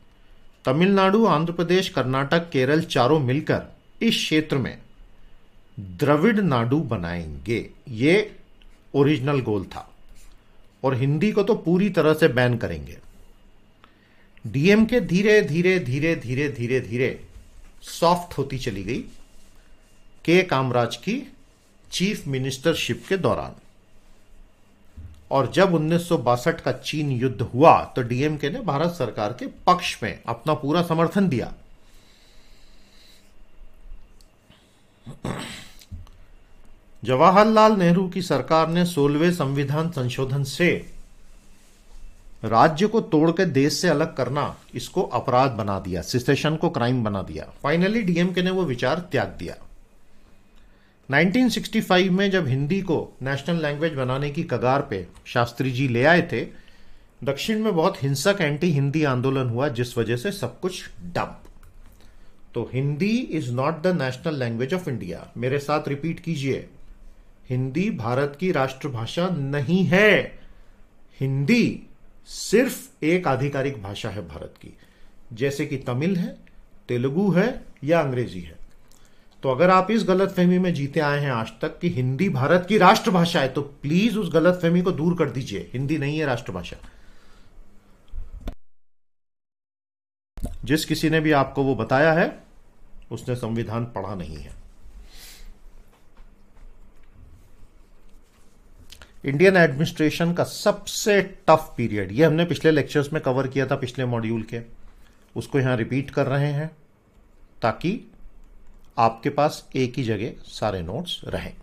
तमिलनाडु आंध्र प्रदेश कर्नाटक केरल चारों मिलकर इस क्षेत्र में द्रविड़ नाडु बनाएंगे ये ओरिजिनल गोल था और हिंदी को तो पूरी तरह से बैन करेंगे डीएमके धीरे धीरे धीरे धीरे धीरे धीरे सॉफ्ट होती चली गई के कामराज की चीफ मिनिस्टरशिप के दौरान और जब उन्नीस का चीन युद्ध हुआ तो डीएमके ने भारत सरकार के पक्ष में अपना पूरा समर्थन दिया जवाहरलाल नेहरू की सरकार ने सोलवे संविधान संशोधन से राज्य को तोड़कर देश से अलग करना इसको अपराध बना दिया सिसेशन को क्राइम बना दिया फाइनली डीएमके ने वो विचार त्याग दिया 1965 में जब हिंदी को नेशनल लैंग्वेज बनाने की कगार पे शास्त्री जी ले आए थे दक्षिण में बहुत हिंसक एंटी हिंदी आंदोलन हुआ जिस वजह से सब कुछ डंप तो Hindi is not the national language of India मेरे साथ रिपीट कीजिए हिंदी भारत की राष्ट्रभाषा नहीं है हिंदी सिर्फ एक आधिकारिक भाषा है भारत की जैसे कि तमिल है तेलुगु है या अंग्रेजी है तो अगर आप इस गलतफहमी में जीते आए हैं आज तक कि हिंदी भारत की राष्ट्रभाषा है तो प्लीज उस गलतफहमी को दूर कर दीजिए हिंदी नहीं है राष्ट्रभाषा जिस किसी ने भी आपको वो बताया है उसने संविधान पढ़ा नहीं है इंडियन एडमिनिस्ट्रेशन का सबसे टफ पीरियड ये हमने पिछले लेक्चर्स में कवर किया था पिछले मॉड्यूल के उसको यहां रिपीट कर रहे हैं ताकि आपके पास एक ही जगह सारे नोट्स रहें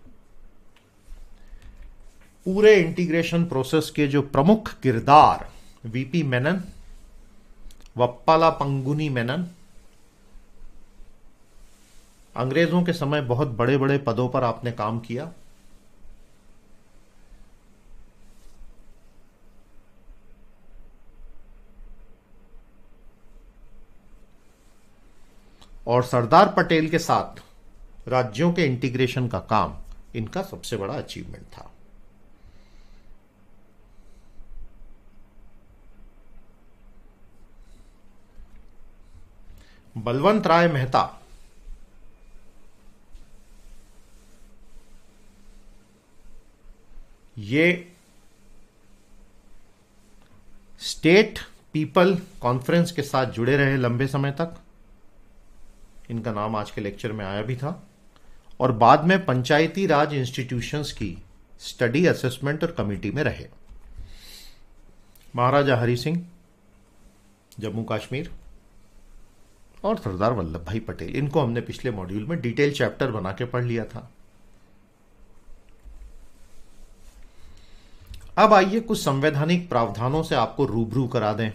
पूरे इंटीग्रेशन प्रोसेस के जो प्रमुख किरदार वीपी मेनन वप्पाला पंगुनी मेनन अंग्रेजों के समय बहुत बड़े बड़े पदों पर आपने काम किया और सरदार पटेल के साथ राज्यों के इंटीग्रेशन का काम इनका सबसे बड़ा अचीवमेंट था बलवंत राय मेहता ये स्टेट पीपल कॉन्फ्रेंस के साथ जुड़े रहे लंबे समय तक इनका नाम आज के लेक्चर में आया भी था और बाद में पंचायती राज इंस्टीट्यूशंस की स्टडी असेसमेंट और कमेटी में रहे महाराजा हरि सिंह जम्मू कश्मीर और सरदार वल्लभ भाई पटेल इनको हमने पिछले मॉड्यूल में डिटेल चैप्टर बना के पढ़ लिया था अब आइए कुछ संवैधानिक प्रावधानों से आपको रूबरू करा दें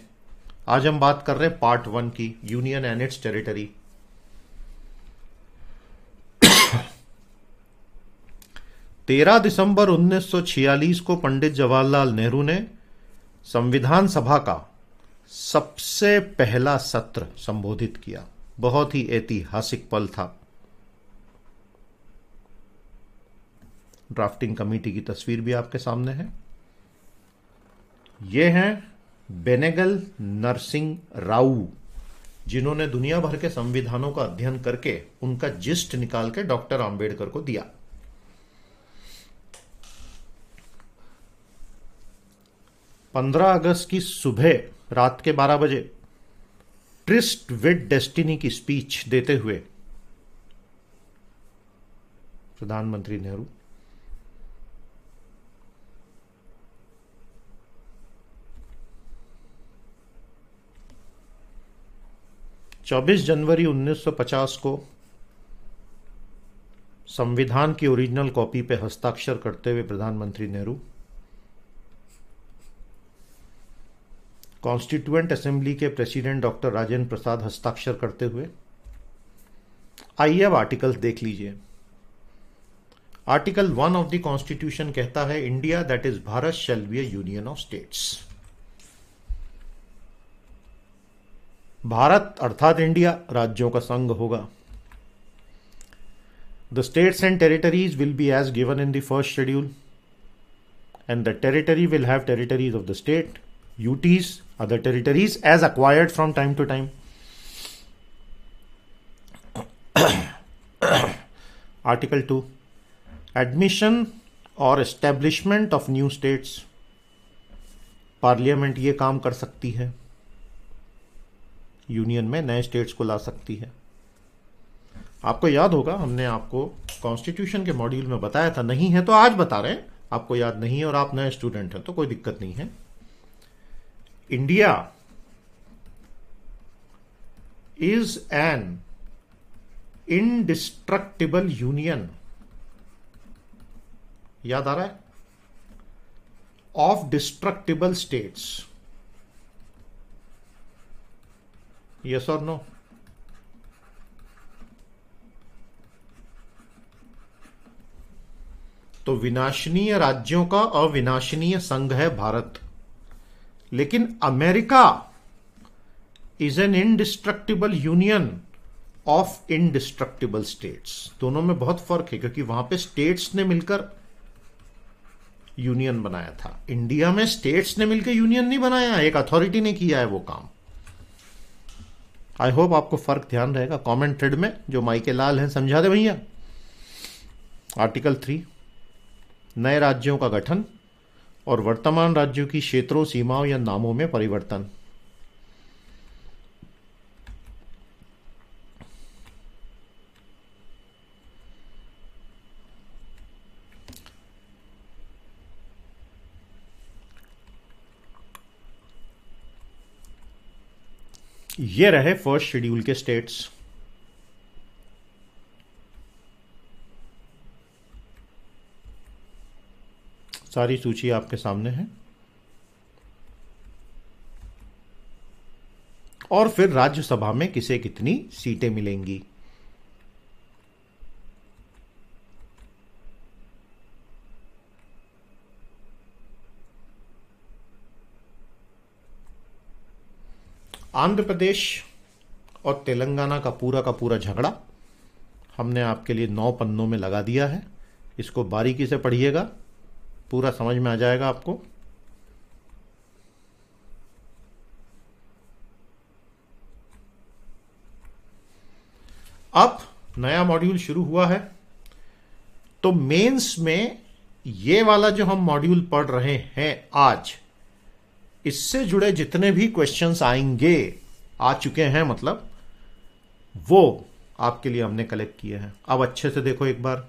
आज हम बात कर रहे हैं पार्ट वन की यूनियन एंड इट्स टेरिटरी तेरह दिसंबर 1946 को पंडित जवाहरलाल नेहरू ने संविधान सभा का सबसे पहला सत्र संबोधित किया बहुत ही ऐतिहासिक पल था ड्राफ्टिंग कमेटी की तस्वीर भी आपके सामने है ये हैं बेनेगल नरसिंह राउ जिन्होंने दुनिया भर के संविधानों का अध्ययन करके उनका जिस्ट निकाल के डॉक्टर आंबेडकर को दिया 15 अगस्त की सुबह रात के 12 बजे ट्रिस्ट विद डेस्टिनी की स्पीच देते हुए प्रधानमंत्री नेहरू चौबीस जनवरी 1950 को संविधान की ओरिजिनल कॉपी पर हस्ताक्षर करते हुए प्रधानमंत्री नेहरू कॉन्स्टिट्यूएंट असेंबली के प्रेसिडेंट डॉक्टर राजेंद्र प्रसाद हस्ताक्षर करते हुए आइए अब आर्टिकल देख लीजिए article one of the constitution कहता है India that is Bharat shall be union of states Bharat अर्थात इंडिया राज्यों का संघ होगा the states and territories will be as given in the first schedule and the territory will have territories of the state UTs other territories as acquired from time to time. Article 2 Admission और establishment of new states parliament ये काम कर सकती है union में नए states को ला सकती है आपको याद होगा हमने आपको कॉन्स्टिट्यूशन के मॉड्यूल में बताया था नहीं है तो आज बता रहे हैं आपको याद नहीं है और आप नए स्टूडेंट हैं तो कोई दिक्कत नहीं है India is an indestructible union याद आ रहा है ऑफ डिस्ट्रक्टिबल स्टेट्स यस और नो तो विनाशनीय राज्यों का अविनाशनीय संघ है भारत लेकिन America is an indestructible union of indestructible states दोनों में बहुत फर्क है क्योंकि वहां पे स्टेट्स ने मिलकर यूनियन बनाया था इंडिया में स्टेट्स ने मिलकर यूनियन नहीं बनाया एक अथॉरिटी ने किया है वो काम आई होप आपको फर्क ध्यान रहेगा कॉमेंट थ्रेड में जो माइके लाल हैं समझा दे भैया आर्टिकल थ्री नए राज्यों का गठन और वर्तमान राज्यों की क्षेत्रों सीमाओं या नामों में परिवर्तन ये रहे फर्स्ट शेड्यूल के स्टेट्स सारी सूची आपके सामने है और फिर राज्यसभा में किसे कितनी सीटें मिलेंगी आंध्र प्रदेश और तेलंगाना का पूरा का पूरा झगड़ा हमने आपके लिए नौ पन्नों में लगा दिया है इसको बारीकी से पढ़िएगा पूरा समझ में आ जाएगा आपको अब नया मॉड्यूल शुरू हुआ है तो मेंस में ये वाला जो हम मॉड्यूल पढ़ रहे हैं आज इससे जुड़े जितने भी क्वेश्चंस आएंगे आ चुके हैं मतलब वो आपके लिए हमने कलेक्ट किए हैं अब अच्छे से देखो एक बार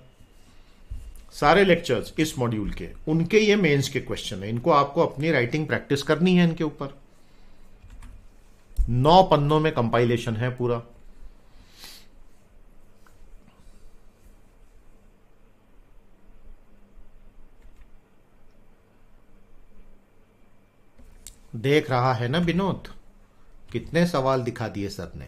सारे लेक्चर्स इस मॉड्यूल के उनके ये मेंस के क्वेश्चन है इनको आपको अपनी राइटिंग प्रैक्टिस करनी है इनके ऊपर नौ पन्नों में कंपाइलेशन है पूरा देख रहा है ना विनोद कितने सवाल दिखा दिए सर ने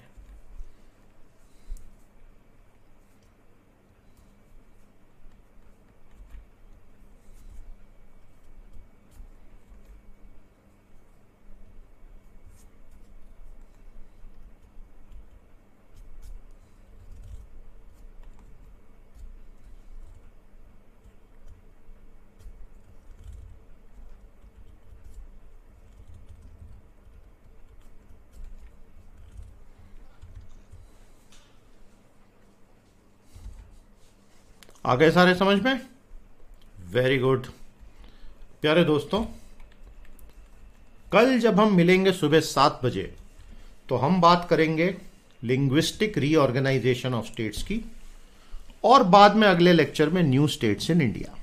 आ गए सारे समझ में वेरी गुड प्यारे दोस्तों कल जब हम मिलेंगे सुबह सात बजे तो हम बात करेंगे लिंग्विस्टिक रीऑर्गेनाइजेशन ऑफ स्टेट्स की और बाद में अगले लेक्चर में new states in India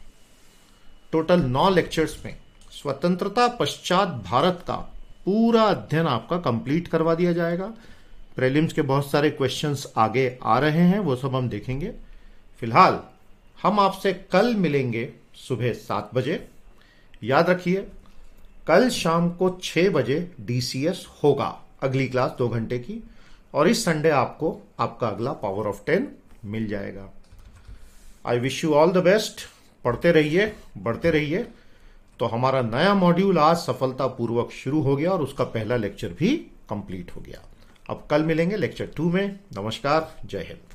total नौ लेक्चर्स में स्वतंत्रता पश्चात भारत का पूरा अध्ययन आपका कंप्लीट करवा दिया जाएगा प्रेलिम्स के बहुत सारे क्वेश्चंस आगे आ रहे हैं वो सब हम देखेंगे फिलहाल हम आपसे कल मिलेंगे सुबह सात बजे याद रखिए कल शाम को छह बजे डीसीएस होगा अगली क्लास दो घंटे की और इस संडे आपको आपका अगला पावर ऑफ टेन मिल जाएगा I wish you all the best पढ़ते रहिए बढ़ते रहिए तो हमारा नया मॉड्यूल आज सफलतापूर्वक शुरू हो गया और उसका पहला लेक्चर भी कंप्लीट हो गया अब कल मिलेंगे लेक्चर टू में नमस्कार जय हिंद